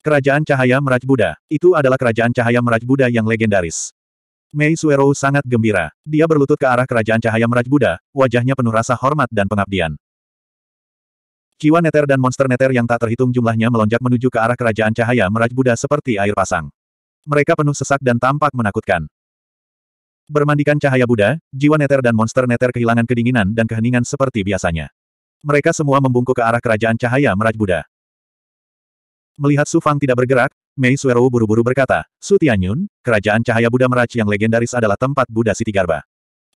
Kerajaan Cahaya Meraj Buddha, itu adalah kerajaan Cahaya Meraj Buddha yang legendaris. Mei Suero sangat gembira. Dia berlutut ke arah kerajaan Cahaya Meraj Buddha, wajahnya penuh rasa hormat dan pengabdian. Jiwa neter dan monster neter yang tak terhitung jumlahnya melonjak menuju ke arah kerajaan Cahaya Meraj Buddha seperti air pasang. Mereka penuh sesak dan tampak menakutkan. Bermandikan cahaya Buddha, jiwa neter dan monster neter kehilangan kedinginan dan keheningan seperti biasanya. Mereka semua membungkuk ke arah kerajaan cahaya Meraj Buddha. Melihat Su Fang tidak bergerak, Mei Suero buru-buru berkata, Su Tianyun, kerajaan cahaya Buddha Meraj yang legendaris adalah tempat Buddha Siti Garba.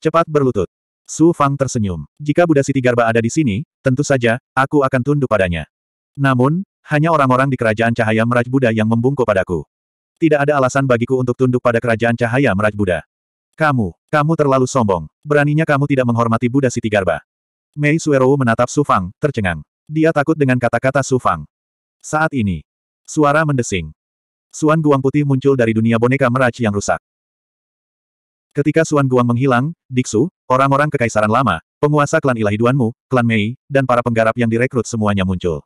Cepat berlutut. Su Fang tersenyum. Jika Buddha Siti Garba ada di sini, tentu saja, aku akan tunduk padanya. Namun, hanya orang-orang di kerajaan cahaya Meraj Buddha yang membungkuk padaku. Tidak ada alasan bagiku untuk tunduk pada kerajaan cahaya Meraj Buddha. Kamu, kamu terlalu sombong. Beraninya kamu tidak menghormati Buddha Siti Garba? Mei Suero menatap Su Fang, tercengang. Dia takut dengan kata-kata Su Fang. Saat ini, suara mendesing. Suan Guang putih muncul dari dunia boneka meraj yang rusak. Ketika Suan Guang menghilang, Diksu, orang-orang kekaisaran lama, penguasa klan ilahi Duanmu, klan Mei, dan para penggarap yang direkrut semuanya muncul.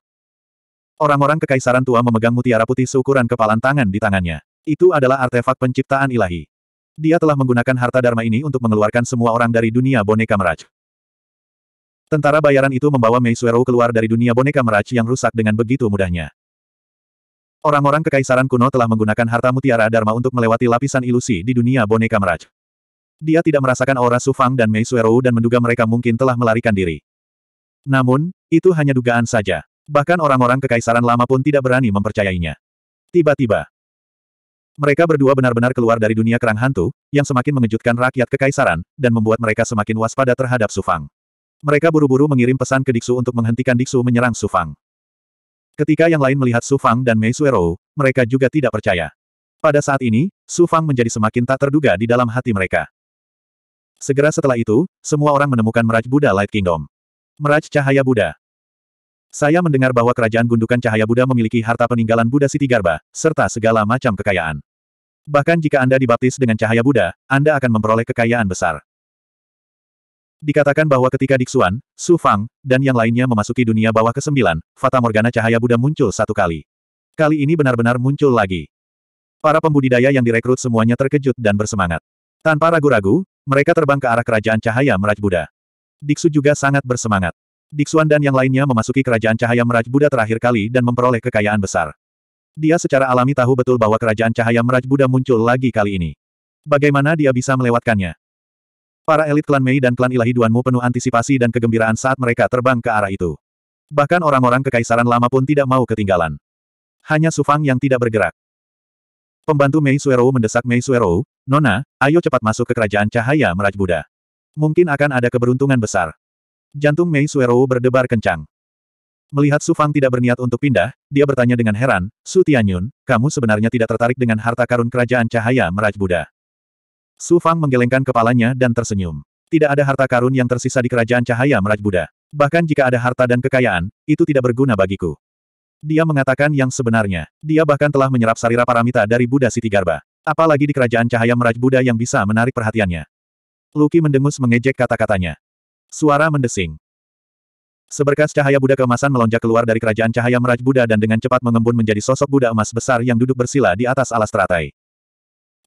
Orang-orang kekaisaran tua memegang mutiara putih seukuran kepalan tangan di tangannya. Itu adalah artefak penciptaan ilahi. Dia telah menggunakan harta dharma ini untuk mengeluarkan semua orang dari dunia boneka meraj. Tentara bayaran itu membawa Mei Suero keluar dari dunia boneka meraci yang rusak dengan begitu mudahnya. Orang-orang kekaisaran kuno telah menggunakan harta mutiara Dharma untuk melewati lapisan ilusi di dunia boneka meraci. Dia tidak merasakan aura Sufang dan Mei Suero dan menduga mereka mungkin telah melarikan diri. Namun, itu hanya dugaan saja. Bahkan orang-orang kekaisaran lama pun tidak berani mempercayainya. Tiba-tiba, mereka berdua benar-benar keluar dari dunia kerang hantu, yang semakin mengejutkan rakyat kekaisaran, dan membuat mereka semakin waspada terhadap Sufang. Mereka buru-buru mengirim pesan ke Diksu untuk menghentikan Diksu menyerang Su Fang. Ketika yang lain melihat Su Fang dan Mei Suero, mereka juga tidak percaya. Pada saat ini, Su Fang menjadi semakin tak terduga di dalam hati mereka. Segera setelah itu, semua orang menemukan Meraj Buddha Light Kingdom. Meraj Cahaya Buddha. Saya mendengar bahwa kerajaan gundukan Cahaya Buddha memiliki harta peninggalan Buddha Siti Garba, serta segala macam kekayaan. Bahkan jika Anda dibaptis dengan Cahaya Buddha, Anda akan memperoleh kekayaan besar. Dikatakan bahwa ketika Diksuan, Su Fang, dan yang lainnya memasuki dunia bawah ke-9, Fata Morgana Cahaya Buddha muncul satu kali. Kali ini benar-benar muncul lagi. Para pembudidaya yang direkrut semuanya terkejut dan bersemangat. Tanpa ragu-ragu, mereka terbang ke arah kerajaan cahaya Meraj Buddha. Diksu juga sangat bersemangat. Diksuan dan yang lainnya memasuki kerajaan cahaya Meraj Buddha terakhir kali dan memperoleh kekayaan besar. Dia secara alami tahu betul bahwa kerajaan cahaya Meraj Buddha muncul lagi kali ini. Bagaimana dia bisa melewatkannya? Para elit klan Mei dan klan ilahi Duanmu penuh antisipasi dan kegembiraan saat mereka terbang ke arah itu. Bahkan orang-orang kekaisaran lama pun tidak mau ketinggalan. Hanya Sufang yang tidak bergerak. Pembantu Mei Suero mendesak Mei Suero, Nona, ayo cepat masuk ke kerajaan cahaya Meraj Buddha. Mungkin akan ada keberuntungan besar. Jantung Mei Suero berdebar kencang. Melihat Sufang tidak berniat untuk pindah, dia bertanya dengan heran, Su Tianyun, kamu sebenarnya tidak tertarik dengan harta karun kerajaan cahaya Meraj Buddha. Su Fang menggelengkan kepalanya dan tersenyum. Tidak ada harta karun yang tersisa di kerajaan cahaya Meraj Buddha. Bahkan jika ada harta dan kekayaan, itu tidak berguna bagiku. Dia mengatakan yang sebenarnya. Dia bahkan telah menyerap sarira paramita dari Buddha Siti Garba. Apalagi di kerajaan cahaya Meraj Buddha yang bisa menarik perhatiannya. Luki mendengus mengejek kata-katanya. Suara mendesing. Seberkas cahaya Buddha keemasan melonjak keluar dari kerajaan cahaya Meraj Buddha dan dengan cepat mengembun menjadi sosok Buddha emas besar yang duduk bersila di atas alas teratai.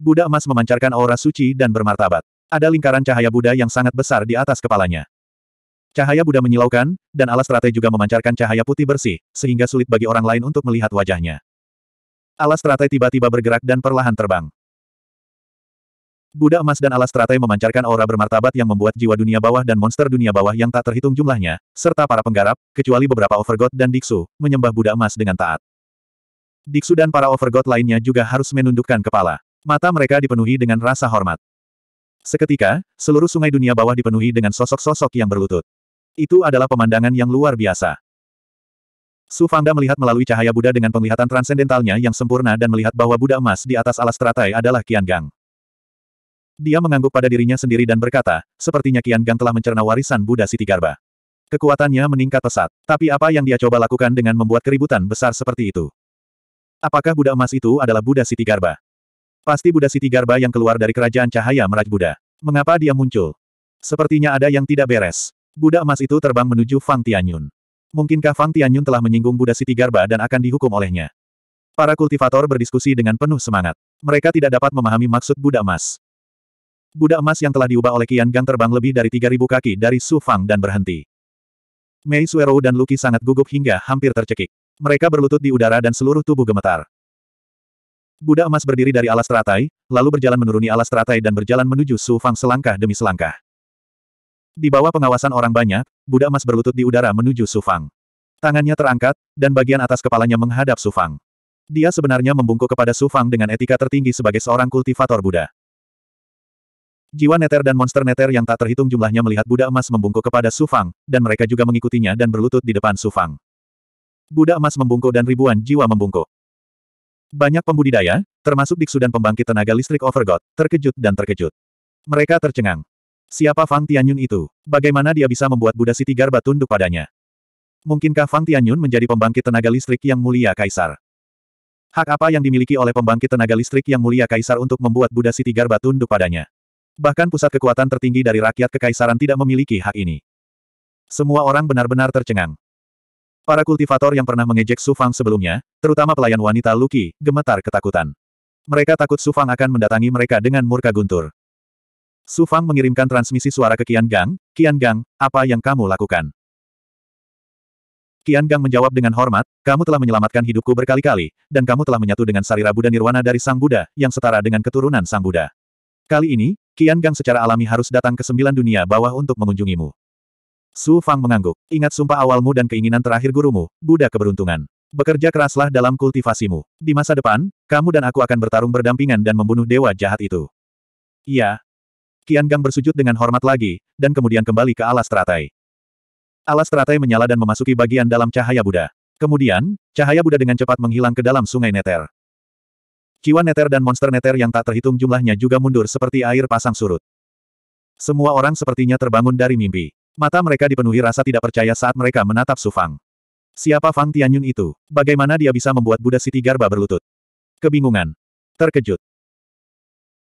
Buddha emas memancarkan aura suci dan bermartabat. Ada lingkaran cahaya Buddha yang sangat besar di atas kepalanya. Cahaya Buddha menyilaukan, dan alas teratai juga memancarkan cahaya putih bersih, sehingga sulit bagi orang lain untuk melihat wajahnya. Alas teratai tiba-tiba bergerak dan perlahan terbang. Buddha emas dan alas teratai memancarkan aura bermartabat yang membuat jiwa dunia bawah dan monster dunia bawah yang tak terhitung jumlahnya, serta para penggarap, kecuali beberapa overgod dan diksu, menyembah Buddha emas dengan taat. Diksu dan para overgod lainnya juga harus menundukkan kepala. Mata mereka dipenuhi dengan rasa hormat. Seketika, seluruh sungai dunia bawah dipenuhi dengan sosok-sosok yang berlutut. Itu adalah pemandangan yang luar biasa. Su Fangda melihat melalui cahaya Buddha dengan penglihatan transendentalnya yang sempurna dan melihat bahwa Buddha emas di atas alas teratai adalah Qian Gang. Dia mengangguk pada dirinya sendiri dan berkata, sepertinya Qian Gang telah mencerna warisan Buddha Siti Garba. Kekuatannya meningkat pesat, tapi apa yang dia coba lakukan dengan membuat keributan besar seperti itu? Apakah Buddha emas itu adalah Buddha Siti Garba? Pasti Buddha Siti Garba yang keluar dari kerajaan cahaya meraj Buddha. Mengapa dia muncul? Sepertinya ada yang tidak beres. Buddha emas itu terbang menuju Fang Tianyun. Mungkinkah Fang Tianyun telah menyinggung Buddha Siti Garba dan akan dihukum olehnya? Para kultivator berdiskusi dengan penuh semangat. Mereka tidak dapat memahami maksud Buddha emas. Buddha emas yang telah diubah oleh Qian Gang terbang lebih dari 3.000 kaki dari Su Fang dan berhenti. Mei Suero dan Luki sangat gugup hingga hampir tercekik. Mereka berlutut di udara dan seluruh tubuh gemetar. Buddha emas berdiri dari alas teratai, lalu berjalan menuruni alas teratai dan berjalan menuju Su Fang selangkah demi selangkah. Di bawah pengawasan orang banyak, Buddha emas berlutut di udara menuju Su Fang. Tangannya terangkat, dan bagian atas kepalanya menghadap Su Fang. Dia sebenarnya membungkuk kepada Su Fang dengan etika tertinggi sebagai seorang kultivator Buddha. Jiwa neter dan monster neter yang tak terhitung jumlahnya melihat Buddha emas membungkuk kepada Su Fang, dan mereka juga mengikutinya dan berlutut di depan Su Fang. Buddha emas membungkuk dan ribuan jiwa membungkuk. Banyak pembudidaya, termasuk biksu dan pembangkit tenaga listrik Overgod, terkejut dan terkejut. Mereka tercengang. Siapa Fang Tianyun itu? Bagaimana dia bisa membuat Buddha Siti Garba tunduk padanya? Mungkinkah Fang Tianyun menjadi pembangkit tenaga listrik yang mulia Kaisar? Hak apa yang dimiliki oleh pembangkit tenaga listrik yang mulia Kaisar untuk membuat Buddha Siti Garba tunduk padanya? Bahkan pusat kekuatan tertinggi dari rakyat kekaisaran tidak memiliki hak ini. Semua orang benar-benar tercengang. Para kultivator yang pernah mengejek Sufang sebelumnya, terutama pelayan wanita Luki, gemetar ketakutan. Mereka takut Sufang akan mendatangi mereka dengan murka guntur. Sufang mengirimkan transmisi suara ke Kian Gang, Kian Gang, apa yang kamu lakukan? Kian Gang menjawab dengan hormat, kamu telah menyelamatkan hidupku berkali-kali, dan kamu telah menyatu dengan Sarira Buddha Nirwana dari Sang Buddha, yang setara dengan keturunan Sang Buddha. Kali ini, Kian Gang secara alami harus datang ke sembilan dunia bawah untuk mengunjungimu. Su Fang mengangguk. Ingat sumpah awalmu dan keinginan terakhir gurumu, Buddha keberuntungan. Bekerja keraslah dalam kultivasimu. Di masa depan, kamu dan aku akan bertarung berdampingan dan membunuh dewa jahat itu. Iya. Qian Gang bersujud dengan hormat lagi, dan kemudian kembali ke alas teratai. Alas teratai menyala dan memasuki bagian dalam cahaya Buddha. Kemudian, cahaya Buddha dengan cepat menghilang ke dalam sungai Neter. Kiwa Neter dan monster Neter yang tak terhitung jumlahnya juga mundur seperti air pasang surut. Semua orang sepertinya terbangun dari mimpi. Mata mereka dipenuhi rasa tidak percaya saat mereka menatap Su Fang. Siapa Fang Tianyun itu? Bagaimana dia bisa membuat Buddha Siti Garba berlutut? Kebingungan. Terkejut.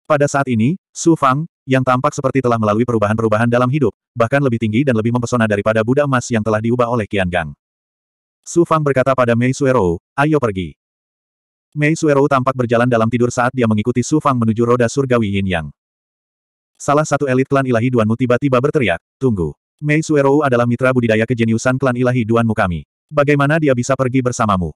Pada saat ini, Su Fang, yang tampak seperti telah melalui perubahan-perubahan dalam hidup, bahkan lebih tinggi dan lebih mempesona daripada Buddha emas yang telah diubah oleh Qian Gang. Su Fang berkata pada Mei Suero, ayo pergi. Mei Suero tampak berjalan dalam tidur saat dia mengikuti Su Fang menuju roda surgawi Yin Yang. Salah satu elit klan ilahi Duanmu tiba-tiba berteriak, tunggu. Mei Suero adalah mitra budidaya kejeniusan klan ilahi Duan Mukami. Bagaimana dia bisa pergi bersamamu?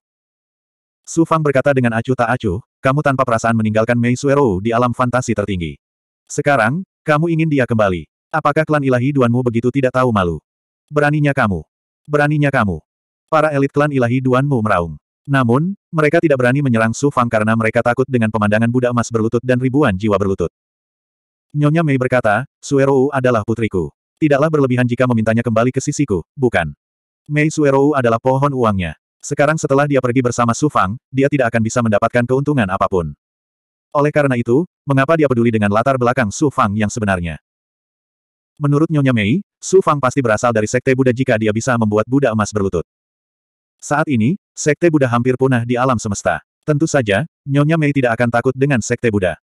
Su Fang berkata dengan acuh tak acuh, kamu tanpa perasaan meninggalkan Mei Suero di alam fantasi tertinggi. Sekarang, kamu ingin dia kembali. Apakah klan ilahi Duanmu begitu tidak tahu malu? Beraninya kamu. Beraninya kamu. Para elit klan ilahi Duanmu meraung. Namun, mereka tidak berani menyerang Su Fang karena mereka takut dengan pemandangan Buddha emas berlutut dan ribuan jiwa berlutut. Nyonya Mei berkata, Suero adalah putriku. Tidaklah berlebihan jika memintanya kembali ke sisiku, bukan? Mei Suerou adalah pohon uangnya. Sekarang setelah dia pergi bersama Su Fang, dia tidak akan bisa mendapatkan keuntungan apapun. Oleh karena itu, mengapa dia peduli dengan latar belakang Su Fang yang sebenarnya? Menurut Nyonya Mei, Su Fang pasti berasal dari Sekte Buddha jika dia bisa membuat Buddha emas berlutut. Saat ini, Sekte Buddha hampir punah di alam semesta. Tentu saja, Nyonya Mei tidak akan takut dengan Sekte Buddha.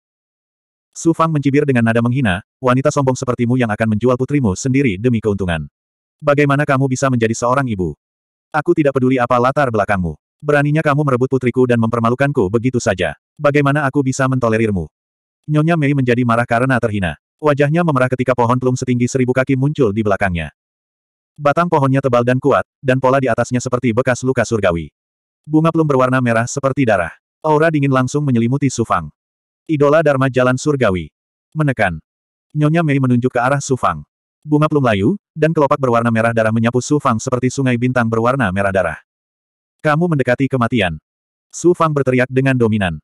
Su Fang mencibir dengan nada menghina, wanita sombong sepertimu yang akan menjual putrimu sendiri demi keuntungan. Bagaimana kamu bisa menjadi seorang ibu? Aku tidak peduli apa latar belakangmu. Beraninya kamu merebut putriku dan mempermalukanku begitu saja. Bagaimana aku bisa mentolerirmu? Nyonya Mei menjadi marah karena terhina. Wajahnya memerah ketika pohon plum setinggi seribu kaki muncul di belakangnya. Batang pohonnya tebal dan kuat, dan pola di atasnya seperti bekas luka surgawi. Bunga plum berwarna merah seperti darah. Aura dingin langsung menyelimuti Sufang. Idola Dharma Jalan Surgawi. Menekan. Nyonya Mei menunjuk ke arah Sufang. Bunga plum layu, dan kelopak berwarna merah darah menyapu Sufang seperti sungai bintang berwarna merah darah. Kamu mendekati kematian. Sufang berteriak dengan dominan.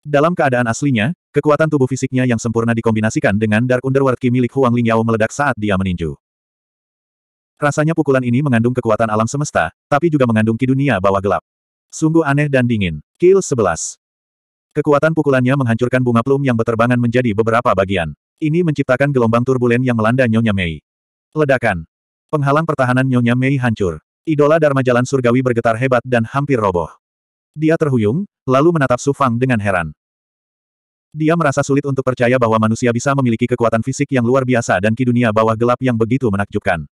Dalam keadaan aslinya, kekuatan tubuh fisiknya yang sempurna dikombinasikan dengan Dark Underworld Ki milik Huang Lingyao meledak saat dia meninju. Rasanya pukulan ini mengandung kekuatan alam semesta, tapi juga mengandung ki dunia bawah gelap. Sungguh aneh dan dingin. Kill 11. Kekuatan pukulannya menghancurkan bunga plum yang beterbangan menjadi beberapa bagian. Ini menciptakan gelombang turbulen yang melanda Nyonya Mei. Ledakan. Penghalang pertahanan Nyonya Mei hancur. Idola Dharma Jalan Surgawi bergetar hebat dan hampir roboh. Dia terhuyung, lalu menatap Su Fang dengan heran. Dia merasa sulit untuk percaya bahwa manusia bisa memiliki kekuatan fisik yang luar biasa dan ki dunia bawah gelap yang begitu menakjubkan.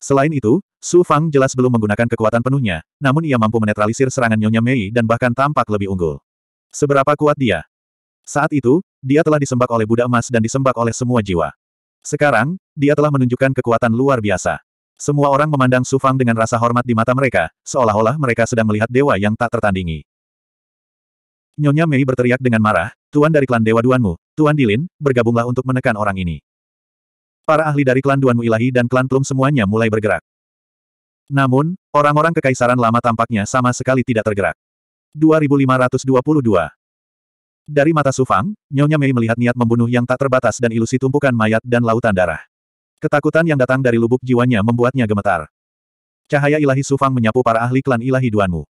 Selain itu, Su Fang jelas belum menggunakan kekuatan penuhnya, namun ia mampu menetralisir serangan Nyonya Mei dan bahkan tampak lebih unggul. Seberapa kuat dia? Saat itu, dia telah disembak oleh Buddha Emas dan disembak oleh semua jiwa. Sekarang, dia telah menunjukkan kekuatan luar biasa. Semua orang memandang Su Fang dengan rasa hormat di mata mereka, seolah-olah mereka sedang melihat dewa yang tak tertandingi. Nyonya Mei berteriak dengan marah, Tuan dari klan Dewa Duanmu, Tuan Dilin, bergabunglah untuk menekan orang ini. Para ahli dari klan Duanmu Ilahi dan klan Plum semuanya mulai bergerak. Namun, orang-orang kekaisaran lama tampaknya sama sekali tidak tergerak. 2522. Dari mata Sufang, Nyonya Mei melihat niat membunuh yang tak terbatas dan ilusi tumpukan mayat dan lautan darah. Ketakutan yang datang dari lubuk jiwanya membuatnya gemetar. Cahaya ilahi Sufang menyapu para ahli klan ilahi Duanmu.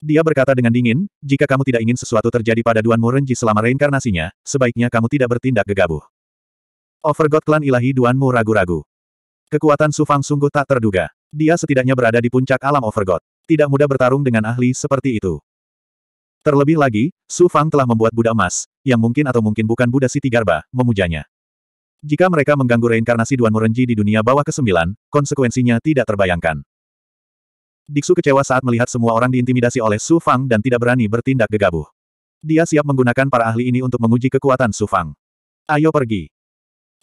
Dia berkata dengan dingin, jika kamu tidak ingin sesuatu terjadi pada Duanmu Renji selama reinkarnasinya, sebaiknya kamu tidak bertindak gegabah. Overgod klan ilahi Duanmu ragu-ragu. Kekuatan Sufang sungguh tak terduga. Dia setidaknya berada di puncak alam Overgod. Tidak mudah bertarung dengan ahli seperti itu. Terlebih lagi, Su Fang telah membuat Buddha emas, yang mungkin atau mungkin bukan Buddha Siti Garba, memujanya. Jika mereka mengganggu reinkarnasi Duan Murenji di dunia bawah ke-9, konsekuensinya tidak terbayangkan. Diksu kecewa saat melihat semua orang diintimidasi oleh Su Fang dan tidak berani bertindak gegabah. Dia siap menggunakan para ahli ini untuk menguji kekuatan Su Fang. Ayo pergi.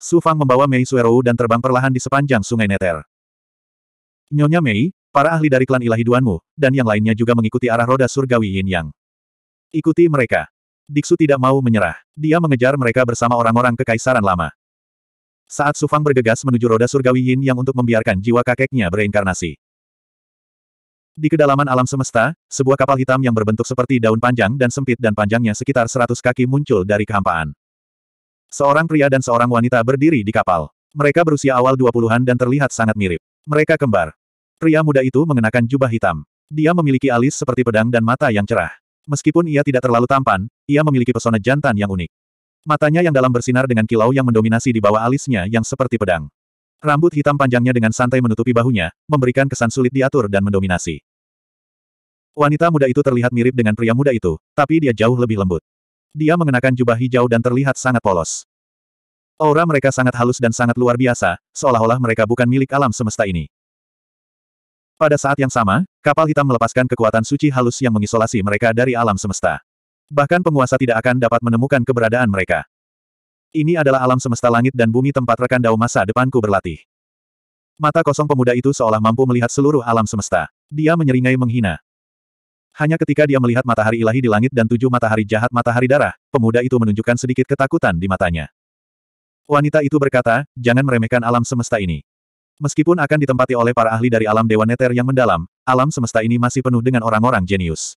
Su Fang membawa Mei Suerou dan terbang perlahan di sepanjang sungai Neter. Nyonya Mei, para ahli dari klan ilahi Duanmu, dan yang lainnya juga mengikuti arah roda surgawi Yin Yang. Ikuti mereka. Diksu tidak mau menyerah. Dia mengejar mereka bersama orang-orang kekaisaran lama. Saat Sufang bergegas menuju roda surgawi Yin yang untuk membiarkan jiwa kakeknya bereinkarnasi. Di kedalaman alam semesta, sebuah kapal hitam yang berbentuk seperti daun panjang dan sempit dan panjangnya sekitar seratus kaki muncul dari kehampaan. Seorang pria dan seorang wanita berdiri di kapal. Mereka berusia awal 20-an dan terlihat sangat mirip. Mereka kembar. Pria muda itu mengenakan jubah hitam. Dia memiliki alis seperti pedang dan mata yang cerah. Meskipun ia tidak terlalu tampan, ia memiliki pesona jantan yang unik. Matanya yang dalam bersinar dengan kilau yang mendominasi di bawah alisnya yang seperti pedang. Rambut hitam panjangnya dengan santai menutupi bahunya, memberikan kesan sulit diatur dan mendominasi. Wanita muda itu terlihat mirip dengan pria muda itu, tapi dia jauh lebih lembut. Dia mengenakan jubah hijau dan terlihat sangat polos. Aura mereka sangat halus dan sangat luar biasa, seolah-olah mereka bukan milik alam semesta ini. Pada saat yang sama, kapal hitam melepaskan kekuatan suci halus yang mengisolasi mereka dari alam semesta. Bahkan penguasa tidak akan dapat menemukan keberadaan mereka. Ini adalah alam semesta langit dan bumi tempat rekan dao masa depanku berlatih. Mata kosong pemuda itu seolah mampu melihat seluruh alam semesta. Dia menyeringai menghina. Hanya ketika dia melihat matahari ilahi di langit dan tujuh matahari jahat matahari darah, pemuda itu menunjukkan sedikit ketakutan di matanya. Wanita itu berkata, jangan meremehkan alam semesta ini. Meskipun akan ditempati oleh para ahli dari alam Dewa Neter yang mendalam, alam semesta ini masih penuh dengan orang-orang jenius.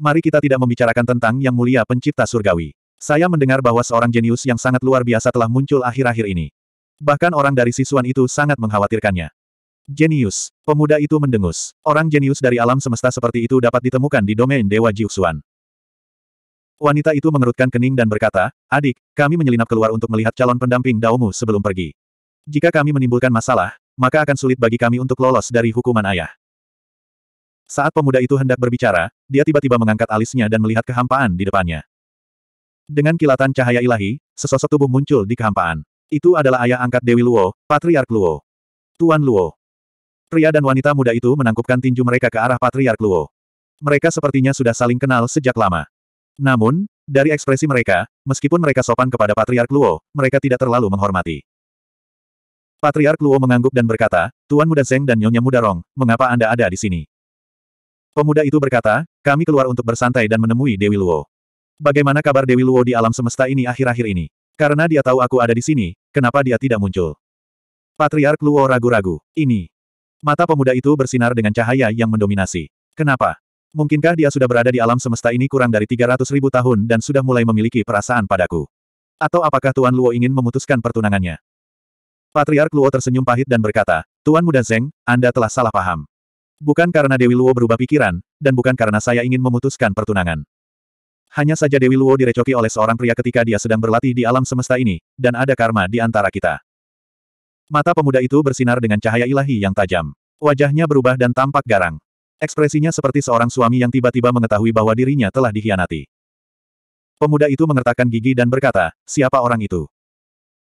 Mari kita tidak membicarakan tentang Yang Mulia Pencipta Surgawi. Saya mendengar bahwa seorang jenius yang sangat luar biasa telah muncul akhir-akhir ini. Bahkan orang dari sisuan itu sangat mengkhawatirkannya. Jenius. Pemuda itu mendengus. Orang jenius dari alam semesta seperti itu dapat ditemukan di domain Dewa Jiuxuan. Wanita itu mengerutkan kening dan berkata, Adik, kami menyelinap keluar untuk melihat calon pendamping Daumu sebelum pergi. Jika kami menimbulkan masalah, maka akan sulit bagi kami untuk lolos dari hukuman ayah. Saat pemuda itu hendak berbicara, dia tiba-tiba mengangkat alisnya dan melihat kehampaan di depannya. Dengan kilatan cahaya ilahi, sesosok tubuh muncul di kehampaan. Itu adalah ayah angkat Dewi Luo, Patriark Luo. Tuan Luo. Pria dan wanita muda itu menangkupkan tinju mereka ke arah Patriark Luo. Mereka sepertinya sudah saling kenal sejak lama. Namun, dari ekspresi mereka, meskipun mereka sopan kepada Patriark Luo, mereka tidak terlalu menghormati. Patriark Luo mengangguk dan berkata, Tuan Muda Zeng dan Nyonya Muda Rong, mengapa Anda ada di sini? Pemuda itu berkata, kami keluar untuk bersantai dan menemui Dewi Luo. Bagaimana kabar Dewi Luo di alam semesta ini akhir-akhir ini? Karena dia tahu aku ada di sini, kenapa dia tidak muncul? Patriark Luo ragu-ragu. Ini. Mata pemuda itu bersinar dengan cahaya yang mendominasi. Kenapa? Mungkinkah dia sudah berada di alam semesta ini kurang dari 300 ribu tahun dan sudah mulai memiliki perasaan padaku? Atau apakah Tuan Luo ingin memutuskan pertunangannya? Patriark Luo tersenyum pahit dan berkata, Tuan Muda Zeng, Anda telah salah paham. Bukan karena Dewi Luo berubah pikiran, dan bukan karena saya ingin memutuskan pertunangan. Hanya saja Dewi Luo direcoki oleh seorang pria ketika dia sedang berlatih di alam semesta ini, dan ada karma di antara kita. Mata pemuda itu bersinar dengan cahaya ilahi yang tajam. Wajahnya berubah dan tampak garang. Ekspresinya seperti seorang suami yang tiba-tiba mengetahui bahwa dirinya telah dikhianati. Pemuda itu mengertakkan gigi dan berkata, siapa orang itu?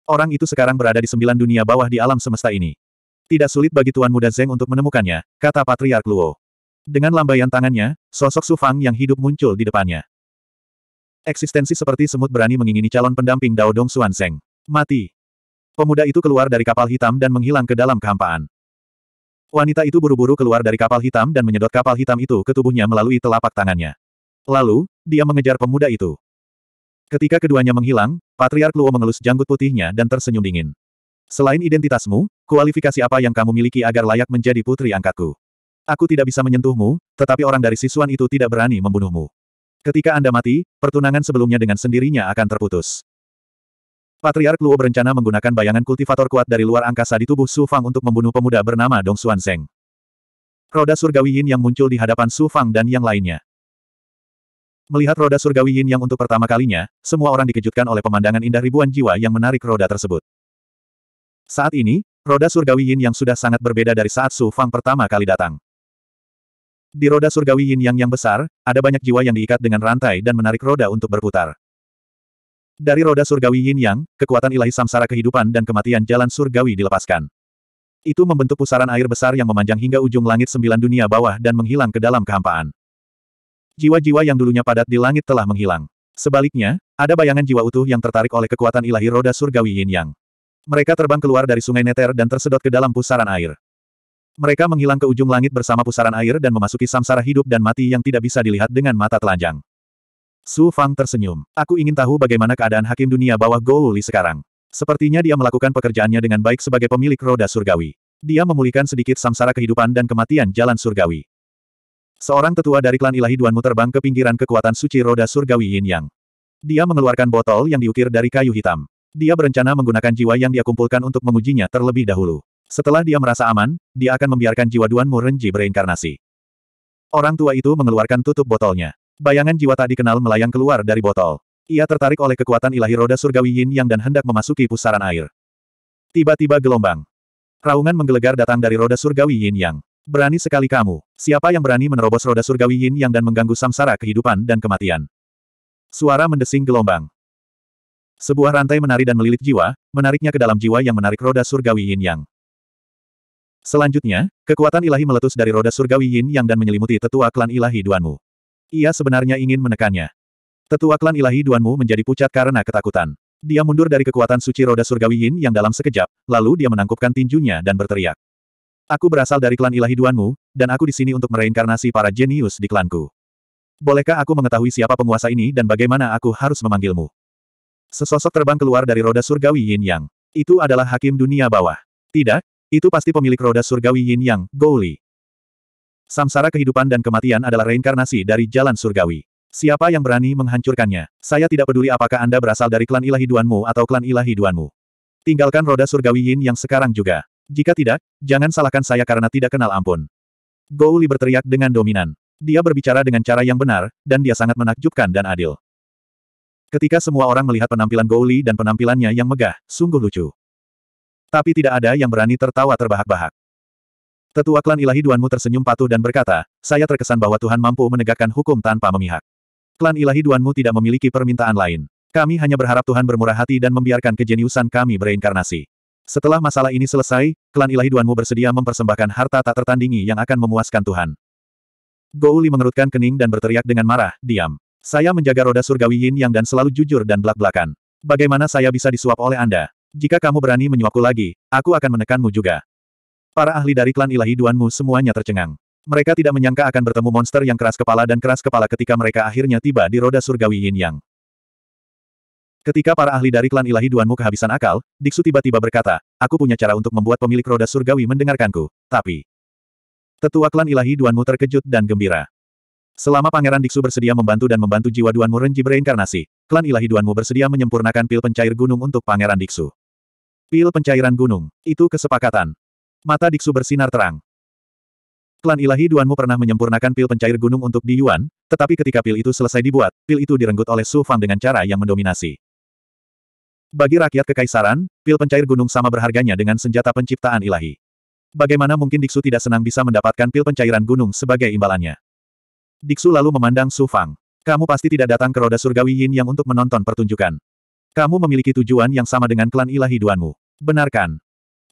Orang itu sekarang berada di sembilan dunia bawah di alam semesta ini. Tidak sulit bagi Tuan Muda Zeng untuk menemukannya, kata Patriark Luo. Dengan lambaian tangannya, sosok Su Fang yang hidup muncul di depannya. Eksistensi seperti semut berani mengingini calon pendamping Dao Dong Xuan Zeng. Mati. Pemuda itu keluar dari kapal hitam dan menghilang ke dalam kehampaan. Wanita itu buru-buru keluar dari kapal hitam dan menyedot kapal hitam itu ke tubuhnya melalui telapak tangannya. Lalu, dia mengejar pemuda itu. Ketika keduanya menghilang, Patriark Luo mengelus janggut putihnya dan tersenyum dingin. Selain identitasmu, kualifikasi apa yang kamu miliki agar layak menjadi putri angkatku? Aku tidak bisa menyentuhmu, tetapi orang dari Sisuan itu tidak berani membunuhmu. Ketika Anda mati, pertunangan sebelumnya dengan sendirinya akan terputus. Patriark Luo berencana menggunakan bayangan kultivator kuat dari luar angkasa di tubuh Su Fang untuk membunuh pemuda bernama Dong Xuan Seng. Roda surgawi Yin yang muncul di hadapan Su Fang dan yang lainnya. Melihat roda surgawi Yin yang untuk pertama kalinya, semua orang dikejutkan oleh pemandangan indah ribuan jiwa yang menarik roda tersebut. Saat ini, roda surgawi Yin yang sudah sangat berbeda dari saat Su Fang pertama kali datang. Di roda surgawi Yin yang yang besar, ada banyak jiwa yang diikat dengan rantai dan menarik roda untuk berputar. Dari roda surgawi Yin Yang, kekuatan ilahi samsara kehidupan dan kematian jalan surgawi dilepaskan. Itu membentuk pusaran air besar yang memanjang hingga ujung langit sembilan dunia bawah dan menghilang ke dalam kehampaan. Jiwa-jiwa yang dulunya padat di langit telah menghilang. Sebaliknya, ada bayangan jiwa utuh yang tertarik oleh kekuatan ilahi roda surgawi Yin Yang. Mereka terbang keluar dari sungai Neter dan tersedot ke dalam pusaran air. Mereka menghilang ke ujung langit bersama pusaran air dan memasuki samsara hidup dan mati yang tidak bisa dilihat dengan mata telanjang. Su Fang tersenyum. Aku ingin tahu bagaimana keadaan hakim dunia bawah Gou Li sekarang. Sepertinya dia melakukan pekerjaannya dengan baik sebagai pemilik roda surgawi. Dia memulihkan sedikit samsara kehidupan dan kematian jalan surgawi. Seorang tetua dari klan ilahi Duanmu terbang ke pinggiran kekuatan suci roda surgawi Yin Yang. Dia mengeluarkan botol yang diukir dari kayu hitam. Dia berencana menggunakan jiwa yang dia kumpulkan untuk mengujinya terlebih dahulu. Setelah dia merasa aman, dia akan membiarkan jiwa Duanmu renji bereinkarnasi. Orang tua itu mengeluarkan tutup botolnya. Bayangan jiwa tak dikenal melayang keluar dari botol. Ia tertarik oleh kekuatan ilahi roda surgawi Yin Yang dan hendak memasuki pusaran air. Tiba-tiba gelombang. Raungan menggelegar datang dari roda surgawi Yin Yang. Berani sekali kamu. Siapa yang berani menerobos roda surgawi yin yang dan mengganggu samsara kehidupan dan kematian? Suara mendesing gelombang. Sebuah rantai menari dan melilit jiwa, menariknya ke dalam jiwa yang menarik roda surgawi yin yang. Selanjutnya, kekuatan ilahi meletus dari roda surgawi yin yang dan menyelimuti tetua klan ilahi Duanmu. Ia sebenarnya ingin menekannya. Tetua klan ilahi Duanmu menjadi pucat karena ketakutan. Dia mundur dari kekuatan suci roda surgawi yin yang dalam sekejap, lalu dia menangkupkan tinjunya dan berteriak. Aku berasal dari klan ilahi Duanmu, dan aku di sini untuk mereinkarnasi para jenius di klanku. Bolehkah aku mengetahui siapa penguasa ini dan bagaimana aku harus memanggilmu? Sesosok terbang keluar dari roda surgawi Yin Yang. Itu adalah hakim dunia bawah. Tidak, itu pasti pemilik roda surgawi Yin Yang, Gouli. Samsara kehidupan dan kematian adalah reinkarnasi dari jalan surgawi. Siapa yang berani menghancurkannya? Saya tidak peduli apakah Anda berasal dari klan ilahi Duanmu atau klan ilahi Duanmu. Tinggalkan roda surgawi Yin yang sekarang juga. Jika tidak, jangan salahkan saya karena tidak kenal ampun. Gouli berteriak dengan dominan. Dia berbicara dengan cara yang benar, dan dia sangat menakjubkan dan adil. Ketika semua orang melihat penampilan Gouli dan penampilannya yang megah, sungguh lucu. Tapi tidak ada yang berani tertawa terbahak-bahak. Tetua klan ilahi Duanmu tersenyum patuh dan berkata, saya terkesan bahwa Tuhan mampu menegakkan hukum tanpa memihak. Klan ilahi Duanmu tidak memiliki permintaan lain. Kami hanya berharap Tuhan bermurah hati dan membiarkan kejeniusan kami bereinkarnasi." Setelah masalah ini selesai, klan ilahi Duanmu bersedia mempersembahkan harta tak tertandingi yang akan memuaskan Tuhan. Gouli mengerutkan kening dan berteriak dengan marah, diam. Saya menjaga roda surgawi Yin Yang dan selalu jujur dan belak-belakan. Bagaimana saya bisa disuap oleh Anda? Jika kamu berani menyuapku lagi, aku akan menekanmu juga. Para ahli dari klan ilahi Duanmu semuanya tercengang. Mereka tidak menyangka akan bertemu monster yang keras kepala dan keras kepala ketika mereka akhirnya tiba di roda surgawi Yin Yang. Ketika para ahli dari klan ilahi Duanmu kehabisan akal, Diksu tiba-tiba berkata, aku punya cara untuk membuat pemilik roda surgawi mendengarkanku, tapi... Tetua klan ilahi Duanmu terkejut dan gembira. Selama Pangeran Diksu bersedia membantu dan membantu jiwa Duanmu renji bereinkarnasi, klan ilahi Duanmu bersedia menyempurnakan pil pencair gunung untuk Pangeran Diksu. Pil pencairan gunung, itu kesepakatan. Mata Diksu bersinar terang. Klan ilahi Duanmu pernah menyempurnakan pil pencair gunung untuk Di Yuan, tetapi ketika pil itu selesai dibuat, pil itu direnggut oleh Su Fang dengan cara yang mendominasi. Bagi rakyat kekaisaran, pil pencair gunung sama berharganya dengan senjata penciptaan ilahi. Bagaimana mungkin Diksu tidak senang bisa mendapatkan pil pencairan gunung sebagai imbalannya? Diksu lalu memandang Su Fang. Kamu pasti tidak datang ke roda surgawi Yin yang untuk menonton pertunjukan. Kamu memiliki tujuan yang sama dengan klan ilahi Duanmu. Benarkan.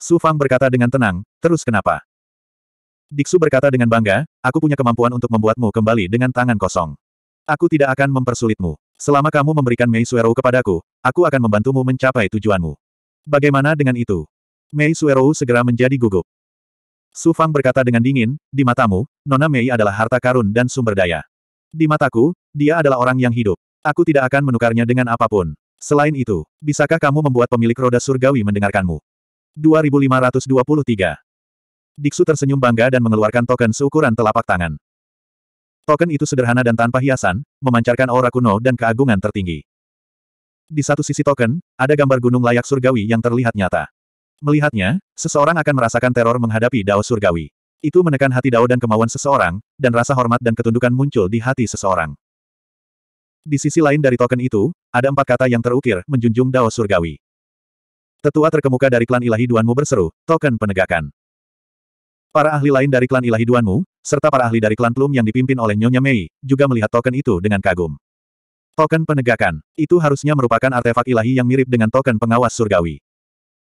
Su Fang berkata dengan tenang, terus kenapa? Diksu berkata dengan bangga, aku punya kemampuan untuk membuatmu kembali dengan tangan kosong. Aku tidak akan mempersulitmu. Selama kamu memberikan Mei Suerou kepadaku, aku akan membantumu mencapai tujuanmu. Bagaimana dengan itu? Mei Suerou segera menjadi gugup. Su Fang berkata dengan dingin, di matamu, Nona Mei adalah harta karun dan sumber daya. Di mataku, dia adalah orang yang hidup. Aku tidak akan menukarnya dengan apapun. Selain itu, bisakah kamu membuat pemilik roda surgawi mendengarkanmu? 2523. Diksu tersenyum bangga dan mengeluarkan token seukuran telapak tangan. Token itu sederhana dan tanpa hiasan, memancarkan aura kuno dan keagungan tertinggi. Di satu sisi token, ada gambar gunung layak surgawi yang terlihat nyata. Melihatnya, seseorang akan merasakan teror menghadapi Dao surgawi. Itu menekan hati Dao dan kemauan seseorang, dan rasa hormat dan ketundukan muncul di hati seseorang. Di sisi lain dari token itu, ada empat kata yang terukir menjunjung Dao surgawi. Tetua terkemuka dari klan ilahi Duanmu berseru, token penegakan. Para ahli lain dari klan ilahi Duanmu, serta para ahli dari klan Plum yang dipimpin oleh Nyonya Mei, juga melihat token itu dengan kagum. Token penegakan, itu harusnya merupakan artefak ilahi yang mirip dengan token pengawas surgawi.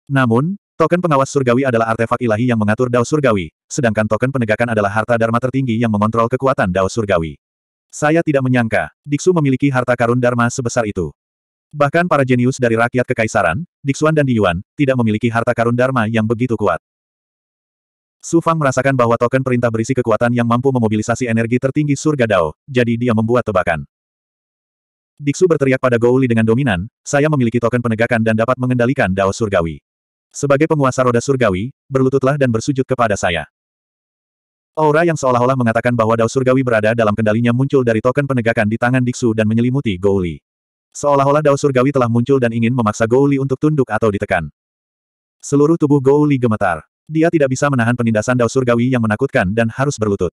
Namun, token pengawas surgawi adalah artefak ilahi yang mengatur dao surgawi, sedangkan token penegakan adalah harta dharma tertinggi yang mengontrol kekuatan dao surgawi. Saya tidak menyangka, Diksu memiliki harta karun dharma sebesar itu. Bahkan para jenius dari rakyat kekaisaran, Diksuan dan Diyuan, tidak memiliki harta karun dharma yang begitu kuat. Su Fang merasakan bahwa token perintah berisi kekuatan yang mampu memobilisasi energi tertinggi surga Dao, jadi dia membuat tebakan. Diksu berteriak pada Gouli dengan dominan, saya memiliki token penegakan dan dapat mengendalikan Dao surgawi. Sebagai penguasa roda surgawi, berlututlah dan bersujud kepada saya. Aura yang seolah-olah mengatakan bahwa Dao surgawi berada dalam kendalinya muncul dari token penegakan di tangan Diksu dan menyelimuti Gouli. Seolah-olah Dao surgawi telah muncul dan ingin memaksa Gouli untuk tunduk atau ditekan. Seluruh tubuh Gouli gemetar. Dia tidak bisa menahan penindasan Dao Surgawi yang menakutkan dan harus berlutut.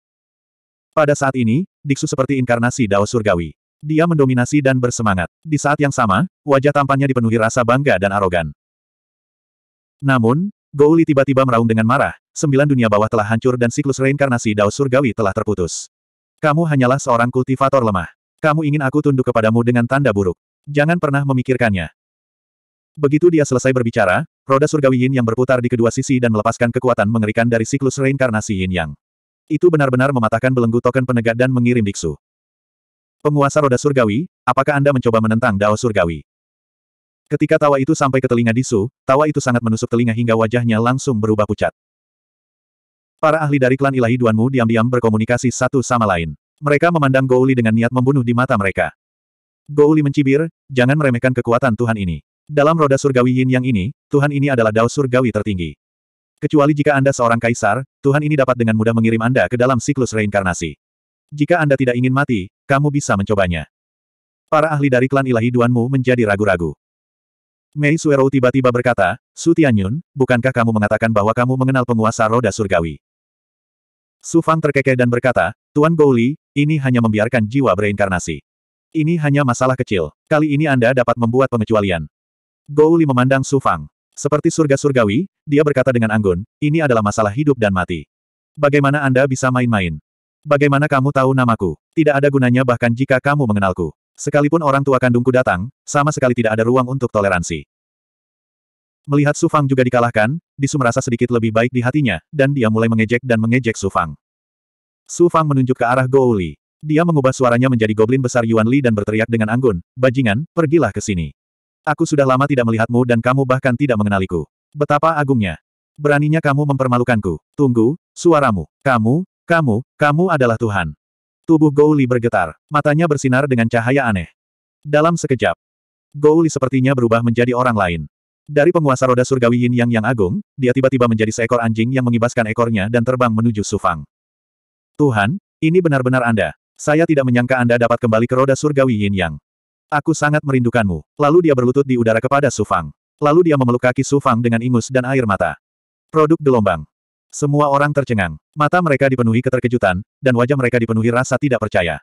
Pada saat ini, Diksu seperti inkarnasi Dao Surgawi. Dia mendominasi dan bersemangat. Di saat yang sama, wajah tampannya dipenuhi rasa bangga dan arogan. Namun, Gouli tiba-tiba meraung dengan marah, sembilan dunia bawah telah hancur dan siklus reinkarnasi Dao Surgawi telah terputus. Kamu hanyalah seorang kultivator lemah. Kamu ingin aku tunduk kepadamu dengan tanda buruk. Jangan pernah memikirkannya. Begitu dia selesai berbicara, roda surgawi Yin yang berputar di kedua sisi dan melepaskan kekuatan mengerikan dari siklus reinkarnasi Yin Yang. Itu benar-benar mematahkan belenggu token penegak dan mengirim diksu. Penguasa roda surgawi, apakah Anda mencoba menentang Dao surgawi? Ketika tawa itu sampai ke telinga Disu, tawa itu sangat menusuk telinga hingga wajahnya langsung berubah pucat. Para ahli dari klan ilahi Duanmu diam-diam berkomunikasi satu sama lain. Mereka memandang Gouli dengan niat membunuh di mata mereka. Gouli mencibir, jangan meremehkan kekuatan Tuhan ini. Dalam roda surgawi yin yang ini, Tuhan ini adalah dao surgawi tertinggi. Kecuali jika Anda seorang kaisar, Tuhan ini dapat dengan mudah mengirim Anda ke dalam siklus reinkarnasi. Jika Anda tidak ingin mati, kamu bisa mencobanya. Para ahli dari klan ilahi Duanmu menjadi ragu-ragu. Mei Suero tiba-tiba berkata, Su Tianyun, bukankah kamu mengatakan bahwa kamu mengenal penguasa roda surgawi? Su Fang terkekeh dan berkata, Tuan Gouli, ini hanya membiarkan jiwa bereinkarnasi. Ini hanya masalah kecil. Kali ini Anda dapat membuat pengecualian. Gouli memandang Su Fang. Seperti surga surgawi, dia berkata dengan anggun, ini adalah masalah hidup dan mati. Bagaimana Anda bisa main-main? Bagaimana kamu tahu namaku? Tidak ada gunanya bahkan jika kamu mengenalku. Sekalipun orang tua kandungku datang, sama sekali tidak ada ruang untuk toleransi. Melihat Su Fang juga dikalahkan, Disu merasa sedikit lebih baik di hatinya, dan dia mulai mengejek dan mengejek Su Fang. Su Fang menunjuk ke arah Gouli. Dia mengubah suaranya menjadi goblin besar Yuan Li dan berteriak dengan anggun, Bajingan, pergilah ke sini. Aku sudah lama tidak melihatmu dan kamu bahkan tidak mengenaliku. Betapa agungnya. Beraninya kamu mempermalukanku. Tunggu, suaramu. Kamu, kamu, kamu adalah Tuhan. Tubuh Gouli bergetar. Matanya bersinar dengan cahaya aneh. Dalam sekejap, Gouli sepertinya berubah menjadi orang lain. Dari penguasa roda surgawi Yin Yang yang agung, dia tiba-tiba menjadi seekor anjing yang mengibaskan ekornya dan terbang menuju Sufang. Tuhan, ini benar-benar Anda. Saya tidak menyangka Anda dapat kembali ke roda surgawi Yin Yang. Aku sangat merindukanmu. Lalu dia berlutut di udara kepada Su Fang. Lalu dia memeluk kaki Su Fang dengan ingus dan air mata. Produk gelombang. Semua orang tercengang. Mata mereka dipenuhi keterkejutan, dan wajah mereka dipenuhi rasa tidak percaya.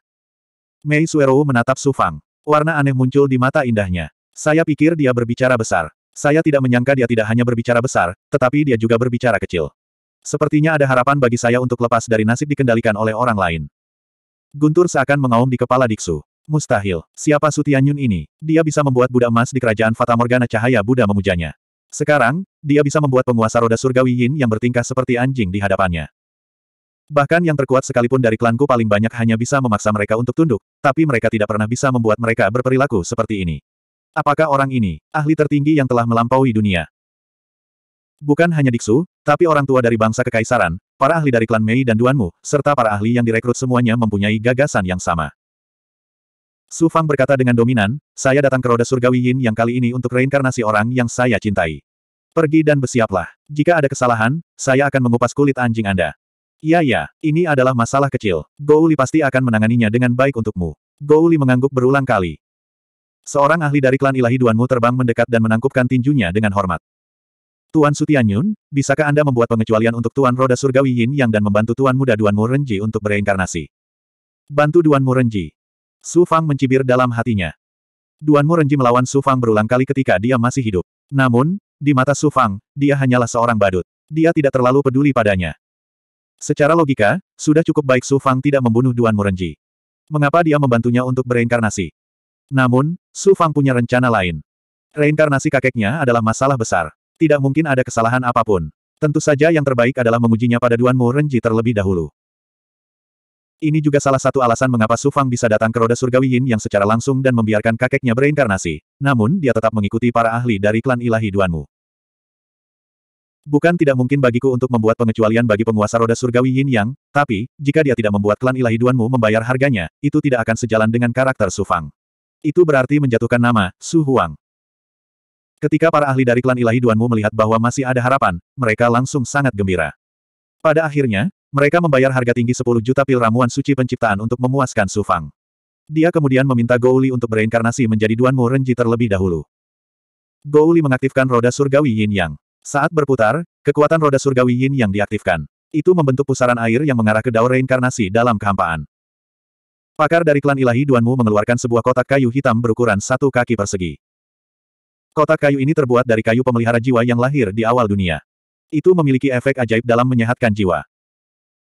Mei Suero menatap Su Fang. Warna aneh muncul di mata indahnya. Saya pikir dia berbicara besar. Saya tidak menyangka dia tidak hanya berbicara besar, tetapi dia juga berbicara kecil. Sepertinya ada harapan bagi saya untuk lepas dari nasib dikendalikan oleh orang lain. Guntur seakan mengaum di kepala Diksu. Mustahil. Siapa Yun ini? Dia bisa membuat Buddha emas di kerajaan Fata Morgana Cahaya Buddha memujanya. Sekarang, dia bisa membuat penguasa roda surgawi Yin yang bertingkah seperti anjing di hadapannya. Bahkan yang terkuat sekalipun dari klanku paling banyak hanya bisa memaksa mereka untuk tunduk, tapi mereka tidak pernah bisa membuat mereka berperilaku seperti ini. Apakah orang ini, ahli tertinggi yang telah melampaui dunia? Bukan hanya Diksu, tapi orang tua dari bangsa kekaisaran, para ahli dari klan Mei dan Duanmu, serta para ahli yang direkrut semuanya mempunyai gagasan yang sama. Su Fang berkata dengan dominan, saya datang ke roda surgawi Yin yang kali ini untuk reinkarnasi orang yang saya cintai. Pergi dan bersiaplah. Jika ada kesalahan, saya akan mengupas kulit anjing Anda. Iya ya, ini adalah masalah kecil. Gouli pasti akan menanganinya dengan baik untukmu. Gouli mengangguk berulang kali. Seorang ahli dari klan ilahi Duanmu terbang mendekat dan menangkupkan tinjunya dengan hormat. Tuan Sutianyun, bisakah Anda membuat pengecualian untuk Tuan Roda Surgawi Yin Yang dan membantu Tuan Muda Duanmu Renji untuk bereinkarnasi? Bantu Duanmu Renji. Su Fang mencibir dalam hatinya. Duan Renji melawan Su Fang berulang kali ketika dia masih hidup. Namun, di mata Su Fang, dia hanyalah seorang badut. Dia tidak terlalu peduli padanya. Secara logika, sudah cukup baik Su Fang tidak membunuh Duan Murenji. Mengapa dia membantunya untuk bereinkarnasi? Namun, Su Fang punya rencana lain. Reinkarnasi kakeknya adalah masalah besar. Tidak mungkin ada kesalahan apapun. Tentu saja yang terbaik adalah mengujinya pada Duan Mu terlebih dahulu. Ini juga salah satu alasan mengapa Su Fang bisa datang ke roda surgawi Yin yang secara langsung dan membiarkan kakeknya bereinkarnasi. Namun dia tetap mengikuti para ahli dari klan ilahi Duanmu. Bukan tidak mungkin bagiku untuk membuat pengecualian bagi penguasa roda surgawi Yin yang, tapi, jika dia tidak membuat klan ilahi Duanmu membayar harganya, itu tidak akan sejalan dengan karakter Su Fang. Itu berarti menjatuhkan nama, Su Huang. Ketika para ahli dari klan ilahi Duanmu melihat bahwa masih ada harapan, mereka langsung sangat gembira. Pada akhirnya, mereka membayar harga tinggi 10 juta pil ramuan suci penciptaan untuk memuaskan Su Fang. Dia kemudian meminta Gouli untuk bereinkarnasi menjadi Duan Mu Renji terlebih dahulu. Gouli mengaktifkan roda surgawi Yin Yang. Saat berputar, kekuatan roda surgawi Yin Yang diaktifkan. Itu membentuk pusaran air yang mengarah ke daur reinkarnasi dalam kehampaan. Pakar dari klan ilahi Duan Mu mengeluarkan sebuah kotak kayu hitam berukuran satu kaki persegi. Kotak kayu ini terbuat dari kayu pemelihara jiwa yang lahir di awal dunia. Itu memiliki efek ajaib dalam menyehatkan jiwa.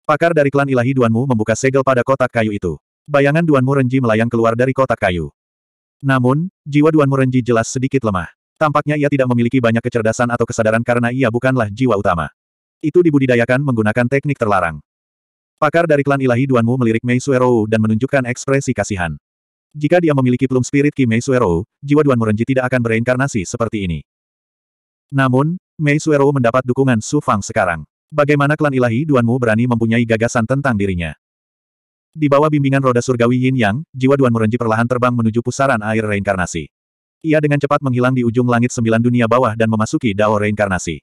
Pakar dari klan ilahi Duanmu membuka segel pada kotak kayu itu. Bayangan Duanmu Renji melayang keluar dari kotak kayu. Namun, jiwa Duanmu Renji jelas sedikit lemah. Tampaknya ia tidak memiliki banyak kecerdasan atau kesadaran karena ia bukanlah jiwa utama. Itu dibudidayakan menggunakan teknik terlarang. Pakar dari klan ilahi Duanmu melirik Mei Suerou dan menunjukkan ekspresi kasihan. Jika dia memiliki plum spirit Ki Mei Suerou, jiwa Duanmu Renji tidak akan bereinkarnasi seperti ini. Namun, Mei Suerou mendapat dukungan Su Fang sekarang. Bagaimana klan ilahi Duanmu berani mempunyai gagasan tentang dirinya? Di bawah bimbingan roda surgawi Yin Yang, jiwa Duan Murenji perlahan terbang menuju pusaran air reinkarnasi. Ia dengan cepat menghilang di ujung langit sembilan dunia bawah dan memasuki Dao reinkarnasi.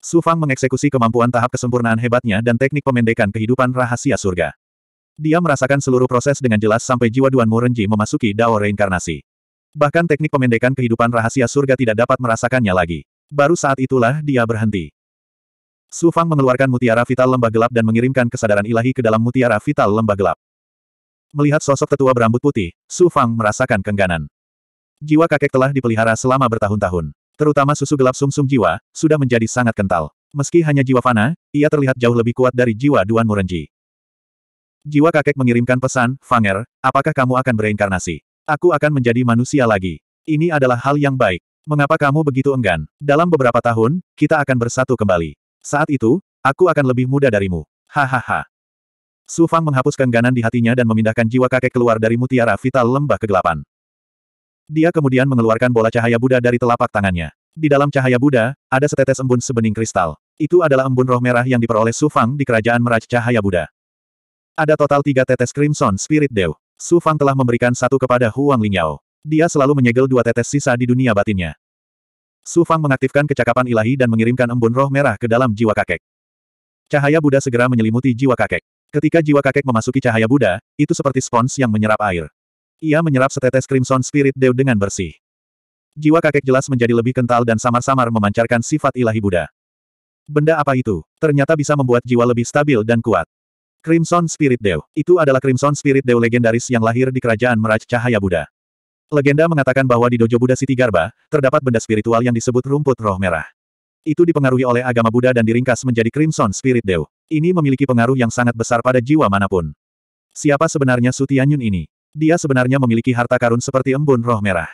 Su Fang mengeksekusi kemampuan tahap kesempurnaan hebatnya dan teknik pemendekan kehidupan rahasia surga. Dia merasakan seluruh proses dengan jelas sampai jiwa Duan Murenji memasuki Dao reinkarnasi. Bahkan teknik pemendekan kehidupan rahasia surga tidak dapat merasakannya lagi. Baru saat itulah dia berhenti. Su Fang mengeluarkan mutiara vital lembah gelap dan mengirimkan kesadaran ilahi ke dalam mutiara vital lembah gelap. Melihat sosok tetua berambut putih, Su Fang merasakan kengganan. Jiwa kakek telah dipelihara selama bertahun-tahun. Terutama susu gelap sumsum -sum jiwa, sudah menjadi sangat kental. Meski hanya jiwa fana, ia terlihat jauh lebih kuat dari jiwa Duan Murenji. Jiwa kakek mengirimkan pesan, Fanger, apakah kamu akan bereinkarnasi? Aku akan menjadi manusia lagi. Ini adalah hal yang baik. Mengapa kamu begitu enggan? Dalam beberapa tahun, kita akan bersatu kembali. Saat itu, aku akan lebih muda darimu. Hahaha. Su Fang menghapuskan ganan di hatinya dan memindahkan jiwa kakek keluar dari mutiara vital lembah kegelapan. Dia kemudian mengeluarkan bola cahaya Buddha dari telapak tangannya. Di dalam cahaya Buddha, ada setetes embun sebening kristal. Itu adalah embun roh merah yang diperoleh Su Fang di kerajaan meraj cahaya Buddha. Ada total tiga tetes Crimson Spirit Dew. Su Fang telah memberikan satu kepada Huang Lingyao. Dia selalu menyegel dua tetes sisa di dunia batinnya. Su Fang mengaktifkan kecakapan ilahi dan mengirimkan embun roh merah ke dalam jiwa kakek. Cahaya Buddha segera menyelimuti jiwa kakek. Ketika jiwa kakek memasuki cahaya Buddha, itu seperti spons yang menyerap air. Ia menyerap setetes Crimson Spirit Dew dengan bersih. Jiwa kakek jelas menjadi lebih kental dan samar-samar memancarkan sifat ilahi Buddha. Benda apa itu? Ternyata bisa membuat jiwa lebih stabil dan kuat. Crimson Spirit Dew. Itu adalah Crimson Spirit Dew legendaris yang lahir di kerajaan Meraj Cahaya Buddha. Legenda mengatakan bahwa di Dojo Buddha City Garba, terdapat benda spiritual yang disebut rumput roh merah. Itu dipengaruhi oleh agama Buddha dan diringkas menjadi Crimson Spirit Dew. Ini memiliki pengaruh yang sangat besar pada jiwa manapun. Siapa sebenarnya Sutianyun ini? Dia sebenarnya memiliki harta karun seperti embun roh merah.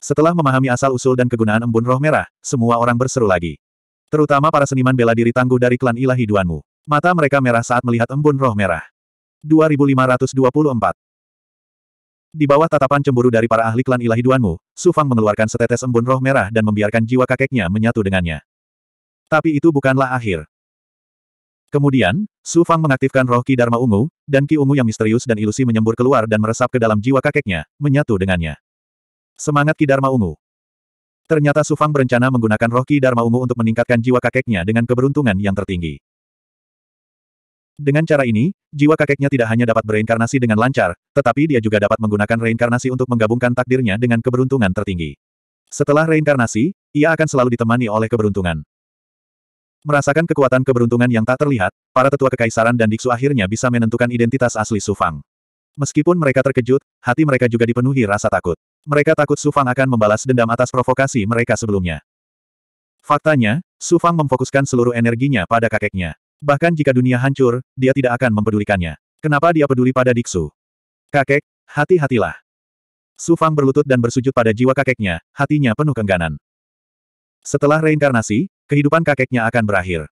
Setelah memahami asal-usul dan kegunaan embun roh merah, semua orang berseru lagi. Terutama para seniman bela diri tangguh dari klan ilahi Duanmu. Mata mereka merah saat melihat embun roh merah. 2524. Di bawah tatapan cemburu dari para ahli klan ilahi Duanmu, Su Fang mengeluarkan setetes embun roh merah dan membiarkan jiwa kakeknya menyatu dengannya. Tapi itu bukanlah akhir. Kemudian, Su Fang mengaktifkan roh Ki Dharma Ungu, dan Ki Ungu yang misterius dan ilusi menyembur keluar dan meresap ke dalam jiwa kakeknya, menyatu dengannya. Semangat Ki Dharma Ungu Ternyata Su Fang berencana menggunakan roh Ki Dharma Ungu untuk meningkatkan jiwa kakeknya dengan keberuntungan yang tertinggi. Dengan cara ini, jiwa kakeknya tidak hanya dapat bereinkarnasi dengan lancar, tetapi dia juga dapat menggunakan reinkarnasi untuk menggabungkan takdirnya dengan keberuntungan tertinggi. Setelah reinkarnasi, ia akan selalu ditemani oleh keberuntungan. Merasakan kekuatan keberuntungan yang tak terlihat, para tetua kekaisaran dan Diksu akhirnya bisa menentukan identitas asli Sufang. Meskipun mereka terkejut, hati mereka juga dipenuhi rasa takut. Mereka takut Sufang akan membalas dendam atas provokasi mereka sebelumnya. Faktanya, Sufang memfokuskan seluruh energinya pada kakeknya. Bahkan jika dunia hancur, dia tidak akan mempedulikannya. Kenapa dia peduli pada Diksu? Kakek, hati-hatilah. Su Fang berlutut dan bersujud pada jiwa kakeknya, hatinya penuh kengganan. Setelah reinkarnasi, kehidupan kakeknya akan berakhir.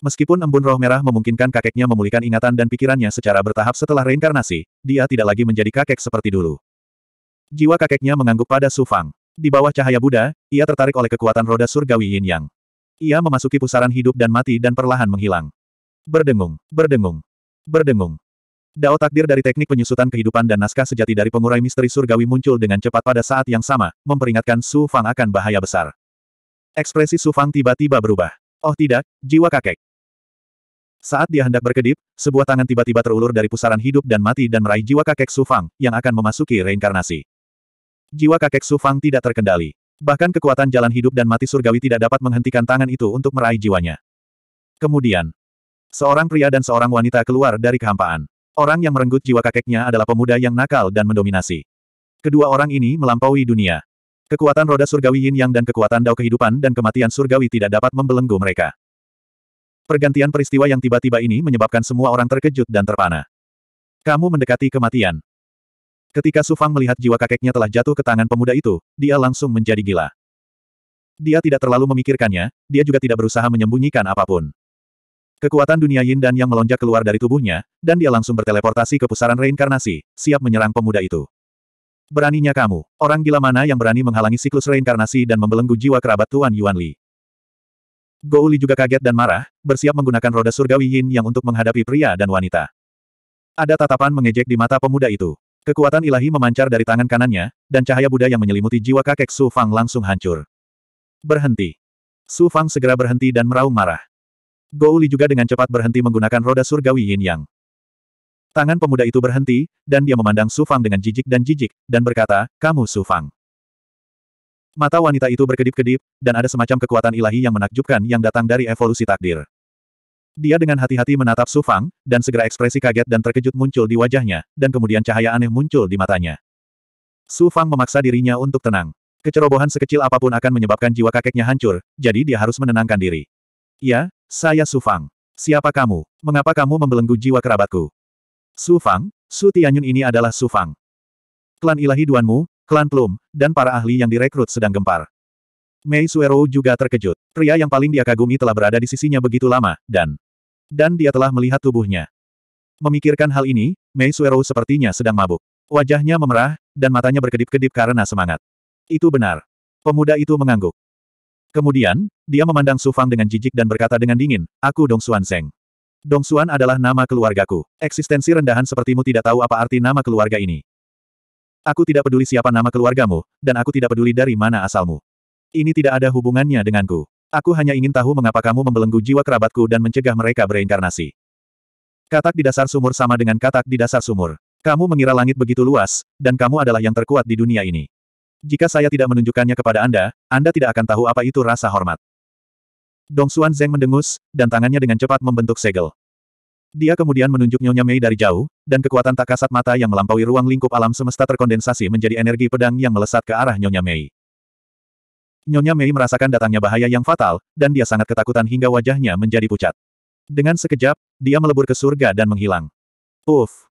Meskipun embun roh merah memungkinkan kakeknya memulihkan ingatan dan pikirannya secara bertahap setelah reinkarnasi, dia tidak lagi menjadi kakek seperti dulu. Jiwa kakeknya mengangguk pada Su Fang. Di bawah cahaya Buddha, ia tertarik oleh kekuatan roda surgawi yin yang. Ia memasuki pusaran hidup dan mati dan perlahan menghilang. Berdengung, berdengung, berdengung. Dao takdir dari teknik penyusutan kehidupan dan naskah sejati dari pengurai misteri surgawi muncul dengan cepat pada saat yang sama, memperingatkan Su Fang akan bahaya besar. Ekspresi Su Fang tiba-tiba berubah. Oh tidak, jiwa kakek. Saat dia hendak berkedip, sebuah tangan tiba-tiba terulur dari pusaran hidup dan mati dan meraih jiwa kakek Su Fang, yang akan memasuki reinkarnasi. Jiwa kakek Su Fang tidak terkendali. Bahkan kekuatan jalan hidup dan mati surgawi tidak dapat menghentikan tangan itu untuk meraih jiwanya. Kemudian, seorang pria dan seorang wanita keluar dari kehampaan. Orang yang merenggut jiwa kakeknya adalah pemuda yang nakal dan mendominasi. Kedua orang ini melampaui dunia. Kekuatan roda surgawi yin yang dan kekuatan dao kehidupan dan kematian surgawi tidak dapat membelenggu mereka. Pergantian peristiwa yang tiba-tiba ini menyebabkan semua orang terkejut dan terpana. Kamu mendekati kematian. Ketika Sufang melihat jiwa kakeknya telah jatuh ke tangan pemuda itu, dia langsung menjadi gila. Dia tidak terlalu memikirkannya, dia juga tidak berusaha menyembunyikan apapun. Kekuatan dunia yin dan yang melonjak keluar dari tubuhnya, dan dia langsung berteleportasi ke pusaran reinkarnasi, siap menyerang pemuda itu. Beraninya kamu, orang gila mana yang berani menghalangi siklus reinkarnasi dan membelenggu jiwa kerabat Tuan Yuan Li? Gou Li juga kaget dan marah, bersiap menggunakan roda surgawi yin yang untuk menghadapi pria dan wanita. Ada tatapan mengejek di mata pemuda itu. Kekuatan ilahi memancar dari tangan kanannya, dan cahaya Buddha yang menyelimuti jiwa kakek Su Fang langsung hancur. Berhenti. Su Fang segera berhenti dan meraung marah. Gouli juga dengan cepat berhenti menggunakan roda surgawi Yin Yang. Tangan pemuda itu berhenti, dan dia memandang Su Fang dengan jijik dan jijik, dan berkata, kamu Su Fang. Mata wanita itu berkedip-kedip, dan ada semacam kekuatan ilahi yang menakjubkan yang datang dari evolusi takdir. Dia dengan hati-hati menatap Su Fang, dan segera ekspresi kaget dan terkejut muncul di wajahnya, dan kemudian cahaya aneh muncul di matanya. Su Fang memaksa dirinya untuk tenang. Kecerobohan sekecil apapun akan menyebabkan jiwa kakeknya hancur, jadi dia harus menenangkan diri. Ya, saya Su Fang. Siapa kamu? Mengapa kamu membelenggu jiwa kerabatku? Su Fang, Su Tianyun ini adalah Su Fang. Klan ilahi Duanmu, klan Plum, dan para ahli yang direkrut sedang gempar. Mei Suero juga terkejut. Pria yang paling dia kagumi telah berada di sisinya begitu lama, dan dan dia telah melihat tubuhnya. Memikirkan hal ini, Mei Suero sepertinya sedang mabuk. Wajahnya memerah, dan matanya berkedip-kedip karena semangat. Itu benar. Pemuda itu mengangguk. Kemudian, dia memandang Su Fang dengan jijik dan berkata dengan dingin, Aku Dong Xuan Zeng. Dong Xuan adalah nama keluargaku. Eksistensi rendahan sepertimu tidak tahu apa arti nama keluarga ini. Aku tidak peduli siapa nama keluargamu, dan aku tidak peduli dari mana asalmu. Ini tidak ada hubungannya denganku. Aku hanya ingin tahu mengapa kamu membelenggu jiwa kerabatku dan mencegah mereka bereinkarnasi. Katak di dasar sumur sama dengan katak di dasar sumur. Kamu mengira langit begitu luas, dan kamu adalah yang terkuat di dunia ini. Jika saya tidak menunjukkannya kepada Anda, Anda tidak akan tahu apa itu rasa hormat. Dong Xuan Zeng mendengus, dan tangannya dengan cepat membentuk segel. Dia kemudian menunjuk Nyonya Mei dari jauh, dan kekuatan tak kasat mata yang melampaui ruang lingkup alam semesta terkondensasi menjadi energi pedang yang melesat ke arah Nyonya Mei. Nyonya Mei merasakan datangnya bahaya yang fatal, dan dia sangat ketakutan hingga wajahnya menjadi pucat. Dengan sekejap, dia melebur ke surga dan menghilang. Uff!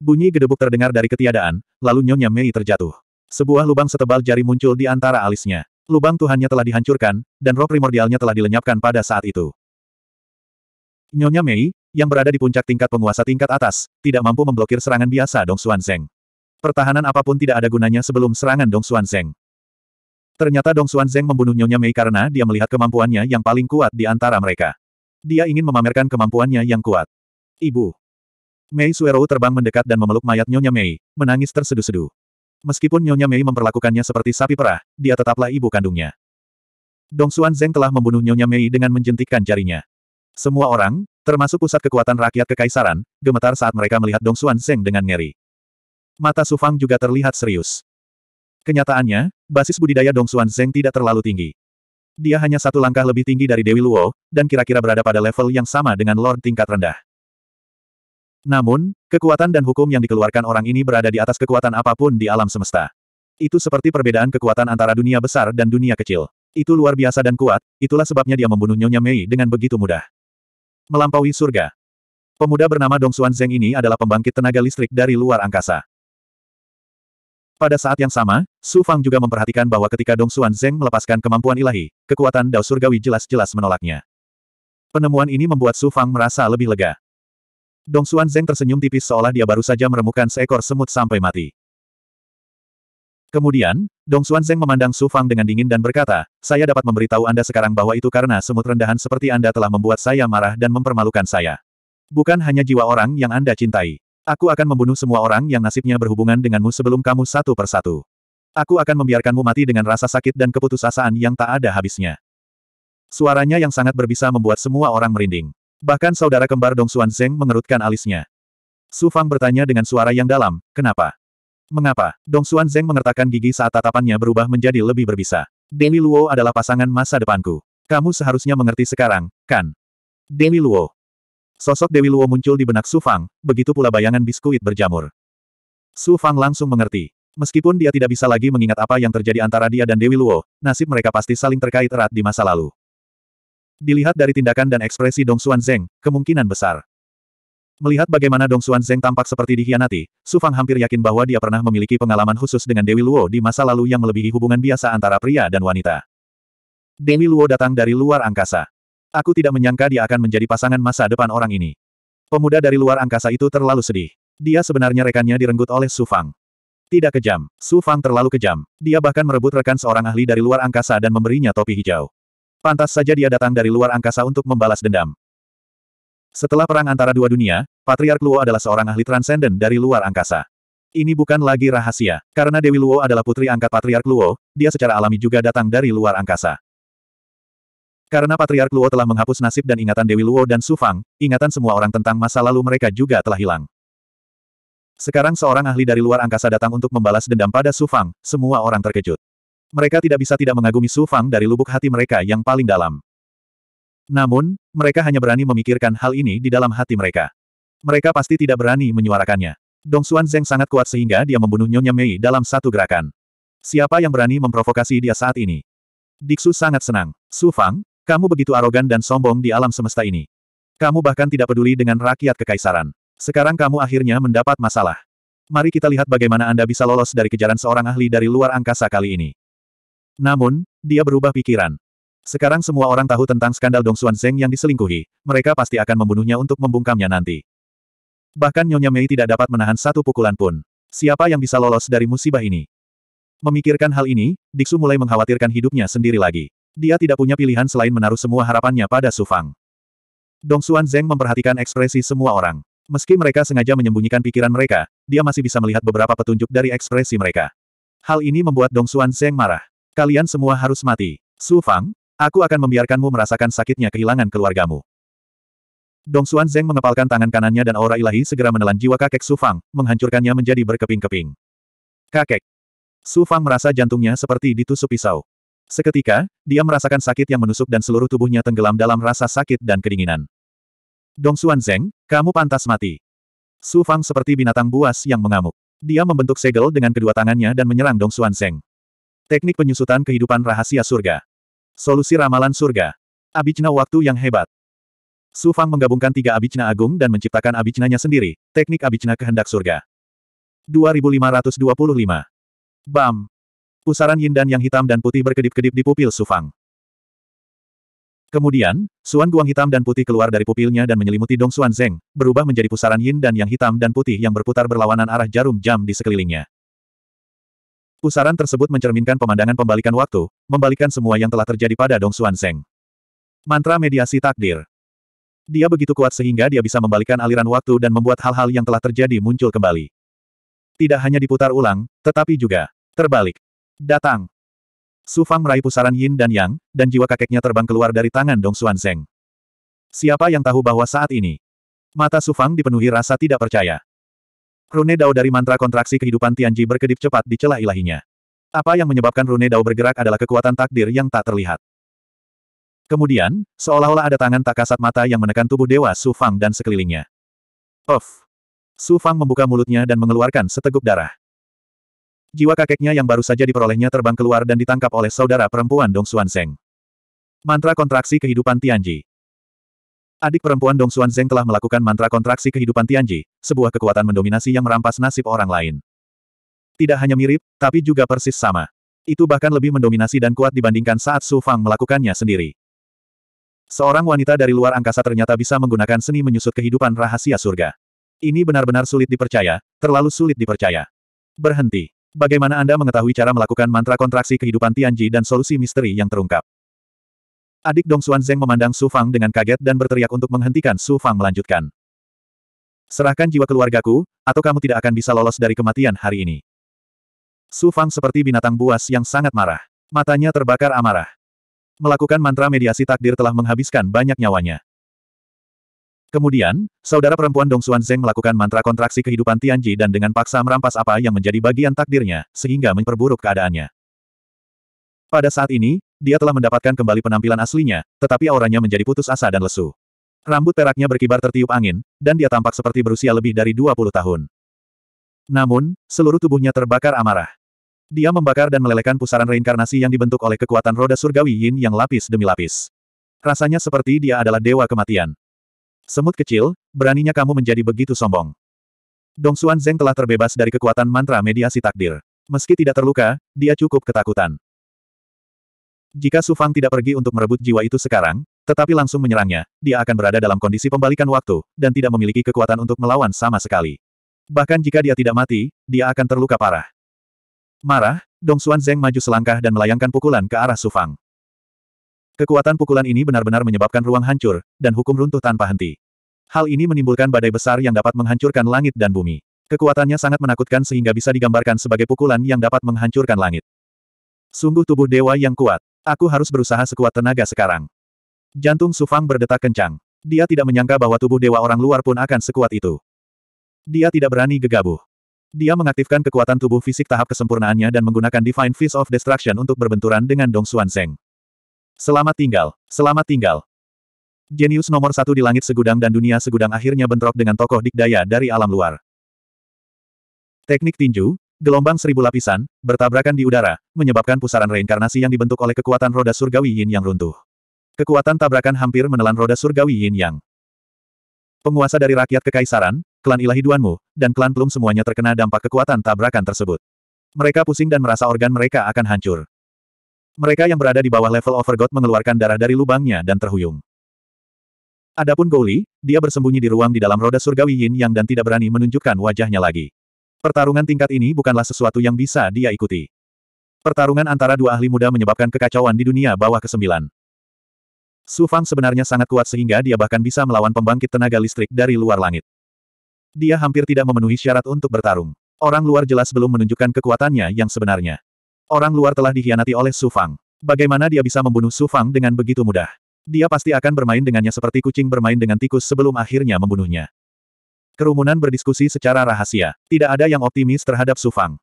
Bunyi gedebuk terdengar dari ketiadaan, lalu Nyonya Mei terjatuh. Sebuah lubang setebal jari muncul di antara alisnya. Lubang Tuhannya telah dihancurkan, dan roh primordialnya telah dilenyapkan pada saat itu. Nyonya Mei, yang berada di puncak tingkat penguasa tingkat atas, tidak mampu memblokir serangan biasa Dong Xuanzeng. Pertahanan apapun tidak ada gunanya sebelum serangan Dong Xuanzeng. Ternyata Dong Xuan Zeng membunuh Nyonya Mei karena dia melihat kemampuannya yang paling kuat di antara mereka. Dia ingin memamerkan kemampuannya yang kuat. Ibu. Mei Suero terbang mendekat dan memeluk mayat Nyonya Mei, menangis terseduh-seduh. Meskipun Nyonya Mei memperlakukannya seperti sapi perah, dia tetaplah ibu kandungnya. Dong Xuan Zeng telah membunuh Nyonya Mei dengan menjentikkan jarinya. Semua orang, termasuk pusat kekuatan rakyat kekaisaran, gemetar saat mereka melihat Dong Xuan Zeng dengan ngeri. Mata Sufang juga terlihat serius. Kenyataannya, basis budidaya Dong Xuan Zeng tidak terlalu tinggi. Dia hanya satu langkah lebih tinggi dari Dewi Luo, dan kira-kira berada pada level yang sama dengan Lord tingkat rendah. Namun, kekuatan dan hukum yang dikeluarkan orang ini berada di atas kekuatan apapun di alam semesta. Itu seperti perbedaan kekuatan antara dunia besar dan dunia kecil. Itu luar biasa dan kuat, itulah sebabnya dia membunuh Nyonya Mei dengan begitu mudah. Melampaui surga. Pemuda bernama Dong Xuan Zeng ini adalah pembangkit tenaga listrik dari luar angkasa. Pada saat yang sama, Su Fang juga memperhatikan bahwa ketika Dong Xuan Zeng melepaskan kemampuan ilahi, kekuatan Dao Surgawi jelas-jelas menolaknya. Penemuan ini membuat Su Fang merasa lebih lega. Dong Xuan Zeng tersenyum tipis seolah dia baru saja meremukan seekor semut sampai mati. Kemudian, Dong Xuan Zeng memandang Su Fang dengan dingin dan berkata, saya dapat memberitahu Anda sekarang bahwa itu karena semut rendahan seperti Anda telah membuat saya marah dan mempermalukan saya. Bukan hanya jiwa orang yang Anda cintai. Aku akan membunuh semua orang yang nasibnya berhubungan denganmu sebelum kamu satu persatu. Aku akan membiarkanmu mati dengan rasa sakit dan keputusasaan yang tak ada habisnya. Suaranya yang sangat berbisa membuat semua orang merinding. Bahkan saudara kembar Dong Xuan Zeng mengerutkan alisnya. Su Fang bertanya dengan suara yang dalam, kenapa? Mengapa? Dong Xuan Zeng mengertakkan gigi saat tatapannya berubah menjadi lebih berbisa. "Demi Luo adalah pasangan masa depanku. Kamu seharusnya mengerti sekarang, kan? Demi Luo, Sosok Dewi Luo muncul di benak Su Fang, begitu pula bayangan biskuit berjamur. Su Fang langsung mengerti. Meskipun dia tidak bisa lagi mengingat apa yang terjadi antara dia dan Dewi Luo, nasib mereka pasti saling terkait erat di masa lalu. Dilihat dari tindakan dan ekspresi Dong Xuan Zeng, kemungkinan besar. Melihat bagaimana Dong Xuan Zeng tampak seperti dihianati, Su Fang hampir yakin bahwa dia pernah memiliki pengalaman khusus dengan Dewi Luo di masa lalu yang melebihi hubungan biasa antara pria dan wanita. Dewi Luo datang dari luar angkasa. Aku tidak menyangka dia akan menjadi pasangan masa depan orang ini. Pemuda dari luar angkasa itu terlalu sedih. Dia sebenarnya rekannya direnggut oleh Su Fang. Tidak kejam, Su Fang terlalu kejam. Dia bahkan merebut rekan seorang ahli dari luar angkasa dan memberinya topi hijau. Pantas saja dia datang dari luar angkasa untuk membalas dendam. Setelah perang antara dua dunia, Patriark Luo adalah seorang ahli transenden dari luar angkasa. Ini bukan lagi rahasia, karena Dewi Luo adalah putri angkat Patriark Luo, dia secara alami juga datang dari luar angkasa. Karena Patriark Luo telah menghapus nasib dan ingatan Dewi Luo dan Su Fang, ingatan semua orang tentang masa lalu mereka juga telah hilang. Sekarang seorang ahli dari luar angkasa datang untuk membalas dendam pada Su Fang, semua orang terkejut. Mereka tidak bisa tidak mengagumi Su Fang dari lubuk hati mereka yang paling dalam. Namun, mereka hanya berani memikirkan hal ini di dalam hati mereka. Mereka pasti tidak berani menyuarakannya. Dong Xuan Zeng sangat kuat sehingga dia membunuh Nyonya Mei dalam satu gerakan. Siapa yang berani memprovokasi dia saat ini? Diksu sangat senang. Su Fang, kamu begitu arogan dan sombong di alam semesta ini. Kamu bahkan tidak peduli dengan rakyat kekaisaran. Sekarang kamu akhirnya mendapat masalah. Mari kita lihat bagaimana Anda bisa lolos dari kejaran seorang ahli dari luar angkasa kali ini. Namun, dia berubah pikiran. Sekarang semua orang tahu tentang skandal Dongsuan Zeng yang diselingkuhi, mereka pasti akan membunuhnya untuk membungkamnya nanti. Bahkan Nyonya Mei tidak dapat menahan satu pukulan pun. Siapa yang bisa lolos dari musibah ini? Memikirkan hal ini, Diksu mulai mengkhawatirkan hidupnya sendiri lagi. Dia tidak punya pilihan selain menaruh semua harapannya pada Su Fang. Dong Xuan Zeng memperhatikan ekspresi semua orang. Meski mereka sengaja menyembunyikan pikiran mereka, dia masih bisa melihat beberapa petunjuk dari ekspresi mereka. Hal ini membuat Dong Xuan Zeng marah. Kalian semua harus mati. Su Fang, aku akan membiarkanmu merasakan sakitnya kehilangan keluargamu. Dong Xuan Zeng mengepalkan tangan kanannya dan aura ilahi segera menelan jiwa kakek Su Fang, menghancurkannya menjadi berkeping-keping. Kakek. Su Fang merasa jantungnya seperti ditusuk pisau. Seketika, dia merasakan sakit yang menusuk dan seluruh tubuhnya tenggelam dalam rasa sakit dan kedinginan. Dong Xuan Zeng, kamu pantas mati. Su Fang seperti binatang buas yang mengamuk. Dia membentuk segel dengan kedua tangannya dan menyerang Dong Xuan Zeng. Teknik penyusutan kehidupan rahasia surga. Solusi ramalan surga. Abijna waktu yang hebat. Su Fang menggabungkan tiga abijna agung dan menciptakan abijnanya sendiri, teknik abijna kehendak surga. 2525. Bam! Pusaran yin dan yang hitam dan putih berkedip-kedip di pupil Sufang. Kemudian, suan guang hitam dan putih keluar dari pupilnya dan menyelimuti Dong Suan Zeng, berubah menjadi pusaran yin dan yang hitam dan putih yang berputar berlawanan arah jarum jam di sekelilingnya. Pusaran tersebut mencerminkan pemandangan pembalikan waktu, membalikan semua yang telah terjadi pada Dong Suan Zeng. Mantra mediasi takdir. Dia begitu kuat sehingga dia bisa membalikan aliran waktu dan membuat hal-hal yang telah terjadi muncul kembali. Tidak hanya diputar ulang, tetapi juga terbalik. Datang. Su Fang meraih pusaran yin dan yang, dan jiwa kakeknya terbang keluar dari tangan Dong Xuan Zeng. Siapa yang tahu bahwa saat ini? Mata Su Fang dipenuhi rasa tidak percaya. Rune Dao dari mantra kontraksi kehidupan Tianji berkedip cepat di celah ilahinya. Apa yang menyebabkan Rune Dao bergerak adalah kekuatan takdir yang tak terlihat. Kemudian, seolah-olah ada tangan tak kasat mata yang menekan tubuh Dewa Su Fang dan sekelilingnya. Of, Su Fang membuka mulutnya dan mengeluarkan seteguk darah. Jiwa kakeknya yang baru saja diperolehnya terbang keluar dan ditangkap oleh saudara perempuan Dong Xuan Zeng. Mantra kontraksi kehidupan Tianji. Adik perempuan Dong Xuan Zeng telah melakukan mantra kontraksi kehidupan Tianji, sebuah kekuatan mendominasi yang merampas nasib orang lain. Tidak hanya mirip, tapi juga persis sama. Itu bahkan lebih mendominasi dan kuat dibandingkan saat Su Fang melakukannya sendiri. Seorang wanita dari luar angkasa ternyata bisa menggunakan seni menyusut kehidupan rahasia surga. Ini benar-benar sulit dipercaya, terlalu sulit dipercaya. Berhenti. Bagaimana Anda mengetahui cara melakukan mantra kontraksi kehidupan Tianji dan solusi misteri yang terungkap? Adik Dong Xuan Zeng memandang Su Fang dengan kaget dan berteriak untuk menghentikan Su Fang melanjutkan. Serahkan jiwa keluargaku, atau kamu tidak akan bisa lolos dari kematian hari ini. Su Fang seperti binatang buas yang sangat marah. Matanya terbakar amarah. Melakukan mantra mediasi takdir telah menghabiskan banyak nyawanya. Kemudian, saudara perempuan Dong Xuan Zeng melakukan mantra kontraksi kehidupan Tianji dan dengan paksa merampas apa yang menjadi bagian takdirnya, sehingga memperburuk keadaannya. Pada saat ini, dia telah mendapatkan kembali penampilan aslinya, tetapi auranya menjadi putus asa dan lesu. Rambut peraknya berkibar tertiup angin, dan dia tampak seperti berusia lebih dari 20 tahun. Namun, seluruh tubuhnya terbakar amarah. Dia membakar dan melelehkan pusaran reinkarnasi yang dibentuk oleh kekuatan roda surgawi yin yang lapis demi lapis. Rasanya seperti dia adalah dewa kematian. Semut kecil, beraninya kamu menjadi begitu sombong. Dong Xuan Zeng telah terbebas dari kekuatan mantra mediasi takdir. Meski tidak terluka, dia cukup ketakutan. Jika Su Fang tidak pergi untuk merebut jiwa itu sekarang, tetapi langsung menyerangnya, dia akan berada dalam kondisi pembalikan waktu, dan tidak memiliki kekuatan untuk melawan sama sekali. Bahkan jika dia tidak mati, dia akan terluka parah. Marah, Dong Xuan Zeng maju selangkah dan melayangkan pukulan ke arah Su Fang. Kekuatan pukulan ini benar-benar menyebabkan ruang hancur, dan hukum runtuh tanpa henti. Hal ini menimbulkan badai besar yang dapat menghancurkan langit dan bumi. Kekuatannya sangat menakutkan sehingga bisa digambarkan sebagai pukulan yang dapat menghancurkan langit. Sungguh tubuh dewa yang kuat. Aku harus berusaha sekuat tenaga sekarang. Jantung Sufang berdetak kencang. Dia tidak menyangka bahwa tubuh dewa orang luar pun akan sekuat itu. Dia tidak berani gegabah. Dia mengaktifkan kekuatan tubuh fisik tahap kesempurnaannya dan menggunakan Divine Fist of Destruction untuk berbenturan dengan Dong Xuan Selamat tinggal, selamat tinggal. Jenius nomor satu di langit segudang dan dunia segudang akhirnya bentrok dengan tokoh dikdaya dari alam luar. Teknik tinju, gelombang seribu lapisan, bertabrakan di udara, menyebabkan pusaran reinkarnasi yang dibentuk oleh kekuatan roda surgawi yin yang runtuh. Kekuatan tabrakan hampir menelan roda surgawi yin yang. Penguasa dari rakyat kekaisaran, klan ilahi Duanmu, dan klan Plum semuanya terkena dampak kekuatan tabrakan tersebut. Mereka pusing dan merasa organ mereka akan hancur. Mereka yang berada di bawah level Overgod mengeluarkan darah dari lubangnya dan terhuyung. Adapun Gouli, dia bersembunyi di ruang di dalam roda surgawi Yin Yang dan tidak berani menunjukkan wajahnya lagi. Pertarungan tingkat ini bukanlah sesuatu yang bisa dia ikuti. Pertarungan antara dua ahli muda menyebabkan kekacauan di dunia bawah kesembilan. Su Fang sebenarnya sangat kuat sehingga dia bahkan bisa melawan pembangkit tenaga listrik dari luar langit. Dia hampir tidak memenuhi syarat untuk bertarung. Orang luar jelas belum menunjukkan kekuatannya yang sebenarnya. Orang luar telah dikhianati oleh Su Fang. Bagaimana dia bisa membunuh Su Fang dengan begitu mudah? Dia pasti akan bermain dengannya seperti kucing bermain dengan tikus sebelum akhirnya membunuhnya. Kerumunan berdiskusi secara rahasia. Tidak ada yang optimis terhadap Su Fang.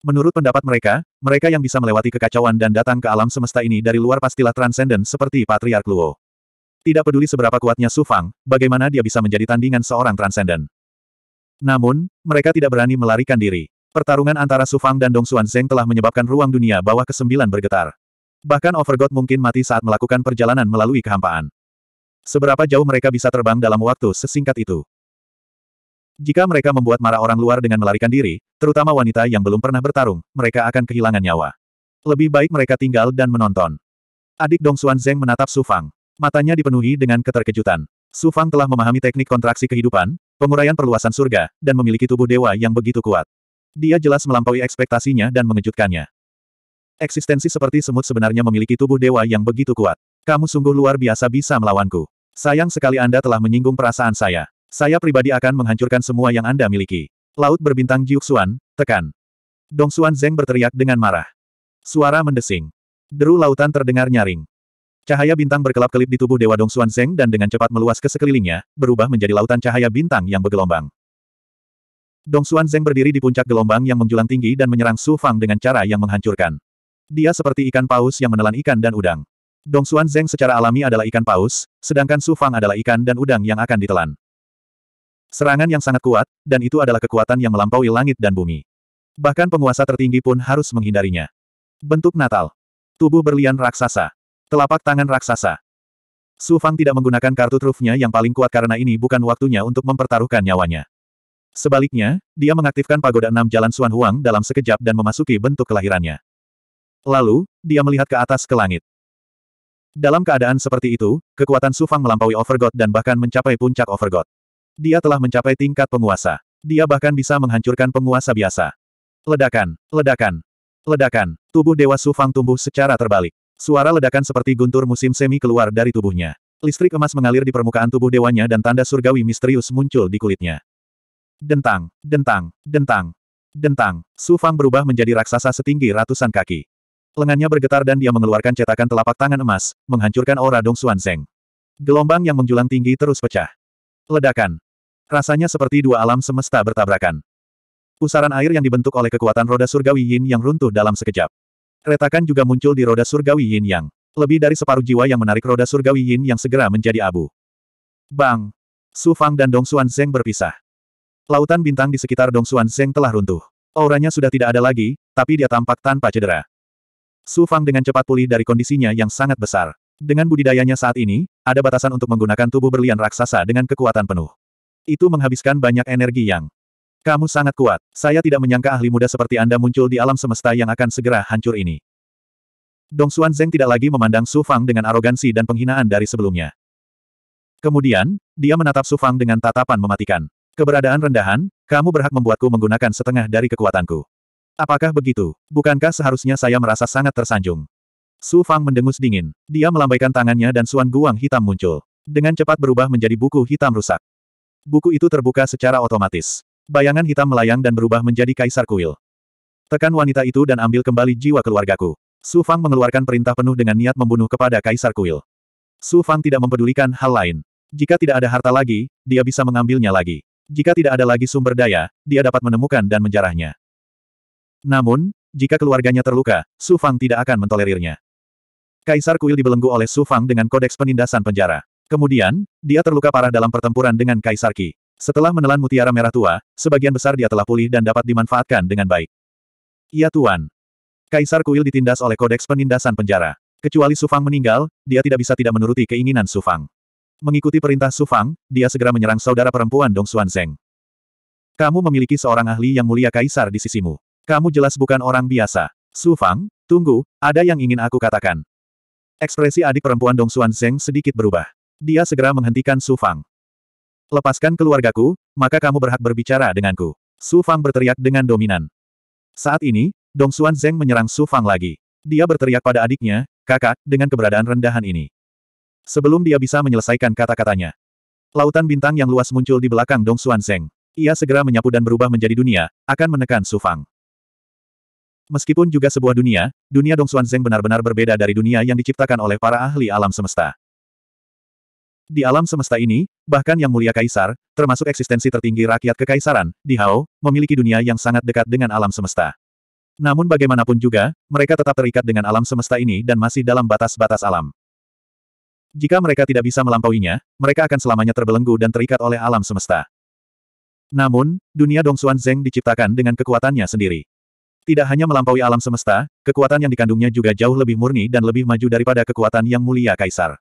Menurut pendapat mereka, mereka yang bisa melewati kekacauan dan datang ke alam semesta ini dari luar pastilah transenden seperti Patriark Luo. Tidak peduli seberapa kuatnya Su Fang, bagaimana dia bisa menjadi tandingan seorang transenden. Namun, mereka tidak berani melarikan diri. Pertarungan antara Su Fang dan Dong Xuan Zeng telah menyebabkan ruang dunia bawah ke-9 bergetar. Bahkan Overgod mungkin mati saat melakukan perjalanan melalui kehampaan. Seberapa jauh mereka bisa terbang dalam waktu sesingkat itu? Jika mereka membuat marah orang luar dengan melarikan diri, terutama wanita yang belum pernah bertarung, mereka akan kehilangan nyawa. Lebih baik mereka tinggal dan menonton. Adik Dong Xuan Zeng menatap Su Fang. Matanya dipenuhi dengan keterkejutan. Su Fang telah memahami teknik kontraksi kehidupan, penguraian perluasan surga, dan memiliki tubuh dewa yang begitu kuat. Dia jelas melampaui ekspektasinya dan mengejutkannya. Eksistensi seperti semut sebenarnya memiliki tubuh dewa yang begitu kuat. Kamu sungguh luar biasa bisa melawanku. Sayang sekali Anda telah menyinggung perasaan saya. Saya pribadi akan menghancurkan semua yang Anda miliki. Laut berbintang Jiuxuan, tekan. Dong Xuan Zeng berteriak dengan marah. Suara mendesing. Deru lautan terdengar nyaring. Cahaya bintang berkelap-kelip di tubuh Dewa Dong Xuan Zeng dan dengan cepat meluas ke sekelilingnya, berubah menjadi lautan cahaya bintang yang bergelombang. Dong Xuan Zeng berdiri di puncak gelombang yang menjulang tinggi dan menyerang Su Fang dengan cara yang menghancurkan. Dia seperti ikan paus yang menelan ikan dan udang. Dong Xuan Zeng secara alami adalah ikan paus, sedangkan Su Fang adalah ikan dan udang yang akan ditelan. Serangan yang sangat kuat, dan itu adalah kekuatan yang melampaui langit dan bumi. Bahkan penguasa tertinggi pun harus menghindarinya. Bentuk Natal. Tubuh berlian raksasa. Telapak tangan raksasa. Su Fang tidak menggunakan kartu trufnya yang paling kuat karena ini bukan waktunya untuk mempertaruhkan nyawanya. Sebaliknya, dia mengaktifkan pagoda enam jalan Suan Huang dalam sekejap dan memasuki bentuk kelahirannya. Lalu, dia melihat ke atas ke langit. Dalam keadaan seperti itu, kekuatan Sufang melampaui Overgod dan bahkan mencapai puncak Overgod. Dia telah mencapai tingkat penguasa. Dia bahkan bisa menghancurkan penguasa biasa. Ledakan, ledakan, ledakan. Tubuh Dewa Sufang tumbuh secara terbalik. Suara ledakan seperti guntur musim semi keluar dari tubuhnya. Listrik emas mengalir di permukaan tubuh dewanya dan tanda surgawi misterius muncul di kulitnya. Dentang, dentang, dentang, dentang. Su Fang berubah menjadi raksasa setinggi ratusan kaki. Lengannya bergetar dan dia mengeluarkan cetakan telapak tangan emas, menghancurkan aura Dong Xuan Zeng. Gelombang yang menjulang tinggi terus pecah. Ledakan. Rasanya seperti dua alam semesta bertabrakan. Pusaran air yang dibentuk oleh kekuatan roda surgawi Yin yang runtuh dalam sekejap. Retakan juga muncul di roda surgawi Yin yang. Lebih dari separuh jiwa yang menarik roda surgawi Yin yang segera menjadi abu. Bang! Su Fang dan Dong Xuan Zeng berpisah. Lautan bintang di sekitar Dong Xuan Zeng telah runtuh. Auranya sudah tidak ada lagi, tapi dia tampak tanpa cedera. Su Fang dengan cepat pulih dari kondisinya yang sangat besar. Dengan budidayanya saat ini, ada batasan untuk menggunakan tubuh berlian raksasa dengan kekuatan penuh. Itu menghabiskan banyak energi yang kamu sangat kuat. Saya tidak menyangka ahli muda seperti Anda muncul di alam semesta yang akan segera hancur ini. Dong Xuan Zeng tidak lagi memandang Su Fang dengan arogansi dan penghinaan dari sebelumnya. Kemudian, dia menatap Su Fang dengan tatapan mematikan. Keberadaan rendahan, kamu berhak membuatku menggunakan setengah dari kekuatanku. Apakah begitu? Bukankah seharusnya saya merasa sangat tersanjung? Su Fang mendengus dingin. Dia melambaikan tangannya dan Suan Guang hitam muncul. Dengan cepat berubah menjadi buku hitam rusak. Buku itu terbuka secara otomatis. Bayangan hitam melayang dan berubah menjadi kaisar kuil. Tekan wanita itu dan ambil kembali jiwa keluargaku. Su Fang mengeluarkan perintah penuh dengan niat membunuh kepada kaisar kuil. Su Fang tidak mempedulikan hal lain. Jika tidak ada harta lagi, dia bisa mengambilnya lagi. Jika tidak ada lagi sumber daya, dia dapat menemukan dan menjarahnya. Namun, jika keluarganya terluka, Su Fang tidak akan mentolerirnya. Kaisar Kuil dibelenggu oleh Su Fang dengan kodeks penindasan penjara. Kemudian, dia terluka parah dalam pertempuran dengan Kaisar Qi. Setelah menelan mutiara merah tua, sebagian besar dia telah pulih dan dapat dimanfaatkan dengan baik. Ya Tuan. Kaisar Kuil ditindas oleh kodeks penindasan penjara. Kecuali Su Fang meninggal, dia tidak bisa tidak menuruti keinginan Su Fang. Mengikuti perintah Su Fang, dia segera menyerang saudara perempuan Dong Xuan Zeng. Kamu memiliki seorang ahli yang mulia kaisar di sisimu. Kamu jelas bukan orang biasa. Su Fang, tunggu, ada yang ingin aku katakan. Ekspresi adik perempuan Dong Xuan Zeng sedikit berubah. Dia segera menghentikan Su Fang. Lepaskan keluargaku, maka kamu berhak berbicara denganku. Su Fang berteriak dengan dominan. Saat ini, Dong Xuan Zeng menyerang Su Fang lagi. Dia berteriak pada adiknya, kakak, dengan keberadaan rendahan ini. Sebelum dia bisa menyelesaikan kata-katanya. Lautan bintang yang luas muncul di belakang Dong Xuan Zeng. Ia segera menyapu dan berubah menjadi dunia, akan menekan Su Fang. Meskipun juga sebuah dunia, dunia Dong Xuan Zeng benar-benar berbeda dari dunia yang diciptakan oleh para ahli alam semesta. Di alam semesta ini, bahkan yang mulia kaisar, termasuk eksistensi tertinggi rakyat kekaisaran, di Hao, memiliki dunia yang sangat dekat dengan alam semesta. Namun bagaimanapun juga, mereka tetap terikat dengan alam semesta ini dan masih dalam batas-batas alam. Jika mereka tidak bisa melampauinya, mereka akan selamanya terbelenggu dan terikat oleh alam semesta. Namun, dunia Dong Xuan Zeng diciptakan dengan kekuatannya sendiri. Tidak hanya melampaui alam semesta, kekuatan yang dikandungnya juga jauh lebih murni dan lebih maju daripada kekuatan yang mulia kaisar.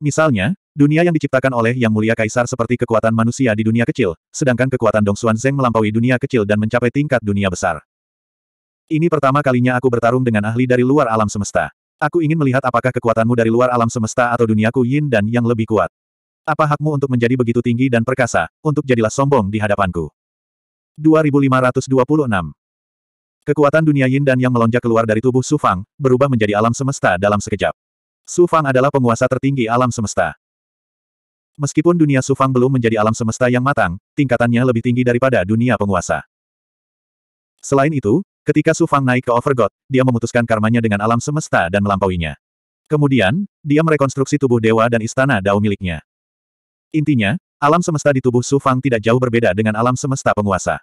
Misalnya, dunia yang diciptakan oleh yang mulia kaisar seperti kekuatan manusia di dunia kecil, sedangkan kekuatan Dong Xuan Zeng melampaui dunia kecil dan mencapai tingkat dunia besar. Ini pertama kalinya aku bertarung dengan ahli dari luar alam semesta. Aku ingin melihat apakah kekuatanmu dari luar alam semesta atau duniaku yin dan yang lebih kuat. Apa hakmu untuk menjadi begitu tinggi dan perkasa, untuk jadilah sombong di hadapanku. 2526 Kekuatan dunia yin dan yang melonjak keluar dari tubuh Su Fang berubah menjadi alam semesta dalam sekejap. Su Fang adalah penguasa tertinggi alam semesta. Meskipun dunia Su Fang belum menjadi alam semesta yang matang, tingkatannya lebih tinggi daripada dunia penguasa. Selain itu, Ketika Su Fang naik ke Overgod, dia memutuskan karmanya dengan alam semesta dan melampauinya. Kemudian, dia merekonstruksi tubuh dewa dan istana dao miliknya. Intinya, alam semesta di tubuh Su Fang tidak jauh berbeda dengan alam semesta penguasa.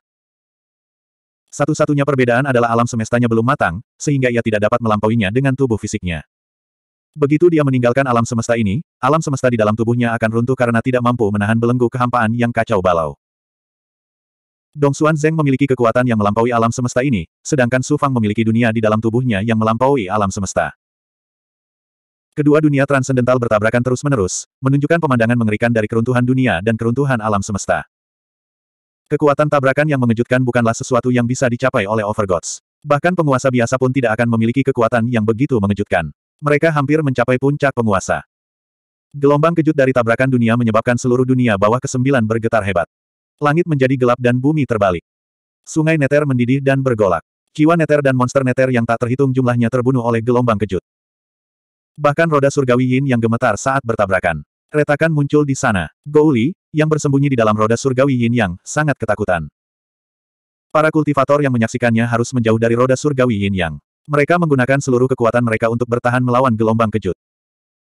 Satu-satunya perbedaan adalah alam semestanya belum matang, sehingga ia tidak dapat melampauinya dengan tubuh fisiknya. Begitu dia meninggalkan alam semesta ini, alam semesta di dalam tubuhnya akan runtuh karena tidak mampu menahan belenggu kehampaan yang kacau balau. Dong Xuan Zeng memiliki kekuatan yang melampaui alam semesta ini, sedangkan Su Fang memiliki dunia di dalam tubuhnya yang melampaui alam semesta. Kedua dunia transendental bertabrakan terus-menerus, menunjukkan pemandangan mengerikan dari keruntuhan dunia dan keruntuhan alam semesta. Kekuatan tabrakan yang mengejutkan bukanlah sesuatu yang bisa dicapai oleh Overgods. Bahkan penguasa biasa pun tidak akan memiliki kekuatan yang begitu mengejutkan. Mereka hampir mencapai puncak penguasa. Gelombang kejut dari tabrakan dunia menyebabkan seluruh dunia bawah kesembilan bergetar hebat. Langit menjadi gelap dan bumi terbalik. Sungai Neter mendidih dan bergolak. Jiwa Neter dan monster Neter yang tak terhitung jumlahnya terbunuh oleh gelombang kejut. Bahkan roda surgawi Yin yang gemetar saat bertabrakan. Retakan muncul di sana. Gouli, yang bersembunyi di dalam roda surgawi Yin yang sangat ketakutan. Para kultivator yang menyaksikannya harus menjauh dari roda surgawi Yin Yang. Mereka menggunakan seluruh kekuatan mereka untuk bertahan melawan gelombang kejut.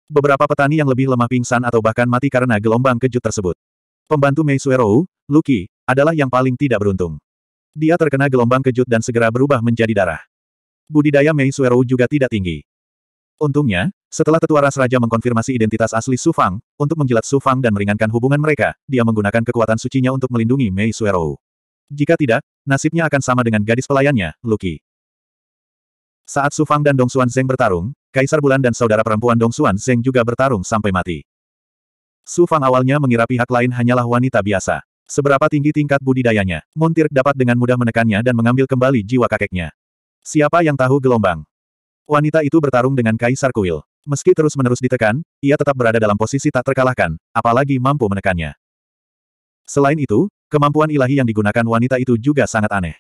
Beberapa petani yang lebih lemah pingsan atau bahkan mati karena gelombang kejut tersebut. Pembantu Mei Suerou, Luki, adalah yang paling tidak beruntung. Dia terkena gelombang kejut dan segera berubah menjadi darah. Budidaya Mei Suerou juga tidak tinggi. Untungnya, setelah tetua ras raja mengkonfirmasi identitas asli Su Fang, untuk menjilat Su Fang dan meringankan hubungan mereka, dia menggunakan kekuatan sucinya untuk melindungi Mei Suerou. Jika tidak, nasibnya akan sama dengan gadis pelayannya, Luki. Saat Su Fang dan Dong Xuan Zeng bertarung, Kaisar Bulan dan saudara perempuan Dong Xuan Zeng juga bertarung sampai mati. Su Fang awalnya mengira pihak lain hanyalah wanita biasa. Seberapa tinggi tingkat budidayanya, Montir dapat dengan mudah menekannya dan mengambil kembali jiwa kakeknya. Siapa yang tahu gelombang? Wanita itu bertarung dengan Kaisar Kuil. Meski terus-menerus ditekan, ia tetap berada dalam posisi tak terkalahkan, apalagi mampu menekannya. Selain itu, kemampuan ilahi yang digunakan wanita itu juga sangat aneh.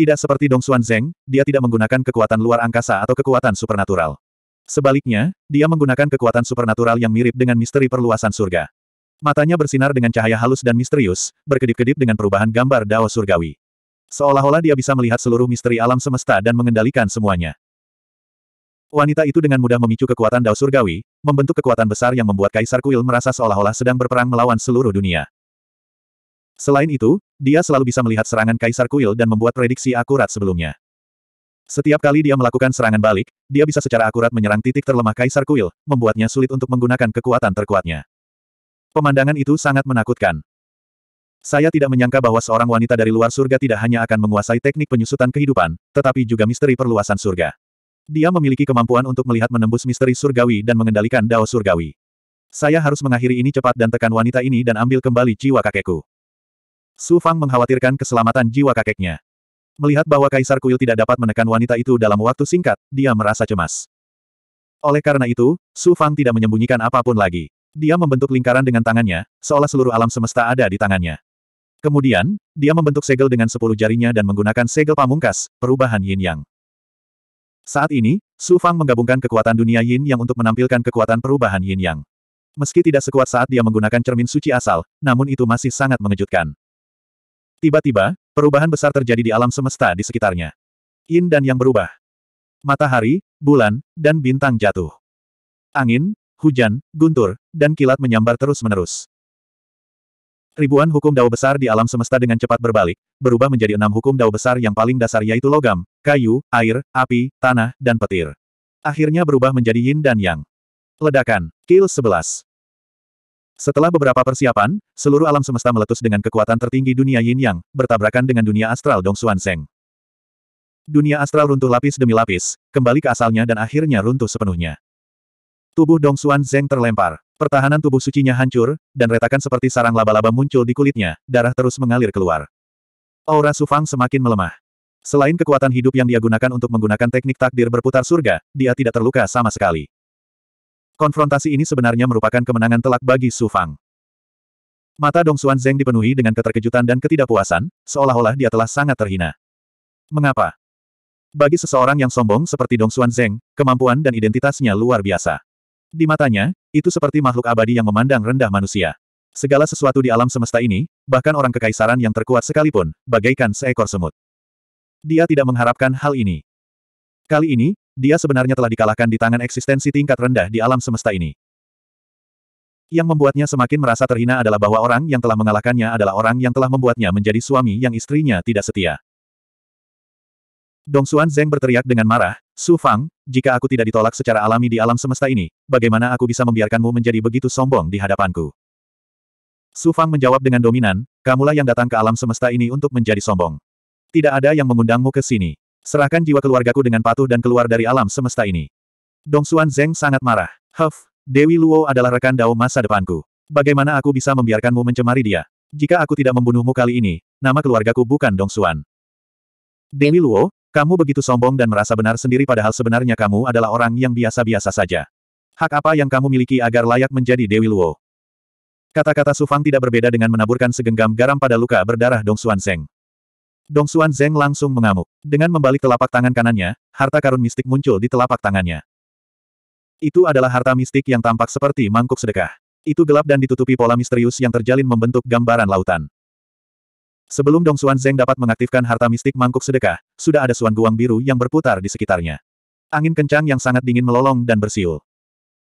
Tidak seperti Dong Xuan Zeng, dia tidak menggunakan kekuatan luar angkasa atau kekuatan supernatural. Sebaliknya, dia menggunakan kekuatan supernatural yang mirip dengan misteri perluasan surga. Matanya bersinar dengan cahaya halus dan misterius, berkedip-kedip dengan perubahan gambar Dao surgawi. Seolah-olah dia bisa melihat seluruh misteri alam semesta dan mengendalikan semuanya. Wanita itu dengan mudah memicu kekuatan Dao surgawi, membentuk kekuatan besar yang membuat Kaisar Kuil merasa seolah-olah sedang berperang melawan seluruh dunia. Selain itu, dia selalu bisa melihat serangan Kaisar Kuil dan membuat prediksi akurat sebelumnya. Setiap kali dia melakukan serangan balik, dia bisa secara akurat menyerang titik terlemah Kaisar Kuil, membuatnya sulit untuk menggunakan kekuatan terkuatnya. Pemandangan itu sangat menakutkan. Saya tidak menyangka bahwa seorang wanita dari luar surga tidak hanya akan menguasai teknik penyusutan kehidupan, tetapi juga misteri perluasan surga. Dia memiliki kemampuan untuk melihat menembus misteri surgawi dan mengendalikan dao surgawi. Saya harus mengakhiri ini cepat dan tekan wanita ini dan ambil kembali jiwa kakekku. Su Fang mengkhawatirkan keselamatan jiwa kakeknya. Melihat bahwa Kaisar Kuil tidak dapat menekan wanita itu dalam waktu singkat, dia merasa cemas. Oleh karena itu, Su Fang tidak menyembunyikan apapun lagi. Dia membentuk lingkaran dengan tangannya, seolah seluruh alam semesta ada di tangannya. Kemudian, dia membentuk segel dengan sepuluh jarinya dan menggunakan segel pamungkas, perubahan yin-yang. Saat ini, Su Fang menggabungkan kekuatan dunia yin yang untuk menampilkan kekuatan perubahan yin-yang. Meski tidak sekuat saat dia menggunakan cermin suci asal, namun itu masih sangat mengejutkan. Tiba-tiba, Perubahan besar terjadi di alam semesta di sekitarnya. Yin dan yang berubah. Matahari, bulan, dan bintang jatuh. Angin, hujan, guntur, dan kilat menyambar terus-menerus. Ribuan hukum dao besar di alam semesta dengan cepat berbalik, berubah menjadi enam hukum dao besar yang paling dasar yaitu logam, kayu, air, api, tanah, dan petir. Akhirnya berubah menjadi yin dan yang. Ledakan, kill 11. Setelah beberapa persiapan, seluruh alam semesta meletus dengan kekuatan tertinggi dunia yin yang, bertabrakan dengan dunia astral Dong Xuan Zeng. Dunia astral runtuh lapis demi lapis, kembali ke asalnya dan akhirnya runtuh sepenuhnya. Tubuh Dong Xuan Zeng terlempar, pertahanan tubuh sucinya hancur, dan retakan seperti sarang laba-laba muncul di kulitnya, darah terus mengalir keluar. Aura Sufang semakin melemah. Selain kekuatan hidup yang dia gunakan untuk menggunakan teknik takdir berputar surga, dia tidak terluka sama sekali. Konfrontasi ini sebenarnya merupakan kemenangan telak bagi Su Fang. Mata Dong Xuan Zeng dipenuhi dengan keterkejutan dan ketidakpuasan, seolah-olah dia telah sangat terhina. Mengapa? Bagi seseorang yang sombong seperti Dong Xuan Zeng, kemampuan dan identitasnya luar biasa. Di matanya, itu seperti makhluk abadi yang memandang rendah manusia. Segala sesuatu di alam semesta ini, bahkan orang kekaisaran yang terkuat sekalipun, bagaikan seekor semut. Dia tidak mengharapkan hal ini. Kali ini, dia sebenarnya telah dikalahkan di tangan eksistensi tingkat rendah di alam semesta ini. Yang membuatnya semakin merasa terhina adalah bahwa orang yang telah mengalahkannya adalah orang yang telah membuatnya menjadi suami yang istrinya tidak setia. Dong Xuan Zeng berteriak dengan marah, Su Fang, jika aku tidak ditolak secara alami di alam semesta ini, bagaimana aku bisa membiarkanmu menjadi begitu sombong di hadapanku? Su Fang menjawab dengan dominan, kamulah yang datang ke alam semesta ini untuk menjadi sombong. Tidak ada yang mengundangmu ke sini. Serahkan jiwa keluargaku dengan patuh dan keluar dari alam semesta ini. Dong Xuan Zeng sangat marah. Huff, Dewi Luo adalah rekan Dao masa depanku. Bagaimana aku bisa membiarkanmu mencemari dia? Jika aku tidak membunuhmu kali ini, nama keluargaku bukan Dong Xuan. Dewi Luo, kamu begitu sombong dan merasa benar sendiri padahal sebenarnya kamu adalah orang yang biasa-biasa saja. Hak apa yang kamu miliki agar layak menjadi Dewi Luo? Kata-kata Sufang tidak berbeda dengan menaburkan segenggam garam pada luka berdarah Dong Xuan Zeng. Dong Xuan Zeng langsung mengamuk. Dengan membalik telapak tangan kanannya, harta karun mistik muncul di telapak tangannya. Itu adalah harta mistik yang tampak seperti mangkuk sedekah. Itu gelap dan ditutupi pola misterius yang terjalin membentuk gambaran lautan. Sebelum Dong Xuan Zeng dapat mengaktifkan harta mistik mangkuk sedekah, sudah ada suan guang biru yang berputar di sekitarnya. Angin kencang yang sangat dingin melolong dan bersiul.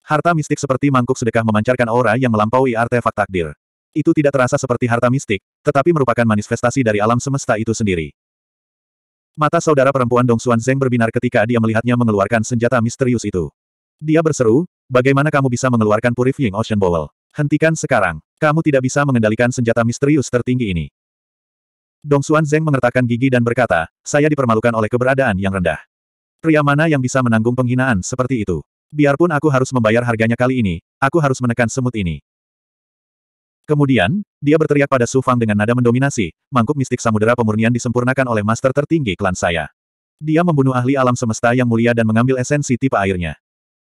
Harta mistik seperti mangkuk sedekah memancarkan aura yang melampaui artefak takdir. Itu tidak terasa seperti harta mistik, tetapi merupakan manifestasi dari alam semesta itu sendiri. Mata saudara perempuan Dong Xuan Zeng berbinar ketika dia melihatnya mengeluarkan senjata misterius itu. Dia berseru, bagaimana kamu bisa mengeluarkan Purifying Ocean Bowl? Hentikan sekarang. Kamu tidak bisa mengendalikan senjata misterius tertinggi ini. Dong Xuan Zeng mengertakkan gigi dan berkata, saya dipermalukan oleh keberadaan yang rendah. Pria mana yang bisa menanggung penghinaan seperti itu? Biarpun aku harus membayar harganya kali ini, aku harus menekan semut ini. Kemudian, dia berteriak pada Su Fang dengan nada mendominasi, mangkuk mistik samudera pemurnian disempurnakan oleh master tertinggi klan saya. Dia membunuh ahli alam semesta yang mulia dan mengambil esensi tipe airnya.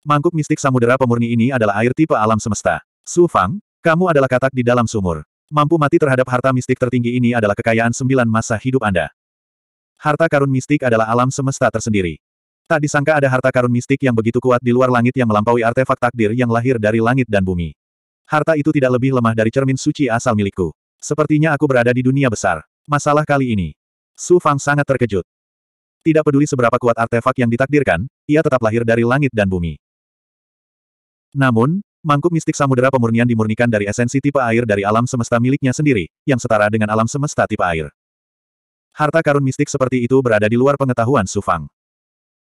Mangkuk mistik samudera pemurni ini adalah air tipe alam semesta. Su Fang, kamu adalah katak di dalam sumur. Mampu mati terhadap harta mistik tertinggi ini adalah kekayaan sembilan masa hidup Anda. Harta karun mistik adalah alam semesta tersendiri. Tak disangka ada harta karun mistik yang begitu kuat di luar langit yang melampaui artefak takdir yang lahir dari langit dan bumi. Harta itu tidak lebih lemah dari cermin suci asal milikku. Sepertinya aku berada di dunia besar. Masalah kali ini. Su Fang sangat terkejut. Tidak peduli seberapa kuat artefak yang ditakdirkan, ia tetap lahir dari langit dan bumi. Namun, mangkuk mistik samudera pemurnian dimurnikan dari esensi tipe air dari alam semesta miliknya sendiri, yang setara dengan alam semesta tipe air. Harta karun mistik seperti itu berada di luar pengetahuan Su Fang.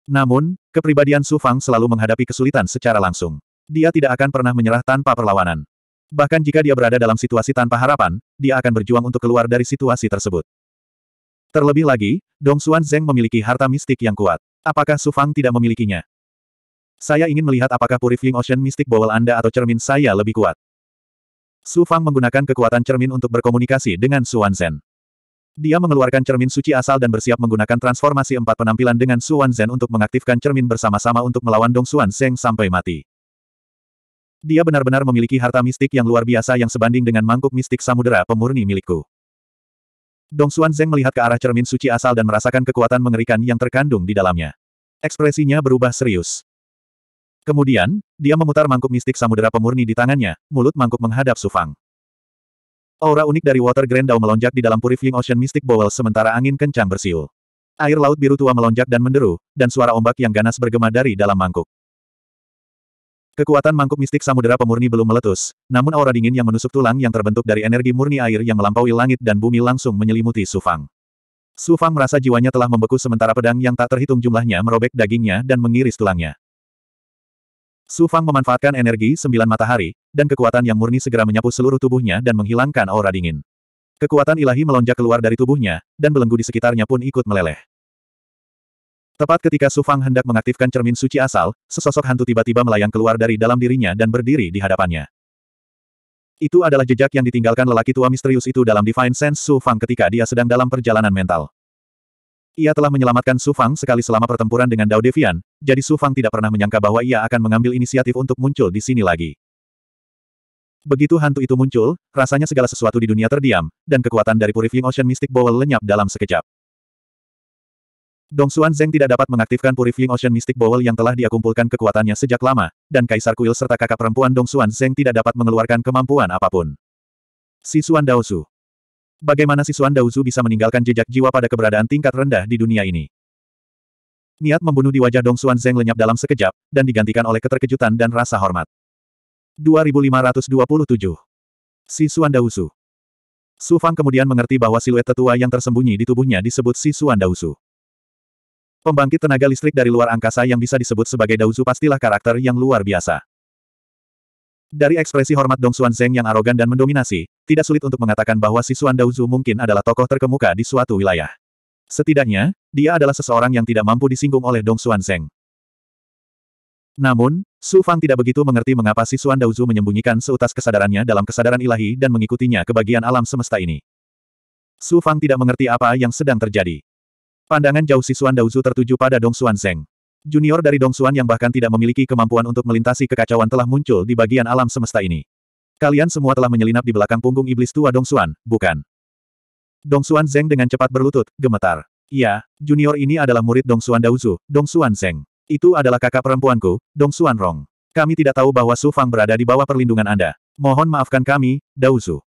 Namun, kepribadian Su Fang selalu menghadapi kesulitan secara langsung. Dia tidak akan pernah menyerah tanpa perlawanan. Bahkan jika dia berada dalam situasi tanpa harapan, dia akan berjuang untuk keluar dari situasi tersebut. Terlebih lagi, Dong Xuan Zeng memiliki harta mistik yang kuat. Apakah Su Fang tidak memilikinya? Saya ingin melihat apakah Purifying Ocean Mystic Bowl Anda atau cermin saya lebih kuat. Su Fang menggunakan kekuatan cermin untuk berkomunikasi dengan Xuan Zhen. Dia mengeluarkan cermin suci asal dan bersiap menggunakan transformasi empat penampilan dengan Xuan Zhen untuk mengaktifkan cermin bersama-sama untuk melawan Dong Xuan Zeng sampai mati. Dia benar-benar memiliki harta mistik yang luar biasa yang sebanding dengan mangkuk mistik samudera pemurni milikku. Dong Xuan Zeng melihat ke arah cermin suci asal dan merasakan kekuatan mengerikan yang terkandung di dalamnya. Ekspresinya berubah serius. Kemudian, dia memutar mangkuk mistik samudera pemurni di tangannya, mulut mangkuk menghadap Sufang. Aura unik dari Water Grand Dao melonjak di dalam Purifying Ocean Mystic Bowl sementara angin kencang bersiul. Air laut biru tua melonjak dan menderu, dan suara ombak yang ganas bergema dari dalam mangkuk. Kekuatan mangkuk mistik samudera pemurni belum meletus, namun aura dingin yang menusuk tulang yang terbentuk dari energi murni air yang melampaui langit dan bumi langsung menyelimuti Sufang. Sufang merasa jiwanya telah membeku sementara pedang yang tak terhitung jumlahnya merobek dagingnya dan mengiris tulangnya. Sufang memanfaatkan energi sembilan matahari, dan kekuatan yang murni segera menyapu seluruh tubuhnya dan menghilangkan aura dingin. Kekuatan ilahi melonjak keluar dari tubuhnya, dan belenggu di sekitarnya pun ikut meleleh. Tepat ketika Su Fang hendak mengaktifkan cermin suci asal, sesosok hantu tiba-tiba melayang keluar dari dalam dirinya dan berdiri di hadapannya. Itu adalah jejak yang ditinggalkan lelaki tua misterius itu dalam Divine Sense Su Fang ketika dia sedang dalam perjalanan mental. Ia telah menyelamatkan Su Fang sekali selama pertempuran dengan Dao Devian, jadi Su Fang tidak pernah menyangka bahwa ia akan mengambil inisiatif untuk muncul di sini lagi. Begitu hantu itu muncul, rasanya segala sesuatu di dunia terdiam, dan kekuatan dari Purifying Ocean Mystic Bowl lenyap dalam sekejap. Dong Xuan Zeng tidak dapat mengaktifkan Purifying Ocean Mystic Bowl yang telah dia kumpulkan kekuatannya sejak lama, dan Kaisar Kuil serta kakak perempuan Dong Xuan Zeng tidak dapat mengeluarkan kemampuan apapun. Si Xuan Daozu Bagaimana si Xuan Daozu bisa meninggalkan jejak jiwa pada keberadaan tingkat rendah di dunia ini? Niat membunuh di wajah Dong Xuan Zeng lenyap dalam sekejap, dan digantikan oleh keterkejutan dan rasa hormat. 2527 Si Xuan Daozu Su Fang kemudian mengerti bahwa siluet tetua yang tersembunyi di tubuhnya disebut Si Xuan Daozu. Pembangkit tenaga listrik dari luar angkasa yang bisa disebut sebagai Daozu pastilah karakter yang luar biasa. Dari ekspresi hormat Dong Xuan Zeng yang arogan dan mendominasi, tidak sulit untuk mengatakan bahwa si Xuan Daozu mungkin adalah tokoh terkemuka di suatu wilayah. Setidaknya, dia adalah seseorang yang tidak mampu disinggung oleh Dong Xuan Zeng. Namun, Su Fang tidak begitu mengerti mengapa si Xuan Daozu menyembunyikan seutas kesadarannya dalam kesadaran ilahi dan mengikutinya ke bagian alam semesta ini. Su Fang tidak mengerti apa yang sedang terjadi. Pandangan jauh Sisuan Daozu tertuju pada Dong Xuan Zeng. Junior dari Dong Xuan yang bahkan tidak memiliki kemampuan untuk melintasi kekacauan telah muncul di bagian alam semesta ini. Kalian semua telah menyelinap di belakang punggung iblis tua Dong Xuan, bukan? Dong Xuan Zeng dengan cepat berlutut, gemetar. Ya, junior ini adalah murid Dong Xuan Daozu, Dong Xuan Zeng. Itu adalah kakak perempuanku, Dong Xuan Rong. Kami tidak tahu bahwa Su Fang berada di bawah perlindungan Anda. Mohon maafkan kami, Daozu.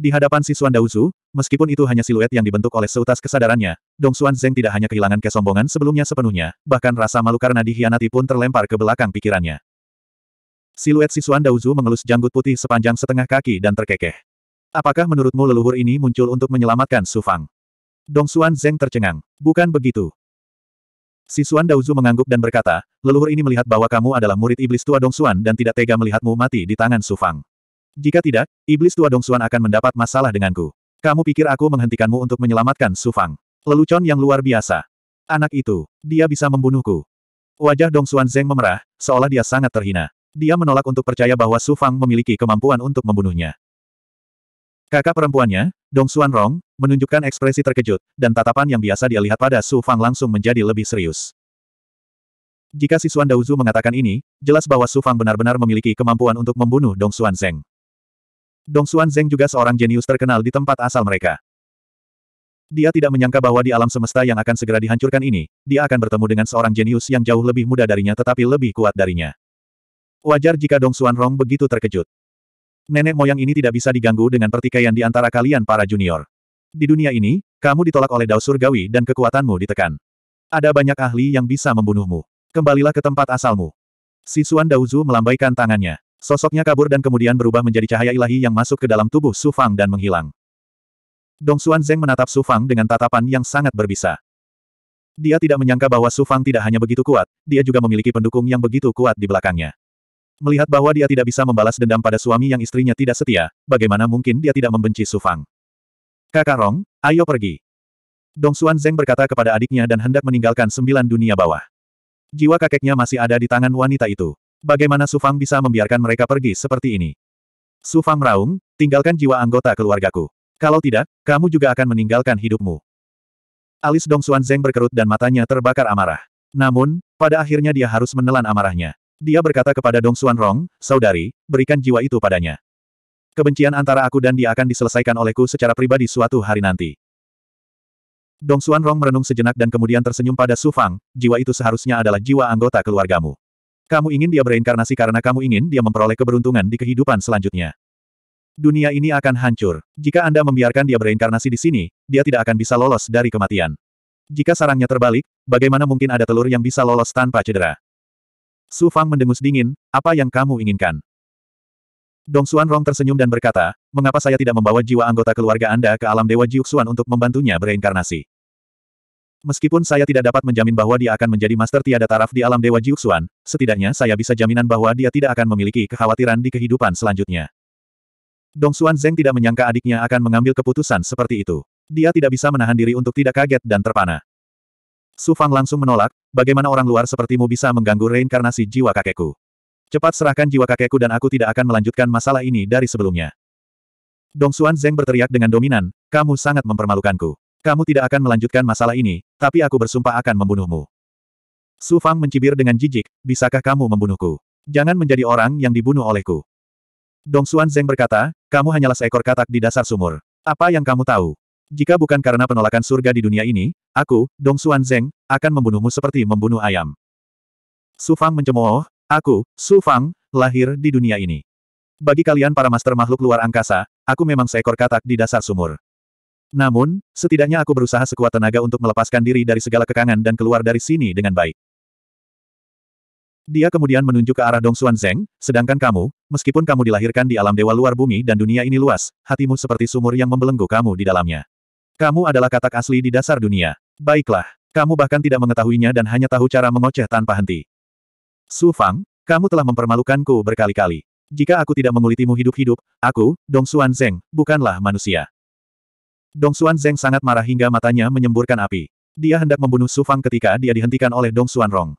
Di hadapan Si Sisuan Dauzu, meskipun itu hanya siluet yang dibentuk oleh seutas kesadarannya, Dong Xuan Zeng tidak hanya kehilangan kesombongan sebelumnya sepenuhnya, bahkan rasa malu karena dihianati pun terlempar ke belakang pikirannya. Siluet Si Sisuan Dauzu mengelus janggut putih sepanjang setengah kaki dan terkekeh. Apakah menurutmu leluhur ini muncul untuk menyelamatkan Su Fang?" Dong Xuan Zeng tercengang. Bukan begitu. Si Sisuan Dauzu mengangguk dan berkata, leluhur ini melihat bahwa kamu adalah murid iblis tua Dong Xuan dan tidak tega melihatmu mati di tangan Su Fang." Jika tidak, iblis tua Dong Dongsuan akan mendapat masalah denganku. Kamu pikir aku menghentikanmu untuk menyelamatkan Sufang? Lelucon yang luar biasa. Anak itu, dia bisa membunuhku. Wajah Dong Dongsuan Zeng memerah, seolah dia sangat terhina. Dia menolak untuk percaya bahwa Sufang memiliki kemampuan untuk membunuhnya. Kakak perempuannya, Dong Dongsuan Rong, menunjukkan ekspresi terkejut, dan tatapan yang biasa dia lihat pada Sufang langsung menjadi lebih serius. Jika Sisuan Daozu mengatakan ini, jelas bahwa Sufang benar-benar memiliki kemampuan untuk membunuh Dong Dongsuan Zeng. Dong Xuan Zeng juga seorang jenius terkenal di tempat asal mereka. Dia tidak menyangka bahwa di alam semesta yang akan segera dihancurkan ini, dia akan bertemu dengan seorang jenius yang jauh lebih muda darinya tetapi lebih kuat darinya. Wajar jika Dong Xuan Rong begitu terkejut. Nenek moyang ini tidak bisa diganggu dengan pertikaian di antara kalian para junior. Di dunia ini, kamu ditolak oleh dao surgawi dan kekuatanmu ditekan. Ada banyak ahli yang bisa membunuhmu. Kembalilah ke tempat asalmu. Si Xuan Daozu melambaikan tangannya. Sosoknya kabur dan kemudian berubah menjadi cahaya ilahi yang masuk ke dalam tubuh Su Fang dan menghilang. Dong Xuan Zeng menatap Su Fang dengan tatapan yang sangat berbisa. Dia tidak menyangka bahwa Su Fang tidak hanya begitu kuat, dia juga memiliki pendukung yang begitu kuat di belakangnya. Melihat bahwa dia tidak bisa membalas dendam pada suami yang istrinya tidak setia, bagaimana mungkin dia tidak membenci Su Fang? Kakak Rong, ayo pergi. Dong Xuan Zeng berkata kepada adiknya dan hendak meninggalkan sembilan dunia bawah. Jiwa kakeknya masih ada di tangan wanita itu. Bagaimana Sufang bisa membiarkan mereka pergi seperti ini? Sufang meraung, tinggalkan jiwa anggota keluargaku. Kalau tidak, kamu juga akan meninggalkan hidupmu. Alis Dong Xuan Zeng berkerut dan matanya terbakar amarah. Namun, pada akhirnya dia harus menelan amarahnya. Dia berkata kepada Dong Xuan Rong, saudari, berikan jiwa itu padanya. Kebencian antara aku dan dia akan diselesaikan olehku secara pribadi suatu hari nanti. Dong Xuan Rong merenung sejenak dan kemudian tersenyum pada Su Fang, jiwa itu seharusnya adalah jiwa anggota keluargamu. Kamu ingin dia bereinkarnasi karena kamu ingin dia memperoleh keberuntungan di kehidupan selanjutnya. Dunia ini akan hancur. Jika Anda membiarkan dia bereinkarnasi di sini, dia tidak akan bisa lolos dari kematian. Jika sarangnya terbalik, bagaimana mungkin ada telur yang bisa lolos tanpa cedera? Su Fang mendengus dingin, apa yang kamu inginkan? Dong Xuan Rong tersenyum dan berkata, mengapa saya tidak membawa jiwa anggota keluarga Anda ke alam Dewa Jiuxuan untuk membantunya bereinkarnasi? Meskipun saya tidak dapat menjamin bahwa dia akan menjadi master tiada taraf di alam Dewa Jiuxuan, setidaknya saya bisa jaminan bahwa dia tidak akan memiliki kekhawatiran di kehidupan selanjutnya. Dong Xuan Zeng tidak menyangka adiknya akan mengambil keputusan seperti itu. Dia tidak bisa menahan diri untuk tidak kaget dan terpana. Su Fang langsung menolak, bagaimana orang luar sepertimu bisa mengganggu reinkarnasi jiwa kakekku. Cepat serahkan jiwa kakekku dan aku tidak akan melanjutkan masalah ini dari sebelumnya. Dong Xuan Zeng berteriak dengan dominan, kamu sangat mempermalukanku. Kamu tidak akan melanjutkan masalah ini, tapi aku bersumpah akan membunuhmu. Su Fang mencibir dengan jijik, bisakah kamu membunuhku? Jangan menjadi orang yang dibunuh olehku. Dong Xuan Zeng berkata, kamu hanyalah seekor katak di dasar sumur. Apa yang kamu tahu? Jika bukan karena penolakan surga di dunia ini, aku, Dong Xuan Zeng, akan membunuhmu seperti membunuh ayam. Su Fang mencemooh, aku, Su Fang, lahir di dunia ini. Bagi kalian para master makhluk luar angkasa, aku memang seekor katak di dasar sumur. Namun, setidaknya aku berusaha sekuat tenaga untuk melepaskan diri dari segala kekangan dan keluar dari sini dengan baik. Dia kemudian menunjuk ke arah Dong Xuan Zeng, sedangkan kamu, meskipun kamu dilahirkan di alam dewa luar bumi dan dunia ini luas, hatimu seperti sumur yang membelenggu kamu di dalamnya. Kamu adalah katak asli di dasar dunia. Baiklah, kamu bahkan tidak mengetahuinya dan hanya tahu cara mengoceh tanpa henti. Su Fang, kamu telah mempermalukanku berkali-kali. Jika aku tidak mengulitimu hidup-hidup, aku, Dong Xuan Zeng, bukanlah manusia. Dong Xuan Zeng sangat marah hingga matanya menyemburkan api. Dia hendak membunuh Su Fang ketika dia dihentikan oleh Dong Xuan Rong.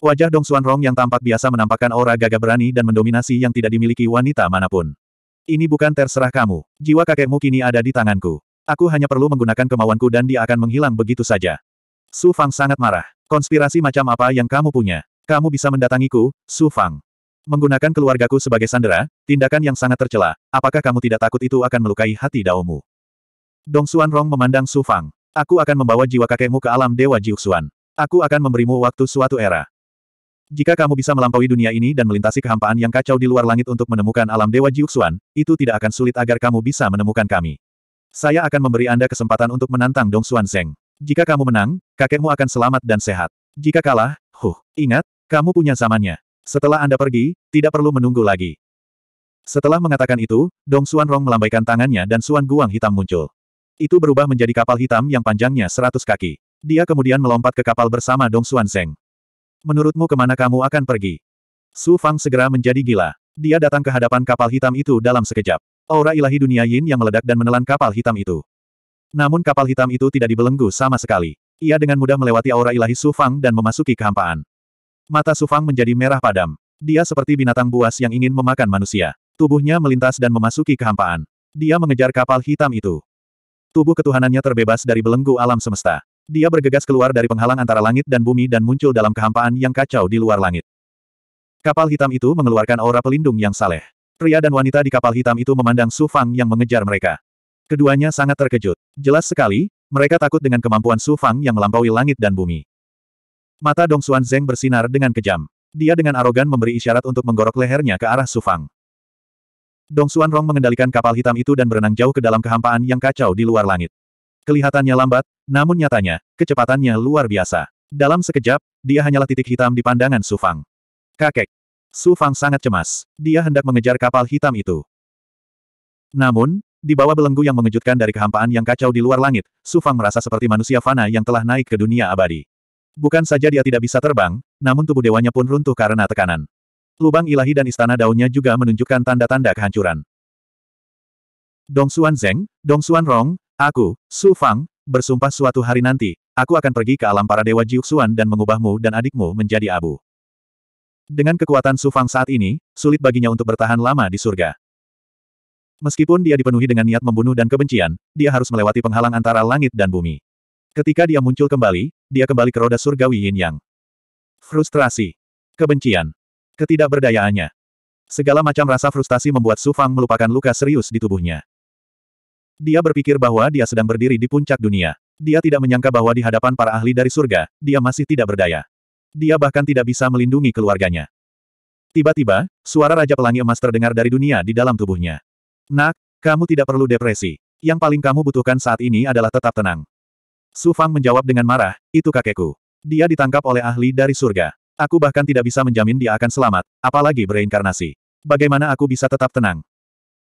Wajah Dong Xuan Rong yang tampak biasa menampakkan aura gagah berani dan mendominasi yang tidak dimiliki wanita manapun. Ini bukan terserah kamu. Jiwa kakekmu kini ada di tanganku. Aku hanya perlu menggunakan kemauanku dan dia akan menghilang begitu saja. Su Fang sangat marah. Konspirasi macam apa yang kamu punya? Kamu bisa mendatangiku, Su Fang. Menggunakan keluargaku sebagai sandera, tindakan yang sangat tercela. Apakah kamu tidak takut itu akan melukai hati Daomu? Dong Xuan Rong memandang Su Fang. Aku akan membawa jiwa kakekmu ke alam Dewa Jiuxuan. Aku akan memberimu waktu suatu era. Jika kamu bisa melampaui dunia ini dan melintasi kehampaan yang kacau di luar langit untuk menemukan alam Dewa Jiuxuan, itu tidak akan sulit agar kamu bisa menemukan kami. Saya akan memberi Anda kesempatan untuk menantang Dong Xuan Zeng. Jika kamu menang, kakekmu akan selamat dan sehat. Jika kalah, huh, ingat, kamu punya zamannya. Setelah Anda pergi, tidak perlu menunggu lagi. Setelah mengatakan itu, Dong Xuan Rong melambaikan tangannya dan Xuan Guang hitam muncul. Itu berubah menjadi kapal hitam yang panjangnya seratus kaki. Dia kemudian melompat ke kapal bersama Dong Xuan Seng. Menurutmu kemana kamu akan pergi? Su Fang segera menjadi gila. Dia datang ke hadapan kapal hitam itu dalam sekejap. Aura ilahi dunia Yin yang meledak dan menelan kapal hitam itu. Namun kapal hitam itu tidak dibelenggu sama sekali. Ia dengan mudah melewati aura ilahi Su Fang dan memasuki kehampaan. Mata Su Fang menjadi merah padam. Dia seperti binatang buas yang ingin memakan manusia. Tubuhnya melintas dan memasuki kehampaan. Dia mengejar kapal hitam itu. Tubuh ketuhanannya terbebas dari belenggu alam semesta. Dia bergegas keluar dari penghalang antara langit dan bumi dan muncul dalam kehampaan yang kacau di luar langit. Kapal hitam itu mengeluarkan aura pelindung yang saleh. Pria dan wanita di kapal hitam itu memandang Su Fang yang mengejar mereka. Keduanya sangat terkejut. Jelas sekali, mereka takut dengan kemampuan Su Fang yang melampaui langit dan bumi. Mata Dong Xuan Zeng bersinar dengan kejam. Dia dengan arogan memberi isyarat untuk menggorok lehernya ke arah Su Fang. Dong Xuan Rong mengendalikan kapal hitam itu dan berenang jauh ke dalam kehampaan yang kacau di luar langit. Kelihatannya lambat, namun nyatanya, kecepatannya luar biasa. Dalam sekejap, dia hanyalah titik hitam di pandangan Su Fang. Kakek. Su Fang sangat cemas. Dia hendak mengejar kapal hitam itu. Namun, di bawah belenggu yang mengejutkan dari kehampaan yang kacau di luar langit, Su Fang merasa seperti manusia fana yang telah naik ke dunia abadi. Bukan saja dia tidak bisa terbang, namun tubuh dewanya pun runtuh karena tekanan. Lubang ilahi dan istana daunnya juga menunjukkan tanda-tanda kehancuran. Dong Xuan Zeng, Dong Xuan Rong, aku, Su Fang, bersumpah suatu hari nanti, aku akan pergi ke alam para dewa Jiuxuan dan mengubahmu dan adikmu menjadi abu. Dengan kekuatan Su Fang saat ini, sulit baginya untuk bertahan lama di surga. Meskipun dia dipenuhi dengan niat membunuh dan kebencian, dia harus melewati penghalang antara langit dan bumi. Ketika dia muncul kembali, dia kembali ke roda surgawi Yin Yang. Frustrasi. Kebencian. Ketidakberdayaannya. Segala macam rasa frustasi membuat Su Fang melupakan luka serius di tubuhnya. Dia berpikir bahwa dia sedang berdiri di puncak dunia. Dia tidak menyangka bahwa di hadapan para ahli dari surga, dia masih tidak berdaya. Dia bahkan tidak bisa melindungi keluarganya. Tiba-tiba, suara Raja Pelangi Emas terdengar dari dunia di dalam tubuhnya. Nak, kamu tidak perlu depresi. Yang paling kamu butuhkan saat ini adalah tetap tenang. Su Fang menjawab dengan marah, itu kakekku. Dia ditangkap oleh ahli dari surga. Aku bahkan tidak bisa menjamin dia akan selamat, apalagi bereinkarnasi. Bagaimana aku bisa tetap tenang?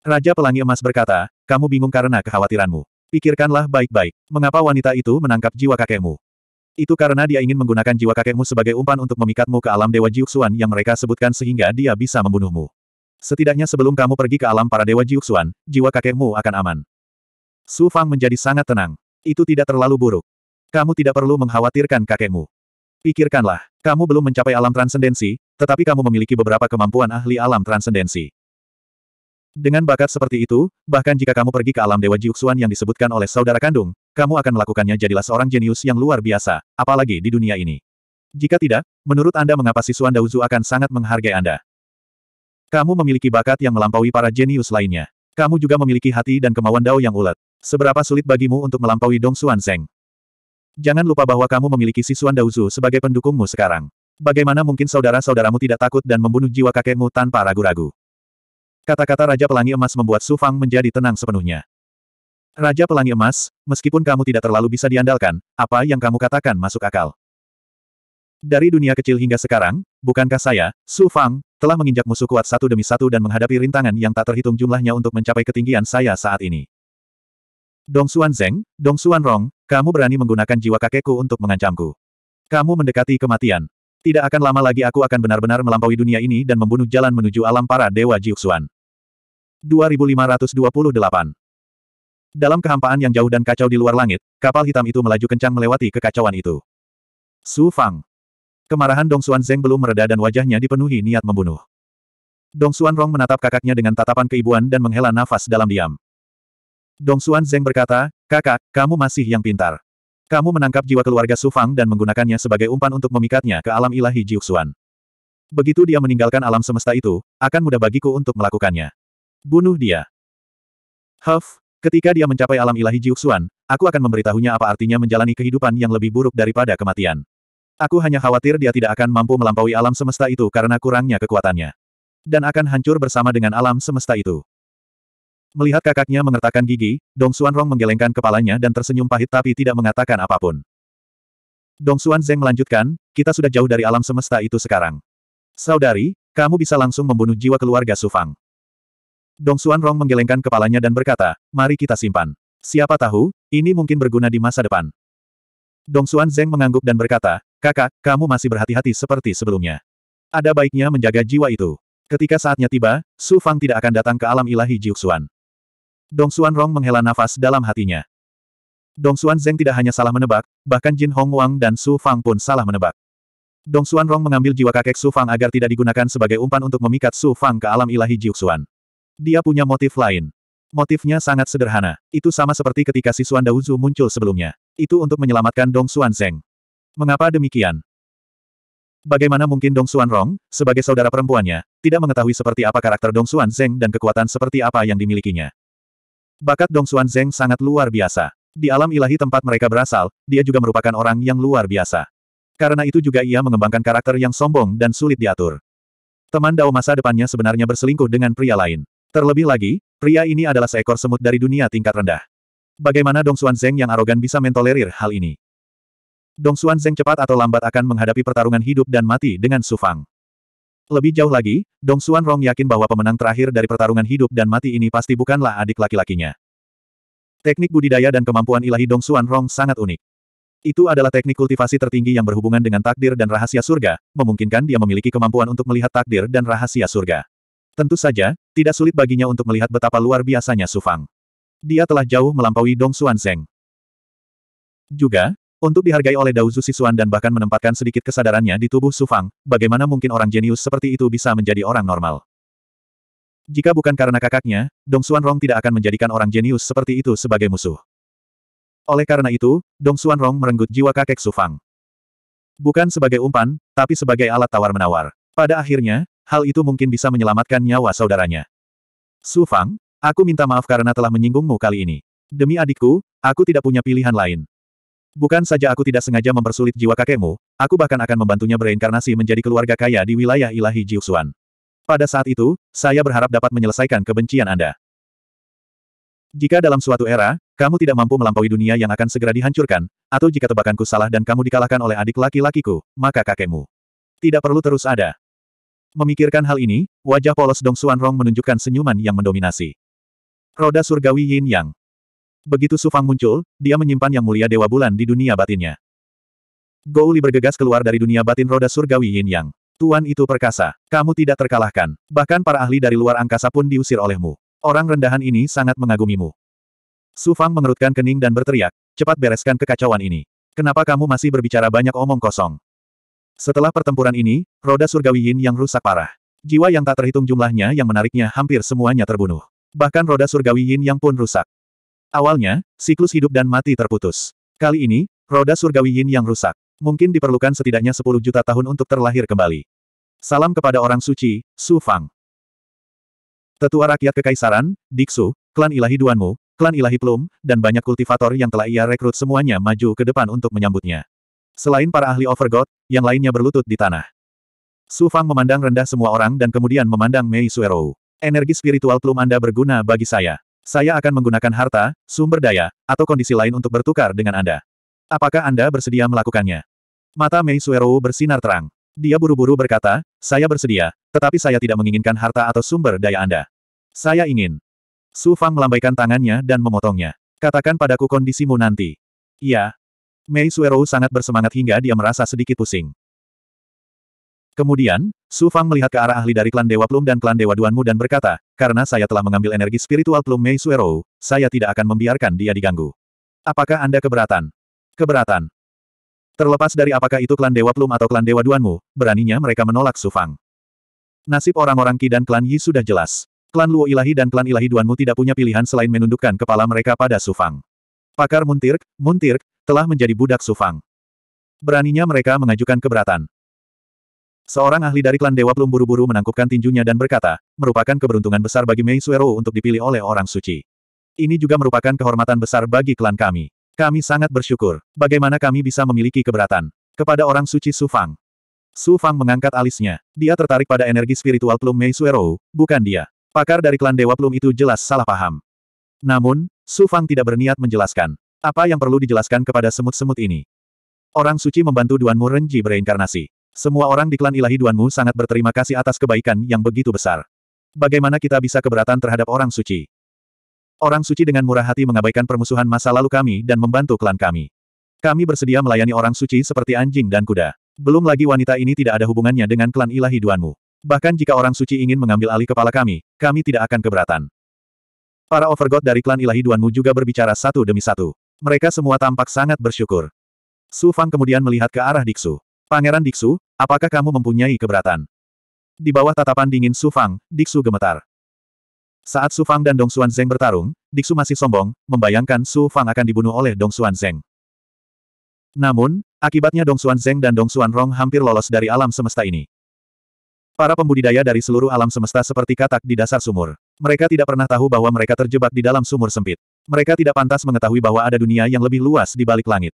Raja Pelangi Emas berkata, kamu bingung karena kekhawatiranmu. Pikirkanlah baik-baik, mengapa wanita itu menangkap jiwa kakekmu? Itu karena dia ingin menggunakan jiwa kakekmu sebagai umpan untuk memikatmu ke alam Dewa Jiuxuan yang mereka sebutkan sehingga dia bisa membunuhmu. Setidaknya sebelum kamu pergi ke alam para Dewa Jiuxuan, jiwa kakekmu akan aman. Su Fang menjadi sangat tenang. Itu tidak terlalu buruk. Kamu tidak perlu mengkhawatirkan kakekmu. Pikirkanlah, kamu belum mencapai alam transendensi, tetapi kamu memiliki beberapa kemampuan ahli alam transendensi. Dengan bakat seperti itu, bahkan jika kamu pergi ke alam Dewa Jiuxuan yang disebutkan oleh saudara kandung, kamu akan melakukannya jadilah seorang jenius yang luar biasa, apalagi di dunia ini. Jika tidak, menurut Anda mengapa Sisuan Dauzu akan sangat menghargai Anda? Kamu memiliki bakat yang melampaui para jenius lainnya. Kamu juga memiliki hati dan kemauan Dao yang ulet. Seberapa sulit bagimu untuk melampaui Dong Xuan Zeng? Jangan lupa bahwa kamu memiliki Sisuan Dauzu sebagai pendukungmu sekarang. Bagaimana mungkin saudara-saudaramu tidak takut dan membunuh jiwa kakekmu tanpa ragu-ragu? Kata-kata Raja Pelangi Emas membuat Su Fang menjadi tenang sepenuhnya. Raja Pelangi Emas, meskipun kamu tidak terlalu bisa diandalkan, apa yang kamu katakan masuk akal. Dari dunia kecil hingga sekarang, bukankah saya, Su Fang, telah menginjak musuh kuat satu demi satu dan menghadapi rintangan yang tak terhitung jumlahnya untuk mencapai ketinggian saya saat ini. Dong Xuan Zeng, Dong Xuan Rong, kamu berani menggunakan jiwa kakekku untuk mengancamku. Kamu mendekati kematian. Tidak akan lama lagi aku akan benar-benar melampaui dunia ini dan membunuh jalan menuju alam para dewa Jiuxuan. 2528 Dalam kehampaan yang jauh dan kacau di luar langit, kapal hitam itu melaju kencang melewati kekacauan itu. Su Fang. Kemarahan Dong Xuan Zeng belum mereda dan wajahnya dipenuhi niat membunuh. Dong Xuan Rong menatap kakaknya dengan tatapan keibuan dan menghela nafas dalam diam. Dong Xuan Zeng berkata, kakak, kamu masih yang pintar. Kamu menangkap jiwa keluarga Su Fang dan menggunakannya sebagai umpan untuk memikatnya ke alam ilahi Jiu Xuan. Begitu dia meninggalkan alam semesta itu, akan mudah bagiku untuk melakukannya. Bunuh dia. Huff, ketika dia mencapai alam ilahi Jiu Xuan, aku akan memberitahunya apa artinya menjalani kehidupan yang lebih buruk daripada kematian. Aku hanya khawatir dia tidak akan mampu melampaui alam semesta itu karena kurangnya kekuatannya. Dan akan hancur bersama dengan alam semesta itu. Melihat kakaknya mengertakkan gigi, Dong Rong menggelengkan kepalanya dan tersenyum pahit tapi tidak mengatakan apapun. Dong Xuan Zeng melanjutkan, kita sudah jauh dari alam semesta itu sekarang. Saudari, kamu bisa langsung membunuh jiwa keluarga Sufang. Dong Rong menggelengkan kepalanya dan berkata, mari kita simpan. Siapa tahu, ini mungkin berguna di masa depan. Dong Xuan Zeng mengangguk dan berkata, kakak, kamu masih berhati-hati seperti sebelumnya. Ada baiknya menjaga jiwa itu. Ketika saatnya tiba, Su Fang tidak akan datang ke alam ilahi Jiuxuan. Dong Xuan Rong menghela nafas dalam hatinya. Dong Xuan Zeng tidak hanya salah menebak, bahkan Jin Hong Wang dan Su Fang pun salah menebak. Dong Xuan Rong mengambil jiwa kakek Su Fang agar tidak digunakan sebagai umpan untuk memikat Su Fang ke alam ilahi Jiu Xuan. Dia punya motif lain. Motifnya sangat sederhana. Itu sama seperti ketika si Xuan Daozu muncul sebelumnya. Itu untuk menyelamatkan Dong Xuan Zeng. Mengapa demikian? Bagaimana mungkin Dong Xuan Rong, sebagai saudara perempuannya, tidak mengetahui seperti apa karakter Dong Xuan Zeng dan kekuatan seperti apa yang dimilikinya. Bakat Dong Xuan Zeng sangat luar biasa. Di alam ilahi tempat mereka berasal, dia juga merupakan orang yang luar biasa. Karena itu juga ia mengembangkan karakter yang sombong dan sulit diatur. Teman Dao masa depannya sebenarnya berselingkuh dengan pria lain. Terlebih lagi, pria ini adalah seekor semut dari dunia tingkat rendah. Bagaimana Dong Xuan Zeng yang arogan bisa mentolerir hal ini? Dong Xuan Zeng cepat atau lambat akan menghadapi pertarungan hidup dan mati dengan Su Fang. Lebih jauh lagi, Dong Xuan Rong yakin bahwa pemenang terakhir dari pertarungan hidup dan mati ini pasti bukanlah adik laki-lakinya. Teknik budidaya dan kemampuan ilahi Dong Xuan Rong sangat unik. Itu adalah teknik kultivasi tertinggi yang berhubungan dengan takdir dan rahasia surga, memungkinkan dia memiliki kemampuan untuk melihat takdir dan rahasia surga. Tentu saja, tidak sulit baginya untuk melihat betapa luar biasanya Sufang. Dia telah jauh melampaui Dong Xuan Zeng. Juga, untuk dihargai oleh Daozu Sisuan dan bahkan menempatkan sedikit kesadarannya di tubuh Sufang, bagaimana mungkin orang jenius seperti itu bisa menjadi orang normal? Jika bukan karena kakaknya, Dong Xuan Rong tidak akan menjadikan orang jenius seperti itu sebagai musuh. Oleh karena itu, Dong Xuan Rong merenggut jiwa kakek Sufang. Bukan sebagai umpan, tapi sebagai alat tawar-menawar. Pada akhirnya, hal itu mungkin bisa menyelamatkan nyawa saudaranya. Sufang, aku minta maaf karena telah menyinggungmu kali ini. Demi adikku, aku tidak punya pilihan lain. Bukan saja aku tidak sengaja mempersulit jiwa kakekmu, aku bahkan akan membantunya bereinkarnasi menjadi keluarga kaya di wilayah ilahi Jiuxuan. Pada saat itu, saya berharap dapat menyelesaikan kebencian Anda. Jika dalam suatu era, kamu tidak mampu melampaui dunia yang akan segera dihancurkan, atau jika tebakanku salah dan kamu dikalahkan oleh adik laki-lakiku, maka kakekmu. Tidak perlu terus ada. Memikirkan hal ini, wajah polos Dong Xuanrong menunjukkan senyuman yang mendominasi. Roda surgawi Yin Yang. Begitu Sufang muncul, dia menyimpan yang mulia Dewa Bulan di dunia batinnya. Gouli bergegas keluar dari dunia batin roda surgawi Yin Yang. Tuan itu perkasa. Kamu tidak terkalahkan. Bahkan para ahli dari luar angkasa pun diusir olehmu. Orang rendahan ini sangat mengagumimu. Sufang mengerutkan kening dan berteriak, cepat bereskan kekacauan ini. Kenapa kamu masih berbicara banyak omong kosong? Setelah pertempuran ini, roda surgawi Yin yang rusak parah. Jiwa yang tak terhitung jumlahnya yang menariknya hampir semuanya terbunuh. Bahkan roda surgawi Yin yang pun rusak. Awalnya, siklus hidup dan mati terputus. Kali ini, roda surgawi yin yang rusak. Mungkin diperlukan setidaknya 10 juta tahun untuk terlahir kembali. Salam kepada orang suci, Su Fang. Tetua rakyat kekaisaran, Diksu, klan ilahi Duanmu, klan ilahi Plum, dan banyak kultivator yang telah ia rekrut semuanya maju ke depan untuk menyambutnya. Selain para ahli Overgod, yang lainnya berlutut di tanah. Su Fang memandang rendah semua orang dan kemudian memandang Mei Suero. Energi spiritual Plum Anda berguna bagi saya. Saya akan menggunakan harta, sumber daya, atau kondisi lain untuk bertukar dengan Anda. Apakah Anda bersedia melakukannya? Mata Mei Suero bersinar terang. Dia buru-buru berkata, saya bersedia, tetapi saya tidak menginginkan harta atau sumber daya Anda. Saya ingin. Su Fang melambaikan tangannya dan memotongnya. Katakan padaku kondisimu nanti. Ya. Mei Suero sangat bersemangat hingga dia merasa sedikit pusing. Kemudian, Su Fang melihat ke arah ahli dari klan Dewa Plum dan klan Dewa Duanmu dan berkata, karena saya telah mengambil energi spiritual Plum Mei Suero, saya tidak akan membiarkan dia diganggu. Apakah Anda keberatan? Keberatan. Terlepas dari apakah itu klan Dewa Plum atau klan Dewa Duanmu, beraninya mereka menolak Su Fang. Nasib orang-orang Ki dan klan Yi sudah jelas. Klan Luo Ilahi dan klan Ilahi Duanmu tidak punya pilihan selain menundukkan kepala mereka pada Su Fang. Pakar Muntirk, Muntirk, telah menjadi budak Su Fang. Beraninya mereka mengajukan keberatan. Seorang ahli dari klan Dewa Plum buru-buru menangkupkan tinjunya dan berkata, merupakan keberuntungan besar bagi Mei Suero untuk dipilih oleh orang suci. Ini juga merupakan kehormatan besar bagi klan kami. Kami sangat bersyukur. Bagaimana kami bisa memiliki keberatan? Kepada orang suci Su Fang. Su Fang mengangkat alisnya. Dia tertarik pada energi spiritual Plum Mei Suero, bukan dia. Pakar dari klan Dewa Plum itu jelas salah paham. Namun, Su Fang tidak berniat menjelaskan. Apa yang perlu dijelaskan kepada semut-semut ini? Orang suci membantu Duan Murenji bereinkarnasi. Semua orang di klan ilahi Duanmu sangat berterima kasih atas kebaikan yang begitu besar. Bagaimana kita bisa keberatan terhadap orang suci? Orang suci dengan murah hati mengabaikan permusuhan masa lalu kami dan membantu klan kami. Kami bersedia melayani orang suci seperti anjing dan kuda. Belum lagi wanita ini tidak ada hubungannya dengan klan ilahi Duanmu. Bahkan jika orang suci ingin mengambil alih kepala kami, kami tidak akan keberatan. Para overgod dari klan ilahi Duanmu juga berbicara satu demi satu. Mereka semua tampak sangat bersyukur. Su Fang kemudian melihat ke arah Diksu. Pangeran Diksu, apakah kamu mempunyai keberatan? Di bawah tatapan dingin Su Fang, Diksu gemetar. Saat Su Fang dan Dong Xuan Zeng bertarung, Diksu masih sombong, membayangkan Su Fang akan dibunuh oleh Dong Xuan Zeng. Namun, akibatnya Dong Xuan Zeng dan Dong Xuan Rong hampir lolos dari alam semesta ini. Para pembudidaya dari seluruh alam semesta seperti katak di dasar sumur. Mereka tidak pernah tahu bahwa mereka terjebak di dalam sumur sempit. Mereka tidak pantas mengetahui bahwa ada dunia yang lebih luas di balik langit.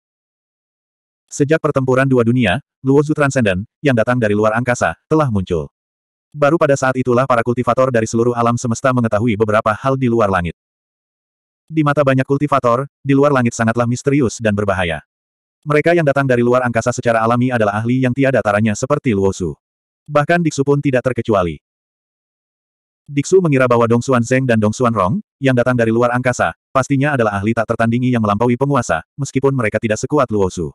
Sejak pertempuran dua dunia, Luozu Transcendent, yang datang dari luar angkasa, telah muncul. Baru pada saat itulah para kultivator dari seluruh alam semesta mengetahui beberapa hal di luar langit. Di mata banyak kultivator, di luar langit sangatlah misterius dan berbahaya. Mereka yang datang dari luar angkasa secara alami adalah ahli yang tiada taranya seperti Luosu. Bahkan Diksu pun tidak terkecuali. Diksu mengira bahwa Dong Xuan Zeng dan Dong Xuan Rong, yang datang dari luar angkasa, pastinya adalah ahli tak tertandingi yang melampaui penguasa, meskipun mereka tidak sekuat Luosu.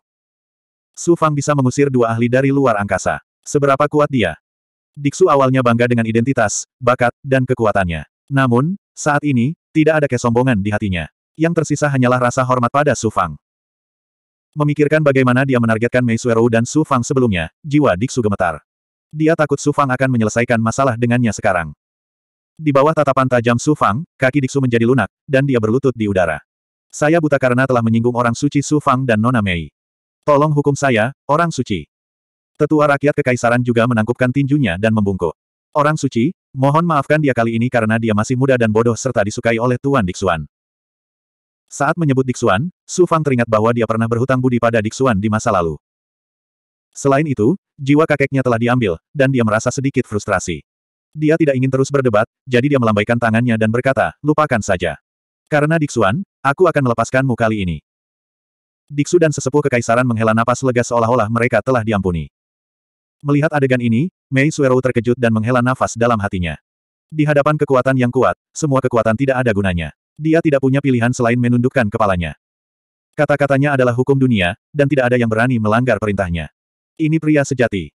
Su Fang bisa mengusir dua ahli dari luar angkasa. Seberapa kuat dia? Diksu awalnya bangga dengan identitas, bakat, dan kekuatannya. Namun, saat ini, tidak ada kesombongan di hatinya. Yang tersisa hanyalah rasa hormat pada Su Fang. Memikirkan bagaimana dia menargetkan Mei Suero dan Su Fang sebelumnya, jiwa Diksu gemetar. Dia takut Su Fang akan menyelesaikan masalah dengannya sekarang. Di bawah tatapan tajam Su Fang, kaki Diksu menjadi lunak, dan dia berlutut di udara. Saya buta karena telah menyinggung orang suci Su Fang dan Nona Mei. Tolong hukum saya, orang suci. Tetua rakyat kekaisaran juga menangkupkan tinjunya dan membungkuk. Orang suci, mohon maafkan dia kali ini karena dia masih muda dan bodoh serta disukai oleh Tuan Diksuan. Saat menyebut Diksuan, Su Fang teringat bahwa dia pernah berhutang budi pada Diksuan di masa lalu. Selain itu, jiwa kakeknya telah diambil, dan dia merasa sedikit frustrasi. Dia tidak ingin terus berdebat, jadi dia melambaikan tangannya dan berkata, lupakan saja. Karena Diksuan, aku akan melepaskanmu kali ini. Diksu dan sesepuh kekaisaran menghela napas lega seolah-olah mereka telah diampuni. Melihat adegan ini, Mei Suerou terkejut dan menghela nafas dalam hatinya. Di hadapan kekuatan yang kuat, semua kekuatan tidak ada gunanya. Dia tidak punya pilihan selain menundukkan kepalanya. Kata-katanya adalah hukum dunia, dan tidak ada yang berani melanggar perintahnya. Ini pria sejati.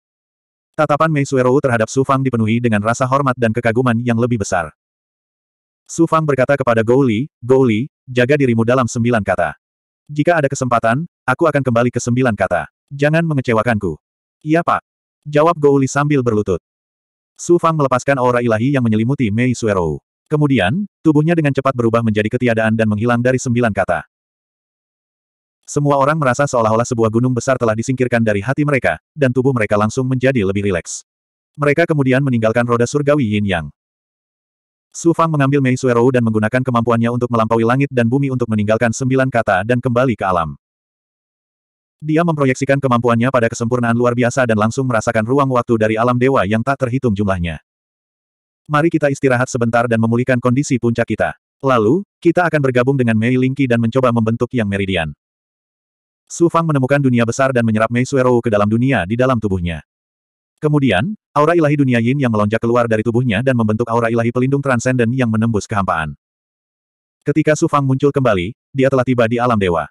Tatapan Mei Suerou terhadap Su Fang dipenuhi dengan rasa hormat dan kekaguman yang lebih besar. Su Fang berkata kepada Gouli, Gouli, jaga dirimu dalam sembilan kata. Jika ada kesempatan, aku akan kembali ke sembilan kata. Jangan mengecewakanku. Iya pak. Jawab Gouli sambil berlutut. Su Fang melepaskan aura ilahi yang menyelimuti Mei Suerou. Kemudian, tubuhnya dengan cepat berubah menjadi ketiadaan dan menghilang dari sembilan kata. Semua orang merasa seolah-olah sebuah gunung besar telah disingkirkan dari hati mereka, dan tubuh mereka langsung menjadi lebih rileks. Mereka kemudian meninggalkan roda surgawi yin yang. Su Fang mengambil Mei Suero dan menggunakan kemampuannya untuk melampaui langit dan bumi untuk meninggalkan sembilan kata dan kembali ke alam. Dia memproyeksikan kemampuannya pada kesempurnaan luar biasa dan langsung merasakan ruang waktu dari alam dewa yang tak terhitung jumlahnya. Mari kita istirahat sebentar dan memulihkan kondisi puncak kita. Lalu, kita akan bergabung dengan Mei Lingqi dan mencoba membentuk yang meridian. Su Fang menemukan dunia besar dan menyerap Mei Suero ke dalam dunia di dalam tubuhnya. Kemudian, aura ilahi dunia yin yang melonjak keluar dari tubuhnya dan membentuk aura ilahi pelindung transenden yang menembus kehampaan. Ketika Su Fang muncul kembali, dia telah tiba di alam dewa.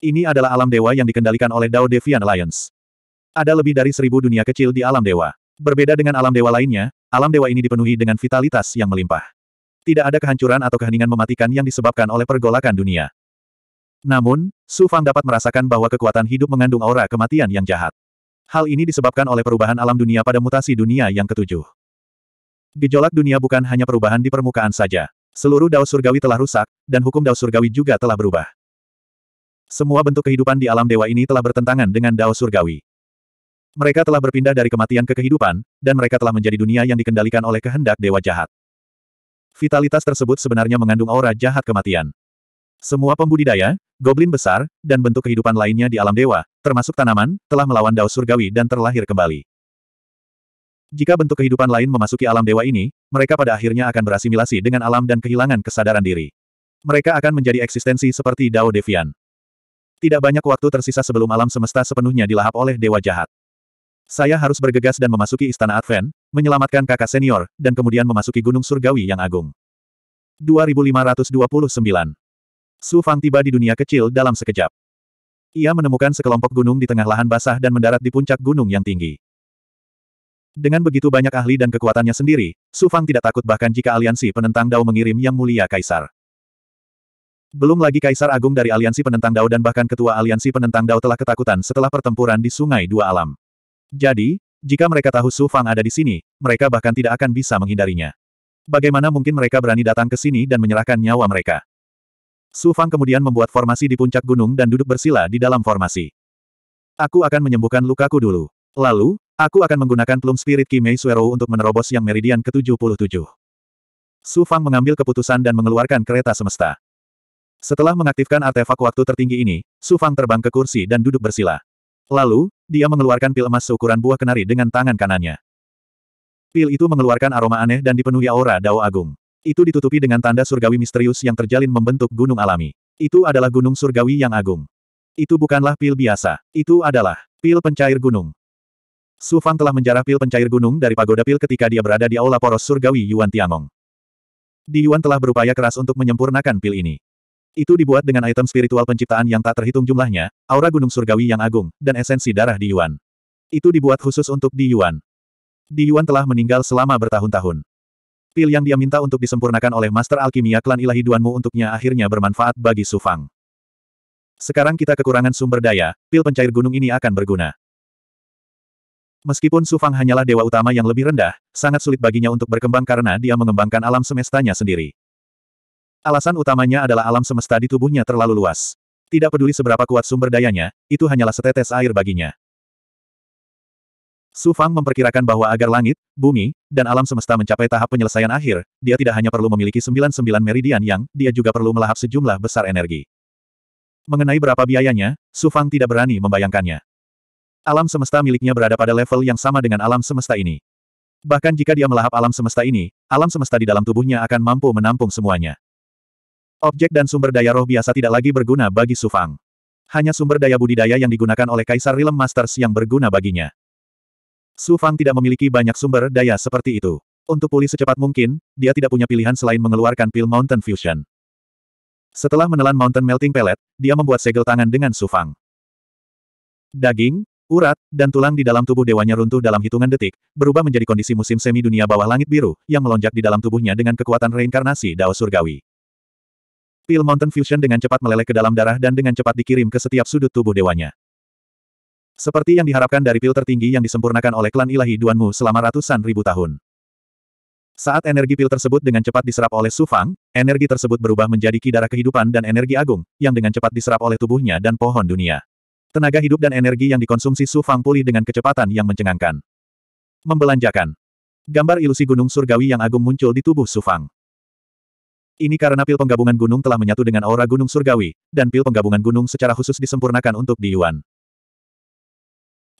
Ini adalah alam dewa yang dikendalikan oleh Dao Devian Alliance. Ada lebih dari seribu dunia kecil di alam dewa. Berbeda dengan alam dewa lainnya, alam dewa ini dipenuhi dengan vitalitas yang melimpah. Tidak ada kehancuran atau keheningan mematikan yang disebabkan oleh pergolakan dunia. Namun, Su Fang dapat merasakan bahwa kekuatan hidup mengandung aura kematian yang jahat. Hal ini disebabkan oleh perubahan alam dunia pada mutasi dunia yang ketujuh. Gejolak dunia bukan hanya perubahan di permukaan saja. Seluruh Dao surgawi telah rusak, dan hukum Dao surgawi juga telah berubah. Semua bentuk kehidupan di alam dewa ini telah bertentangan dengan Dao surgawi. Mereka telah berpindah dari kematian ke kehidupan, dan mereka telah menjadi dunia yang dikendalikan oleh kehendak dewa jahat. Vitalitas tersebut sebenarnya mengandung aura jahat kematian. Semua pembudidaya, goblin besar, dan bentuk kehidupan lainnya di alam dewa, termasuk tanaman, telah melawan Dao Surgawi dan terlahir kembali. Jika bentuk kehidupan lain memasuki alam dewa ini, mereka pada akhirnya akan berasimilasi dengan alam dan kehilangan kesadaran diri. Mereka akan menjadi eksistensi seperti Dao Devian. Tidak banyak waktu tersisa sebelum alam semesta sepenuhnya dilahap oleh dewa jahat. Saya harus bergegas dan memasuki istana Advent, menyelamatkan kakak senior, dan kemudian memasuki gunung surgawi yang agung. 2529 Su Fang tiba di dunia kecil dalam sekejap. Ia menemukan sekelompok gunung di tengah lahan basah dan mendarat di puncak gunung yang tinggi. Dengan begitu banyak ahli dan kekuatannya sendiri, Su Fang tidak takut bahkan jika aliansi penentang Dao mengirim Yang Mulia Kaisar. Belum lagi Kaisar Agung dari aliansi penentang Dao dan bahkan ketua aliansi penentang Dao telah ketakutan setelah pertempuran di Sungai Dua Alam. Jadi, jika mereka tahu Su Fang ada di sini, mereka bahkan tidak akan bisa menghindarinya. Bagaimana mungkin mereka berani datang ke sini dan menyerahkan nyawa mereka? Su Fang kemudian membuat formasi di puncak gunung dan duduk bersila di dalam formasi. Aku akan menyembuhkan lukaku dulu. Lalu, aku akan menggunakan Plum Spirit Kimei Suero untuk menerobos yang meridian ke-77. Su Fang mengambil keputusan dan mengeluarkan kereta semesta. Setelah mengaktifkan artefak waktu tertinggi ini, Su Fang terbang ke kursi dan duduk bersila. Lalu, dia mengeluarkan pil emas seukuran buah kenari dengan tangan kanannya. Pil itu mengeluarkan aroma aneh dan dipenuhi aura dao agung. Itu ditutupi dengan tanda surgawi misterius yang terjalin membentuk gunung alami. Itu adalah gunung surgawi yang agung. Itu bukanlah pil biasa. Itu adalah pil pencair gunung. Su Fang telah menjarah pil pencair gunung dari pagoda pil ketika dia berada di aula poros surgawi Yuan Tiangong. Di Yuan telah berupaya keras untuk menyempurnakan pil ini. Itu dibuat dengan item spiritual penciptaan yang tak terhitung jumlahnya, aura gunung surgawi yang agung, dan esensi darah di Yuan. Itu dibuat khusus untuk di Yuan. Di Yuan telah meninggal selama bertahun-tahun. Pil yang dia minta untuk disempurnakan oleh Master Alkimia Klan Ilahi Duanmu untuknya akhirnya bermanfaat bagi Sufang. Sekarang kita kekurangan sumber daya, pil pencair gunung ini akan berguna. Meskipun Sufang hanyalah dewa utama yang lebih rendah, sangat sulit baginya untuk berkembang karena dia mengembangkan alam semestanya sendiri. Alasan utamanya adalah alam semesta di tubuhnya terlalu luas. Tidak peduli seberapa kuat sumber dayanya, itu hanyalah setetes air baginya. Su Fang memperkirakan bahwa agar langit, bumi, dan alam semesta mencapai tahap penyelesaian akhir, dia tidak hanya perlu memiliki 99 meridian yang, dia juga perlu melahap sejumlah besar energi. Mengenai berapa biayanya, Su Fang tidak berani membayangkannya. Alam semesta miliknya berada pada level yang sama dengan alam semesta ini. Bahkan jika dia melahap alam semesta ini, alam semesta di dalam tubuhnya akan mampu menampung semuanya. Objek dan sumber daya roh biasa tidak lagi berguna bagi Su Fang. Hanya sumber daya budidaya yang digunakan oleh Kaisar Realm Masters yang berguna baginya. Su Fang tidak memiliki banyak sumber daya seperti itu. Untuk pulih secepat mungkin, dia tidak punya pilihan selain mengeluarkan pil Mountain Fusion. Setelah menelan Mountain Melting Pellet, dia membuat segel tangan dengan Su Fang. Daging, urat, dan tulang di dalam tubuh dewanya runtuh dalam hitungan detik, berubah menjadi kondisi musim semi dunia bawah langit biru, yang melonjak di dalam tubuhnya dengan kekuatan reinkarnasi Dao Surgawi. Pil Mountain Fusion dengan cepat meleleh ke dalam darah dan dengan cepat dikirim ke setiap sudut tubuh dewanya. Seperti yang diharapkan dari pil tertinggi yang disempurnakan oleh klan ilahi Duanmu selama ratusan ribu tahun. Saat energi pil tersebut dengan cepat diserap oleh Sufang, energi tersebut berubah menjadi kidara kehidupan dan energi agung, yang dengan cepat diserap oleh tubuhnya dan pohon dunia. Tenaga hidup dan energi yang dikonsumsi Sufang pulih dengan kecepatan yang mencengangkan. Membelanjakan. Gambar ilusi gunung surgawi yang agung muncul di tubuh Sufang. Ini karena pil penggabungan gunung telah menyatu dengan aura gunung surgawi, dan pil penggabungan gunung secara khusus disempurnakan untuk Di Yuan.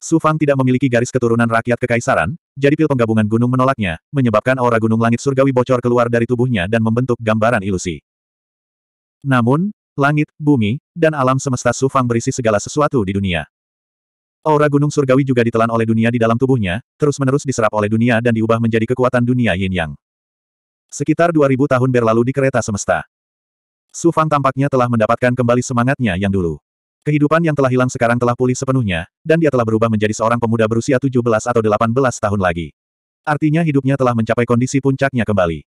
Su Fang tidak memiliki garis keturunan rakyat kekaisaran, jadi pil penggabungan gunung menolaknya, menyebabkan aura gunung langit surgawi bocor keluar dari tubuhnya dan membentuk gambaran ilusi. Namun, langit, bumi, dan alam semesta Su Fang berisi segala sesuatu di dunia. Aura gunung surgawi juga ditelan oleh dunia di dalam tubuhnya, terus-menerus diserap oleh dunia dan diubah menjadi kekuatan dunia yin-yang. Sekitar 2000 tahun berlalu di kereta semesta. Su Fang tampaknya telah mendapatkan kembali semangatnya yang dulu. Kehidupan yang telah hilang sekarang telah pulih sepenuhnya, dan dia telah berubah menjadi seorang pemuda berusia 17 atau 18 tahun lagi. Artinya hidupnya telah mencapai kondisi puncaknya kembali.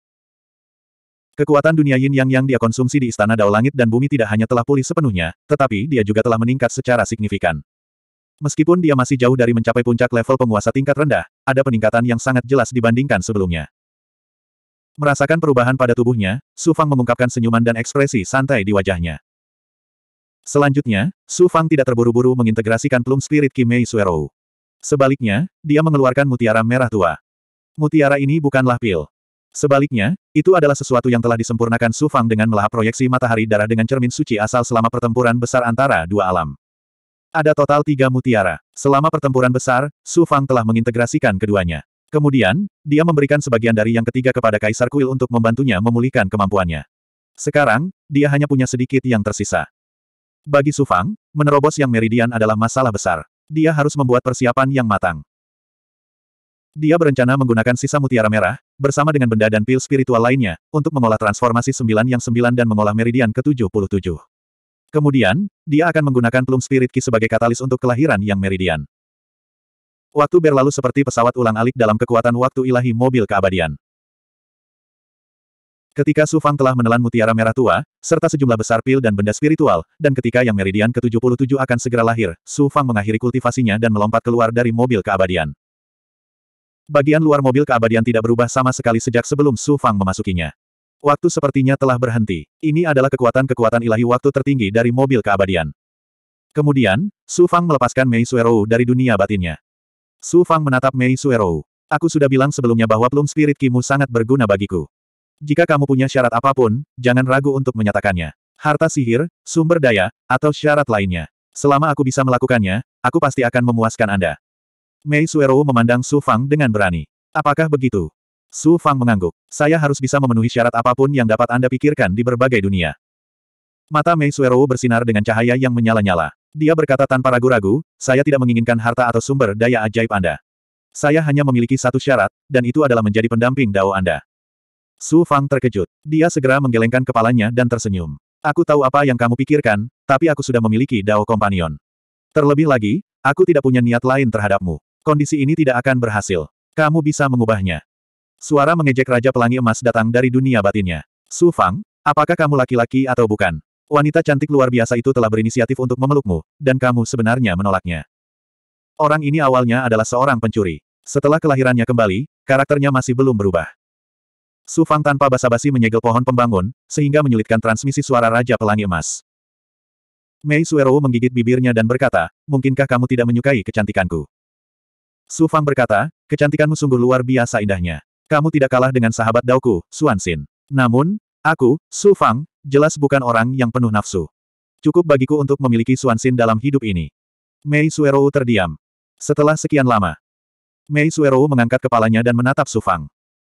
Kekuatan dunia yin yang yang dia konsumsi di Istana Dao Langit dan Bumi tidak hanya telah pulih sepenuhnya, tetapi dia juga telah meningkat secara signifikan. Meskipun dia masih jauh dari mencapai puncak level penguasa tingkat rendah, ada peningkatan yang sangat jelas dibandingkan sebelumnya. Merasakan perubahan pada tubuhnya, Su Fang mengungkapkan senyuman dan ekspresi santai di wajahnya. Selanjutnya, Su Fang tidak terburu-buru mengintegrasikan Plum Spirit Kimei Suerou. Sebaliknya, dia mengeluarkan mutiara merah tua. Mutiara ini bukanlah pil. Sebaliknya, itu adalah sesuatu yang telah disempurnakan Su Fang dengan melahap proyeksi matahari darah dengan cermin suci asal selama pertempuran besar antara dua alam. Ada total tiga mutiara. Selama pertempuran besar, Su Fang telah mengintegrasikan keduanya. Kemudian, dia memberikan sebagian dari yang ketiga kepada Kaisar Kuil untuk membantunya memulihkan kemampuannya. Sekarang, dia hanya punya sedikit yang tersisa. Bagi Su Fang, menerobos yang meridian adalah masalah besar. Dia harus membuat persiapan yang matang. Dia berencana menggunakan sisa mutiara merah, bersama dengan benda dan pil spiritual lainnya, untuk mengolah transformasi sembilan yang sembilan dan mengolah meridian ke-77. Kemudian, dia akan menggunakan plum spirit ki sebagai katalis untuk kelahiran yang meridian. Waktu berlalu seperti pesawat ulang alik dalam kekuatan waktu ilahi mobil keabadian. Ketika Su Fang telah menelan mutiara merah tua, serta sejumlah besar pil dan benda spiritual, dan ketika yang meridian ke-77 akan segera lahir, Su Fang mengakhiri kultivasinya dan melompat keluar dari mobil keabadian. Bagian luar mobil keabadian tidak berubah sama sekali sejak sebelum Su Fang memasukinya. Waktu sepertinya telah berhenti. Ini adalah kekuatan-kekuatan ilahi waktu tertinggi dari mobil keabadian. Kemudian, Su Fang melepaskan Mei Suerou dari dunia batinnya. Su Fang menatap Mei Suerou. Aku sudah bilang sebelumnya bahwa plum spirit Kimu sangat berguna bagiku. Jika kamu punya syarat apapun, jangan ragu untuk menyatakannya. Harta sihir, sumber daya, atau syarat lainnya. Selama aku bisa melakukannya, aku pasti akan memuaskan Anda. Mei Suero memandang Su Fang dengan berani. Apakah begitu? Su Fang mengangguk. Saya harus bisa memenuhi syarat apapun yang dapat Anda pikirkan di berbagai dunia. Mata Mei Suero bersinar dengan cahaya yang menyala-nyala. Dia berkata tanpa ragu-ragu, saya tidak menginginkan harta atau sumber daya ajaib Anda. Saya hanya memiliki satu syarat, dan itu adalah menjadi pendamping Dao Anda. Su Fang terkejut. Dia segera menggelengkan kepalanya dan tersenyum. Aku tahu apa yang kamu pikirkan, tapi aku sudah memiliki Dao Companion. Terlebih lagi, aku tidak punya niat lain terhadapmu. Kondisi ini tidak akan berhasil. Kamu bisa mengubahnya. Suara mengejek Raja Pelangi Emas datang dari dunia batinnya. Su Fang, apakah kamu laki-laki atau bukan? Wanita cantik luar biasa itu telah berinisiatif untuk memelukmu, dan kamu sebenarnya menolaknya. Orang ini awalnya adalah seorang pencuri. Setelah kelahirannya kembali, karakternya masih belum berubah. Su Fang tanpa basa-basi menyegel pohon pembangun, sehingga menyulitkan transmisi suara Raja Pelangi Emas. Mei Suero menggigit bibirnya dan berkata, mungkinkah kamu tidak menyukai kecantikanku? Su Fang berkata, kecantikanmu sungguh luar biasa indahnya. Kamu tidak kalah dengan sahabat dauku, Suan Xin. Namun, aku, Su Fang, jelas bukan orang yang penuh nafsu. Cukup bagiku untuk memiliki Suan Xin dalam hidup ini. Mei Suero terdiam. Setelah sekian lama, Mei Suero mengangkat kepalanya dan menatap Su Fang.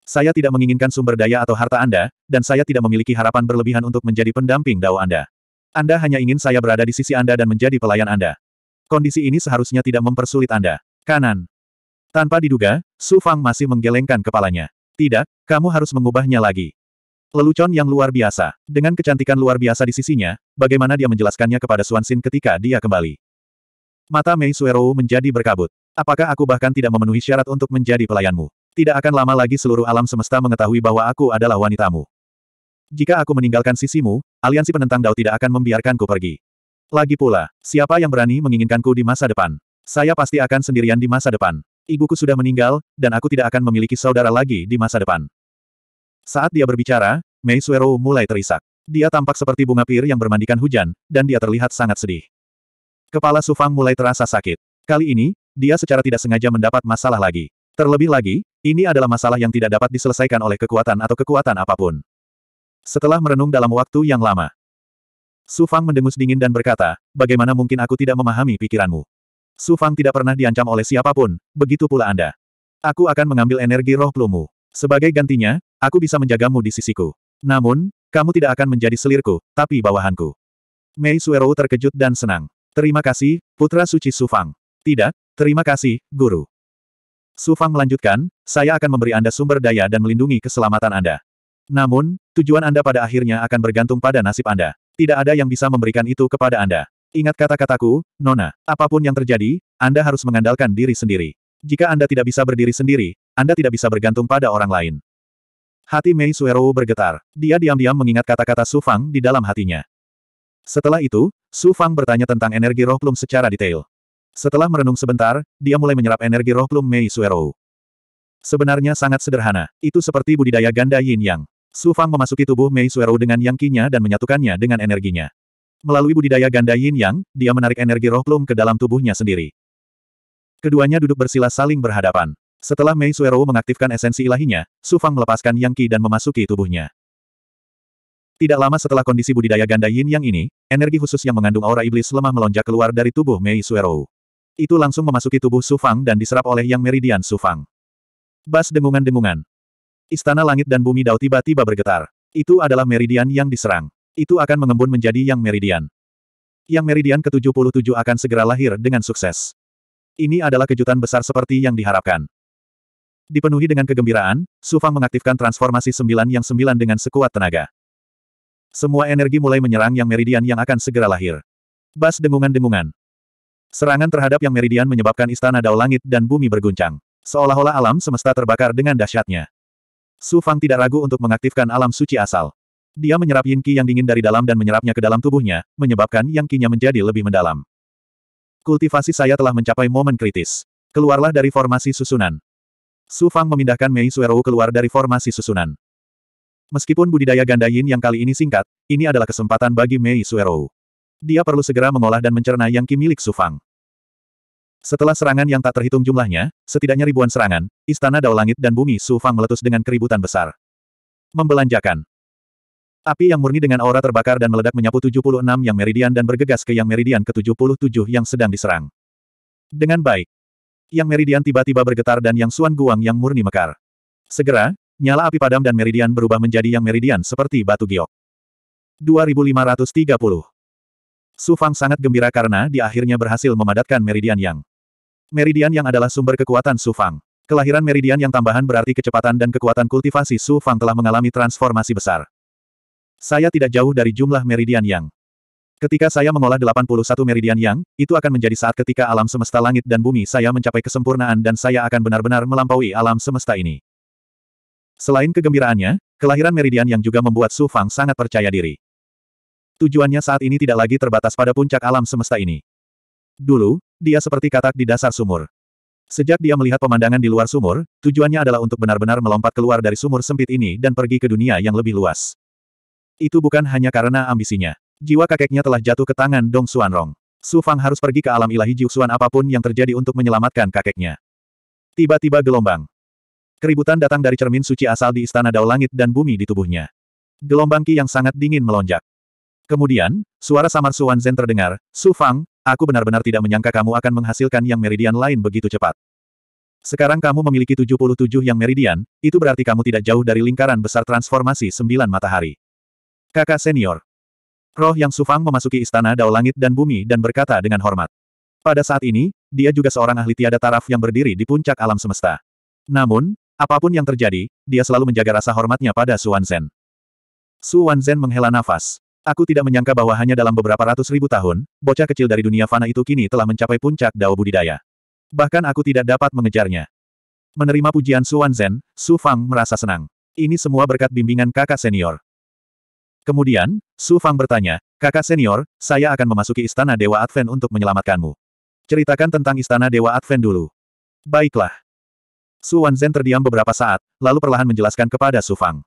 Saya tidak menginginkan sumber daya atau harta Anda, dan saya tidak memiliki harapan berlebihan untuk menjadi pendamping dao Anda. Anda hanya ingin saya berada di sisi Anda dan menjadi pelayan Anda. Kondisi ini seharusnya tidak mempersulit Anda. Kanan. Tanpa diduga, Su Fang masih menggelengkan kepalanya. Tidak, kamu harus mengubahnya lagi. Lelucon yang luar biasa. Dengan kecantikan luar biasa di sisinya, bagaimana dia menjelaskannya kepada Suansin ketika dia kembali. Mata Mei Suero menjadi berkabut. Apakah aku bahkan tidak memenuhi syarat untuk menjadi pelayanmu? Tidak akan lama lagi seluruh alam semesta mengetahui bahwa aku adalah wanitamu. Jika aku meninggalkan sisimu, aliansi penentang Dao tidak akan membiarkanku pergi. Lagi pula, siapa yang berani menginginkanku di masa depan? Saya pasti akan sendirian di masa depan. Ibuku sudah meninggal, dan aku tidak akan memiliki saudara lagi di masa depan. Saat dia berbicara, Mei Suero mulai terisak. Dia tampak seperti bunga pir yang bermandikan hujan, dan dia terlihat sangat sedih. Kepala Sufang mulai terasa sakit. Kali ini, dia secara tidak sengaja mendapat masalah lagi. Terlebih lagi, ini adalah masalah yang tidak dapat diselesaikan oleh kekuatan atau kekuatan apapun. Setelah merenung dalam waktu yang lama, Su Fang mendengus dingin dan berkata, bagaimana mungkin aku tidak memahami pikiranmu? Su Fang tidak pernah diancam oleh siapapun, begitu pula Anda. Aku akan mengambil energi roh plumu. Sebagai gantinya, aku bisa menjagamu di sisiku. Namun, kamu tidak akan menjadi selirku, tapi bawahanku. Mei Suero terkejut dan senang. Terima kasih, Putra Suci Su Fang. Tidak, terima kasih, Guru. Su Fang melanjutkan, saya akan memberi Anda sumber daya dan melindungi keselamatan Anda. Namun, tujuan Anda pada akhirnya akan bergantung pada nasib Anda. Tidak ada yang bisa memberikan itu kepada Anda. Ingat kata-kataku, Nona, apapun yang terjadi, Anda harus mengandalkan diri sendiri. Jika Anda tidak bisa berdiri sendiri, Anda tidak bisa bergantung pada orang lain. Hati Mei Suero bergetar. Dia diam-diam mengingat kata-kata Su Fang di dalam hatinya. Setelah itu, Su Fang bertanya tentang energi roh plum secara detail. Setelah merenung sebentar, dia mulai menyerap energi roh plum Mei Suero. Sebenarnya sangat sederhana, itu seperti budidaya ganda yin yang. Su Fang memasuki tubuh Mei Suero dengan yang kinya dan menyatukannya dengan energinya. Melalui budidaya ganda yin yang, dia menarik energi roh plum ke dalam tubuhnya sendiri. Keduanya duduk bersila saling berhadapan. Setelah Mei Suero mengaktifkan esensi ilahinya, Su Fang melepaskan yang ki dan memasuki tubuhnya. Tidak lama setelah kondisi budidaya ganda yin yang ini, energi khusus yang mengandung aura iblis lemah melonjak keluar dari tubuh Mei Suero. Itu langsung memasuki tubuh Sufang dan diserap oleh yang meridian Sufang. Bas dengungan-dengungan. Istana langit dan bumi Dao tiba-tiba bergetar. Itu adalah meridian yang diserang. Itu akan mengembun menjadi yang meridian. Yang meridian ke-77 akan segera lahir dengan sukses. Ini adalah kejutan besar seperti yang diharapkan. Dipenuhi dengan kegembiraan, Sufang mengaktifkan transformasi sembilan yang sembilan dengan sekuat tenaga. Semua energi mulai menyerang yang meridian yang akan segera lahir. Bas dengungan-dengungan. Serangan terhadap yang meridian menyebabkan istana Dao langit dan bumi berguncang. Seolah-olah alam semesta terbakar dengan dahsyatnya. Su Fang tidak ragu untuk mengaktifkan alam suci asal. Dia menyerap yin qi yang dingin dari dalam dan menyerapnya ke dalam tubuhnya, menyebabkan yang qi-nya menjadi lebih mendalam. Kultivasi saya telah mencapai momen kritis. Keluarlah dari formasi susunan. Su Fang memindahkan Mei Suerou keluar dari formasi susunan. Meskipun budidaya ganda yin yang kali ini singkat, ini adalah kesempatan bagi Mei Suerou dia perlu segera mengolah dan mencerna yang Qi milik Sufang. Setelah serangan yang tak terhitung jumlahnya, setidaknya ribuan serangan, istana Dao Langit dan bumi Sufang meletus dengan keributan besar. Membelanjakan. Api yang murni dengan aura terbakar dan meledak menyapu 76 yang meridian dan bergegas ke yang meridian ke-77 yang sedang diserang. Dengan baik. Yang meridian tiba-tiba bergetar dan yang Suan Guang yang murni mekar. Segera, nyala api padam dan meridian berubah menjadi yang meridian seperti batu giok. 2530 Su Fang sangat gembira karena dia akhirnya berhasil memadatkan meridian yang. Meridian yang adalah sumber kekuatan Su Fang. Kelahiran meridian yang tambahan berarti kecepatan dan kekuatan kultivasi Su Fang telah mengalami transformasi besar. Saya tidak jauh dari jumlah meridian yang. Ketika saya mengolah 81 meridian yang, itu akan menjadi saat ketika alam semesta langit dan bumi saya mencapai kesempurnaan dan saya akan benar-benar melampaui alam semesta ini. Selain kegembiraannya, kelahiran meridian yang juga membuat Su Fang sangat percaya diri. Tujuannya saat ini tidak lagi terbatas pada puncak alam semesta ini. Dulu, dia seperti katak di dasar sumur. Sejak dia melihat pemandangan di luar sumur, tujuannya adalah untuk benar-benar melompat keluar dari sumur sempit ini dan pergi ke dunia yang lebih luas. Itu bukan hanya karena ambisinya. Jiwa kakeknya telah jatuh ke tangan Dong Xuanrong. Su Fang harus pergi ke alam ilahi Jiuxuan apapun yang terjadi untuk menyelamatkan kakeknya. Tiba-tiba gelombang. Keributan datang dari cermin suci asal di istana Dao Langit dan Bumi di tubuhnya. Gelombang Ki yang sangat dingin melonjak. Kemudian, suara samar Suan Zhen terdengar, Su Fang, aku benar-benar tidak menyangka kamu akan menghasilkan yang meridian lain begitu cepat. Sekarang kamu memiliki 77 yang meridian, itu berarti kamu tidak jauh dari lingkaran besar transformasi sembilan matahari. Kakak senior. Roh yang Sufang memasuki istana Dao Langit dan Bumi dan berkata dengan hormat. Pada saat ini, dia juga seorang ahli tiada taraf yang berdiri di puncak alam semesta. Namun, apapun yang terjadi, dia selalu menjaga rasa hormatnya pada Su Wanzhen. Su Wanzhen menghela nafas. Aku tidak menyangka bahwa hanya dalam beberapa ratus ribu tahun, bocah kecil dari dunia fana itu kini telah mencapai puncak dao budidaya. Bahkan aku tidak dapat mengejarnya. Menerima pujian Suan Zen, Su Fang merasa senang. Ini semua berkat bimbingan kakak senior. Kemudian, Su Fang bertanya, kakak senior, saya akan memasuki istana Dewa Advent untuk menyelamatkanmu. Ceritakan tentang istana Dewa Advent dulu. Baiklah. Su Wan Wanzhen terdiam beberapa saat, lalu perlahan menjelaskan kepada Su Fang.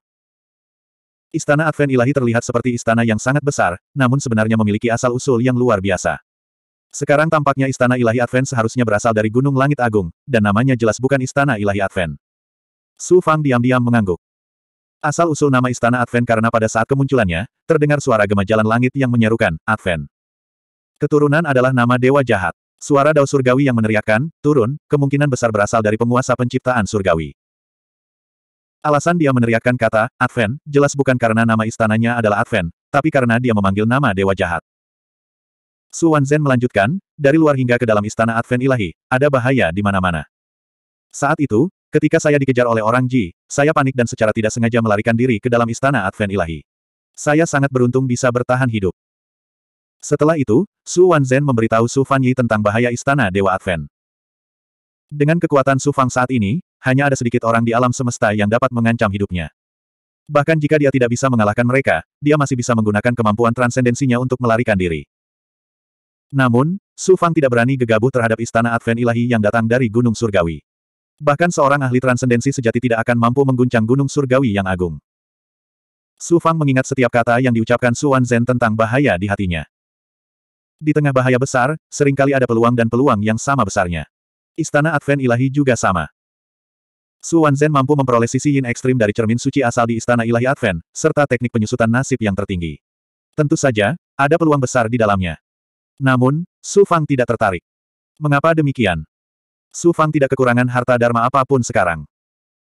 Istana Advent Ilahi terlihat seperti istana yang sangat besar, namun sebenarnya memiliki asal-usul yang luar biasa. Sekarang tampaknya istana Ilahi Advent seharusnya berasal dari Gunung Langit Agung, dan namanya jelas bukan istana Ilahi Advent. Su Fang diam-diam mengangguk. Asal-usul nama istana Advent karena pada saat kemunculannya, terdengar suara gema jalan langit yang menyerukan, Advent. Keturunan adalah nama Dewa Jahat. Suara Dao Surgawi yang meneriakkan, turun, kemungkinan besar berasal dari penguasa penciptaan Surgawi. Alasan dia meneriakkan kata, Advent, jelas bukan karena nama istananya adalah Advent, tapi karena dia memanggil nama Dewa Jahat. Su Zen melanjutkan, dari luar hingga ke dalam istana Advent ilahi, ada bahaya di mana-mana. Saat itu, ketika saya dikejar oleh orang Ji, saya panik dan secara tidak sengaja melarikan diri ke dalam istana Advent ilahi. Saya sangat beruntung bisa bertahan hidup. Setelah itu, Su Wanzhen memberitahu Su Fanyi tentang bahaya istana Dewa Advent. Dengan kekuatan Su Fang saat ini, hanya ada sedikit orang di alam semesta yang dapat mengancam hidupnya. Bahkan jika dia tidak bisa mengalahkan mereka, dia masih bisa menggunakan kemampuan transendensinya untuk melarikan diri. Namun, Su Fang tidak berani gegabah terhadap istana Advent Ilahi yang datang dari Gunung Surgawi. Bahkan seorang ahli transendensi sejati tidak akan mampu mengguncang gunung surgawi yang agung. Su Fang mengingat setiap kata yang diucapkan Su Zhen tentang bahaya di hatinya. Di tengah bahaya besar, seringkali ada peluang dan peluang yang sama besarnya. Istana Advent Ilahi juga sama. Su Wanzhen mampu memperoleh sisi yin ekstrim dari cermin suci asal di Istana Ilahi Advent, serta teknik penyusutan nasib yang tertinggi. Tentu saja, ada peluang besar di dalamnya. Namun, Su Fang tidak tertarik. Mengapa demikian? Su Fang tidak kekurangan harta dharma apapun sekarang.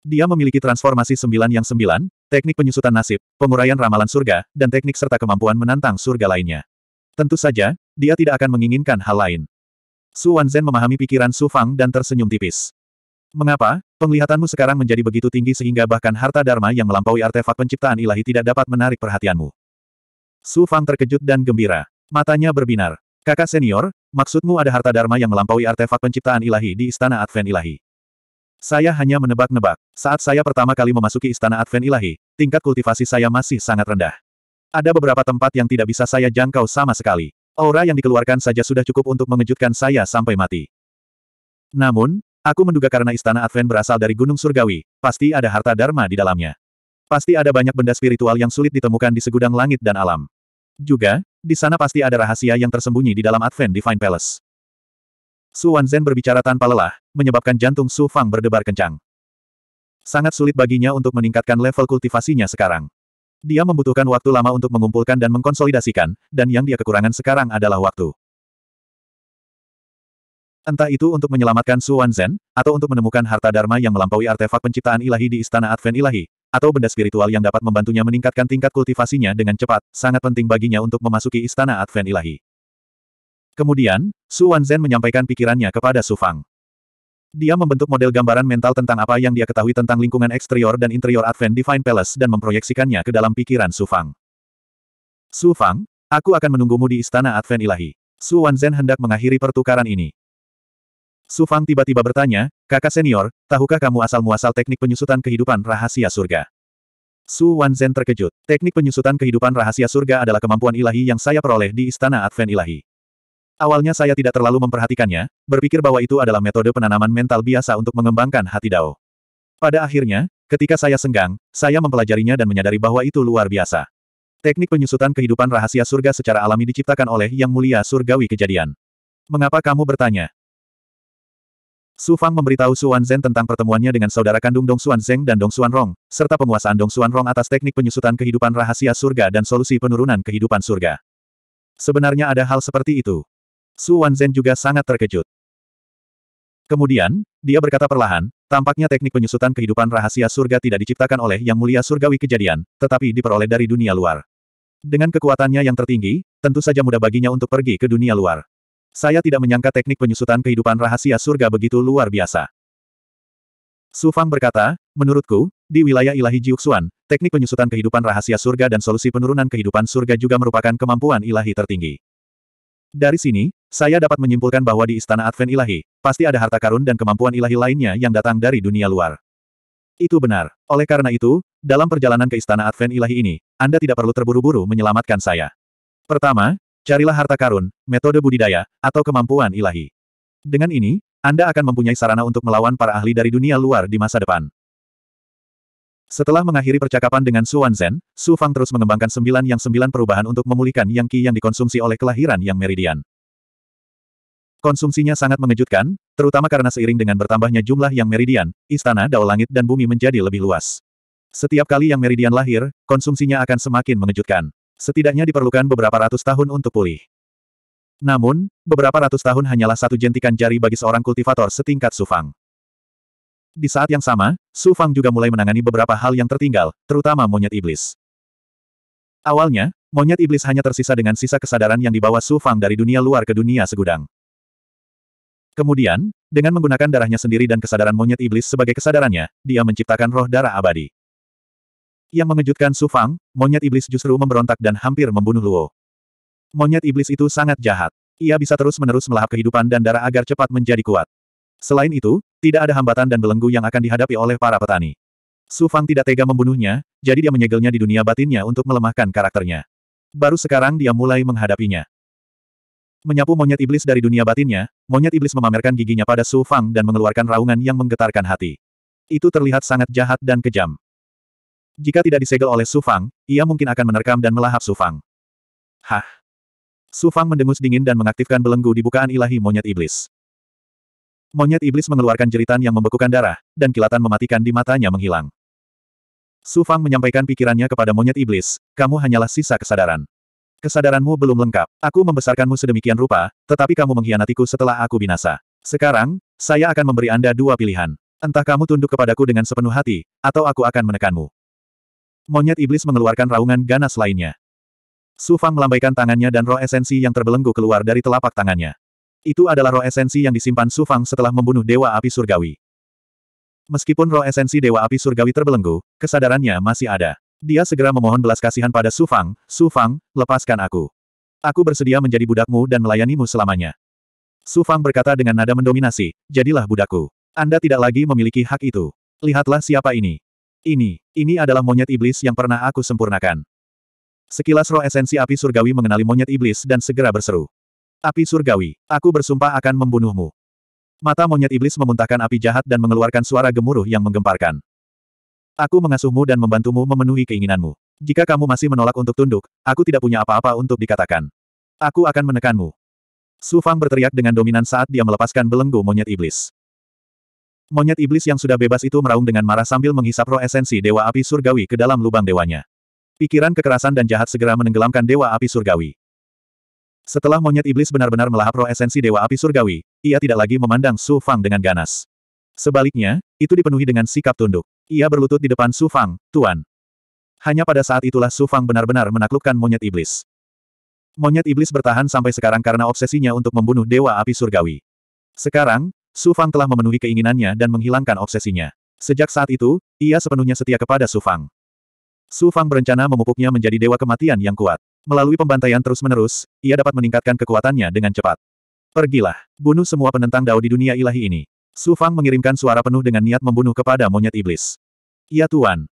Dia memiliki transformasi sembilan yang sembilan, teknik penyusutan nasib, penguraian ramalan surga, dan teknik serta kemampuan menantang surga lainnya. Tentu saja, dia tidak akan menginginkan hal lain. Su Wanzhen memahami pikiran Su Fang dan tersenyum tipis. Mengapa, penglihatanmu sekarang menjadi begitu tinggi sehingga bahkan harta Dharma yang melampaui artefak penciptaan ilahi tidak dapat menarik perhatianmu? Su Fang terkejut dan gembira. Matanya berbinar. Kakak senior, maksudmu ada harta Dharma yang melampaui artefak penciptaan ilahi di Istana Advent Ilahi? Saya hanya menebak-nebak. Saat saya pertama kali memasuki Istana Advent Ilahi, tingkat kultivasi saya masih sangat rendah. Ada beberapa tempat yang tidak bisa saya jangkau sama sekali. Aura yang dikeluarkan saja sudah cukup untuk mengejutkan saya sampai mati. Namun, Aku menduga karena istana Advent berasal dari Gunung Surgawi, pasti ada harta Dharma di dalamnya. Pasti ada banyak benda spiritual yang sulit ditemukan di segudang langit dan alam. Juga, di sana pasti ada rahasia yang tersembunyi di dalam Advent Divine Palace. Su Wanzhen berbicara tanpa lelah, menyebabkan jantung Su Fang berdebar kencang. Sangat sulit baginya untuk meningkatkan level kultivasinya sekarang. Dia membutuhkan waktu lama untuk mengumpulkan dan mengkonsolidasikan, dan yang dia kekurangan sekarang adalah waktu. Entah itu untuk menyelamatkan Su Wan Zen, atau untuk menemukan harta Dharma yang melampaui artefak penciptaan ilahi di Istana Advent Ilahi, atau benda spiritual yang dapat membantunya meningkatkan tingkat kultivasinya dengan cepat, sangat penting baginya untuk memasuki Istana Advent Ilahi. Kemudian, Su Wan Zen menyampaikan pikirannya kepada Su Fang. Dia membentuk model gambaran mental tentang apa yang dia ketahui tentang lingkungan eksterior dan interior Advent Divine Palace dan memproyeksikannya ke dalam pikiran Su Fang. Su Fang, aku akan menunggumu di Istana Advent Ilahi. Su Wanzhen hendak mengakhiri pertukaran ini. Su Fang tiba-tiba bertanya, kakak senior, tahukah kamu asal-muasal teknik penyusutan kehidupan rahasia surga? Su Wanzhen terkejut. Teknik penyusutan kehidupan rahasia surga adalah kemampuan ilahi yang saya peroleh di Istana Advent Ilahi. Awalnya saya tidak terlalu memperhatikannya, berpikir bahwa itu adalah metode penanaman mental biasa untuk mengembangkan hati Dao. Pada akhirnya, ketika saya senggang, saya mempelajarinya dan menyadari bahwa itu luar biasa. Teknik penyusutan kehidupan rahasia surga secara alami diciptakan oleh Yang Mulia Surgawi Kejadian. Mengapa kamu bertanya? Su Fang memberitahu Xuan Zhen tentang pertemuannya dengan saudara kandung Dong Suan Zeng dan Dong Suan Rong, serta penguasaan Dong Suan Rong atas teknik penyusutan kehidupan rahasia surga dan solusi penurunan kehidupan surga. Sebenarnya ada hal seperti itu. Su Wan Zhen juga sangat terkejut. Kemudian, dia berkata perlahan, tampaknya teknik penyusutan kehidupan rahasia surga tidak diciptakan oleh Yang Mulia Surgawi kejadian, tetapi diperoleh dari dunia luar. Dengan kekuatannya yang tertinggi, tentu saja mudah baginya untuk pergi ke dunia luar. Saya tidak menyangka teknik penyusutan kehidupan rahasia surga begitu luar biasa. Su Fang berkata, menurutku, di wilayah ilahi Jiuxuan, teknik penyusutan kehidupan rahasia surga dan solusi penurunan kehidupan surga juga merupakan kemampuan ilahi tertinggi. Dari sini, saya dapat menyimpulkan bahwa di Istana Advent Ilahi, pasti ada harta karun dan kemampuan ilahi lainnya yang datang dari dunia luar. Itu benar. Oleh karena itu, dalam perjalanan ke Istana Advent Ilahi ini, Anda tidak perlu terburu-buru menyelamatkan saya. Pertama, Carilah harta karun, metode budidaya, atau kemampuan ilahi. Dengan ini, Anda akan mempunyai sarana untuk melawan para ahli dari dunia luar di masa depan. Setelah mengakhiri percakapan dengan Su Wanzhen, Su Fang terus mengembangkan sembilan yang sembilan perubahan untuk memulihkan yang ki yang dikonsumsi oleh kelahiran yang meridian. Konsumsinya sangat mengejutkan, terutama karena seiring dengan bertambahnya jumlah yang meridian, istana Dao Langit dan Bumi menjadi lebih luas. Setiap kali yang meridian lahir, konsumsinya akan semakin mengejutkan. Setidaknya diperlukan beberapa ratus tahun untuk pulih. Namun, beberapa ratus tahun hanyalah satu jentikan jari bagi seorang kultivator setingkat Sufang. Di saat yang sama, Sufang juga mulai menangani beberapa hal yang tertinggal, terutama monyet iblis. Awalnya, monyet iblis hanya tersisa dengan sisa kesadaran yang dibawa Sufang dari dunia luar ke dunia segudang. Kemudian, dengan menggunakan darahnya sendiri dan kesadaran monyet iblis sebagai kesadarannya, dia menciptakan roh darah abadi. Yang mengejutkan Su Fang, monyet iblis justru memberontak dan hampir membunuh Luo. Monyet iblis itu sangat jahat. Ia bisa terus-menerus melahap kehidupan dan darah agar cepat menjadi kuat. Selain itu, tidak ada hambatan dan belenggu yang akan dihadapi oleh para petani. Su Fang tidak tega membunuhnya, jadi dia menyegelnya di dunia batinnya untuk melemahkan karakternya. Baru sekarang dia mulai menghadapinya. Menyapu monyet iblis dari dunia batinnya, monyet iblis memamerkan giginya pada Su Fang dan mengeluarkan raungan yang menggetarkan hati. Itu terlihat sangat jahat dan kejam. Jika tidak disegel oleh Sufang, ia mungkin akan menerkam dan melahap Sufang. Hah? Sufang mendengus dingin dan mengaktifkan belenggu di bukaan ilahi monyet iblis. Monyet iblis mengeluarkan jeritan yang membekukan darah, dan kilatan mematikan di matanya menghilang. Sufang menyampaikan pikirannya kepada monyet iblis, kamu hanyalah sisa kesadaran. Kesadaranmu belum lengkap, aku membesarkanmu sedemikian rupa, tetapi kamu mengkhianatiku setelah aku binasa. Sekarang, saya akan memberi Anda dua pilihan. Entah kamu tunduk kepadaku dengan sepenuh hati, atau aku akan menekanmu. Monyet iblis mengeluarkan raungan ganas lainnya. Su Fang melambaikan tangannya dan roh esensi yang terbelenggu keluar dari telapak tangannya. Itu adalah roh esensi yang disimpan Su Fang setelah membunuh Dewa Api Surgawi. Meskipun roh esensi Dewa Api Surgawi terbelenggu, kesadarannya masih ada. Dia segera memohon belas kasihan pada Su Fang, Su Fang, lepaskan aku. Aku bersedia menjadi budakmu dan melayanimu selamanya. Su Fang berkata dengan nada mendominasi, jadilah budakku. Anda tidak lagi memiliki hak itu. Lihatlah siapa ini. Ini, ini adalah monyet iblis yang pernah aku sempurnakan. Sekilas roh esensi api surgawi mengenali monyet iblis dan segera berseru. Api surgawi, aku bersumpah akan membunuhmu. Mata monyet iblis memuntahkan api jahat dan mengeluarkan suara gemuruh yang menggemparkan. Aku mengasuhmu dan membantumu memenuhi keinginanmu. Jika kamu masih menolak untuk tunduk, aku tidak punya apa-apa untuk dikatakan. Aku akan menekanmu. Su Fang berteriak dengan dominan saat dia melepaskan belenggu monyet iblis. Monyet iblis yang sudah bebas itu meraung dengan marah sambil menghisap roh esensi Dewa Api Surgawi ke dalam lubang dewanya. Pikiran kekerasan dan jahat segera menenggelamkan Dewa Api Surgawi. Setelah monyet iblis benar-benar melahap roh esensi Dewa Api Surgawi, ia tidak lagi memandang Su Fang dengan ganas. Sebaliknya, itu dipenuhi dengan sikap tunduk. Ia berlutut di depan Su Fang, Tuan. Hanya pada saat itulah Su Fang benar-benar menaklukkan monyet iblis. Monyet iblis bertahan sampai sekarang karena obsesinya untuk membunuh Dewa Api Surgawi. Sekarang, Su Fang telah memenuhi keinginannya dan menghilangkan obsesinya. Sejak saat itu, ia sepenuhnya setia kepada Su Fang. Su Fang berencana memupuknya menjadi dewa kematian yang kuat. Melalui pembantaian terus-menerus, ia dapat meningkatkan kekuatannya dengan cepat. Pergilah, bunuh semua penentang dao di dunia ilahi ini. Su Fang mengirimkan suara penuh dengan niat membunuh kepada monyet iblis. Ya Tuan,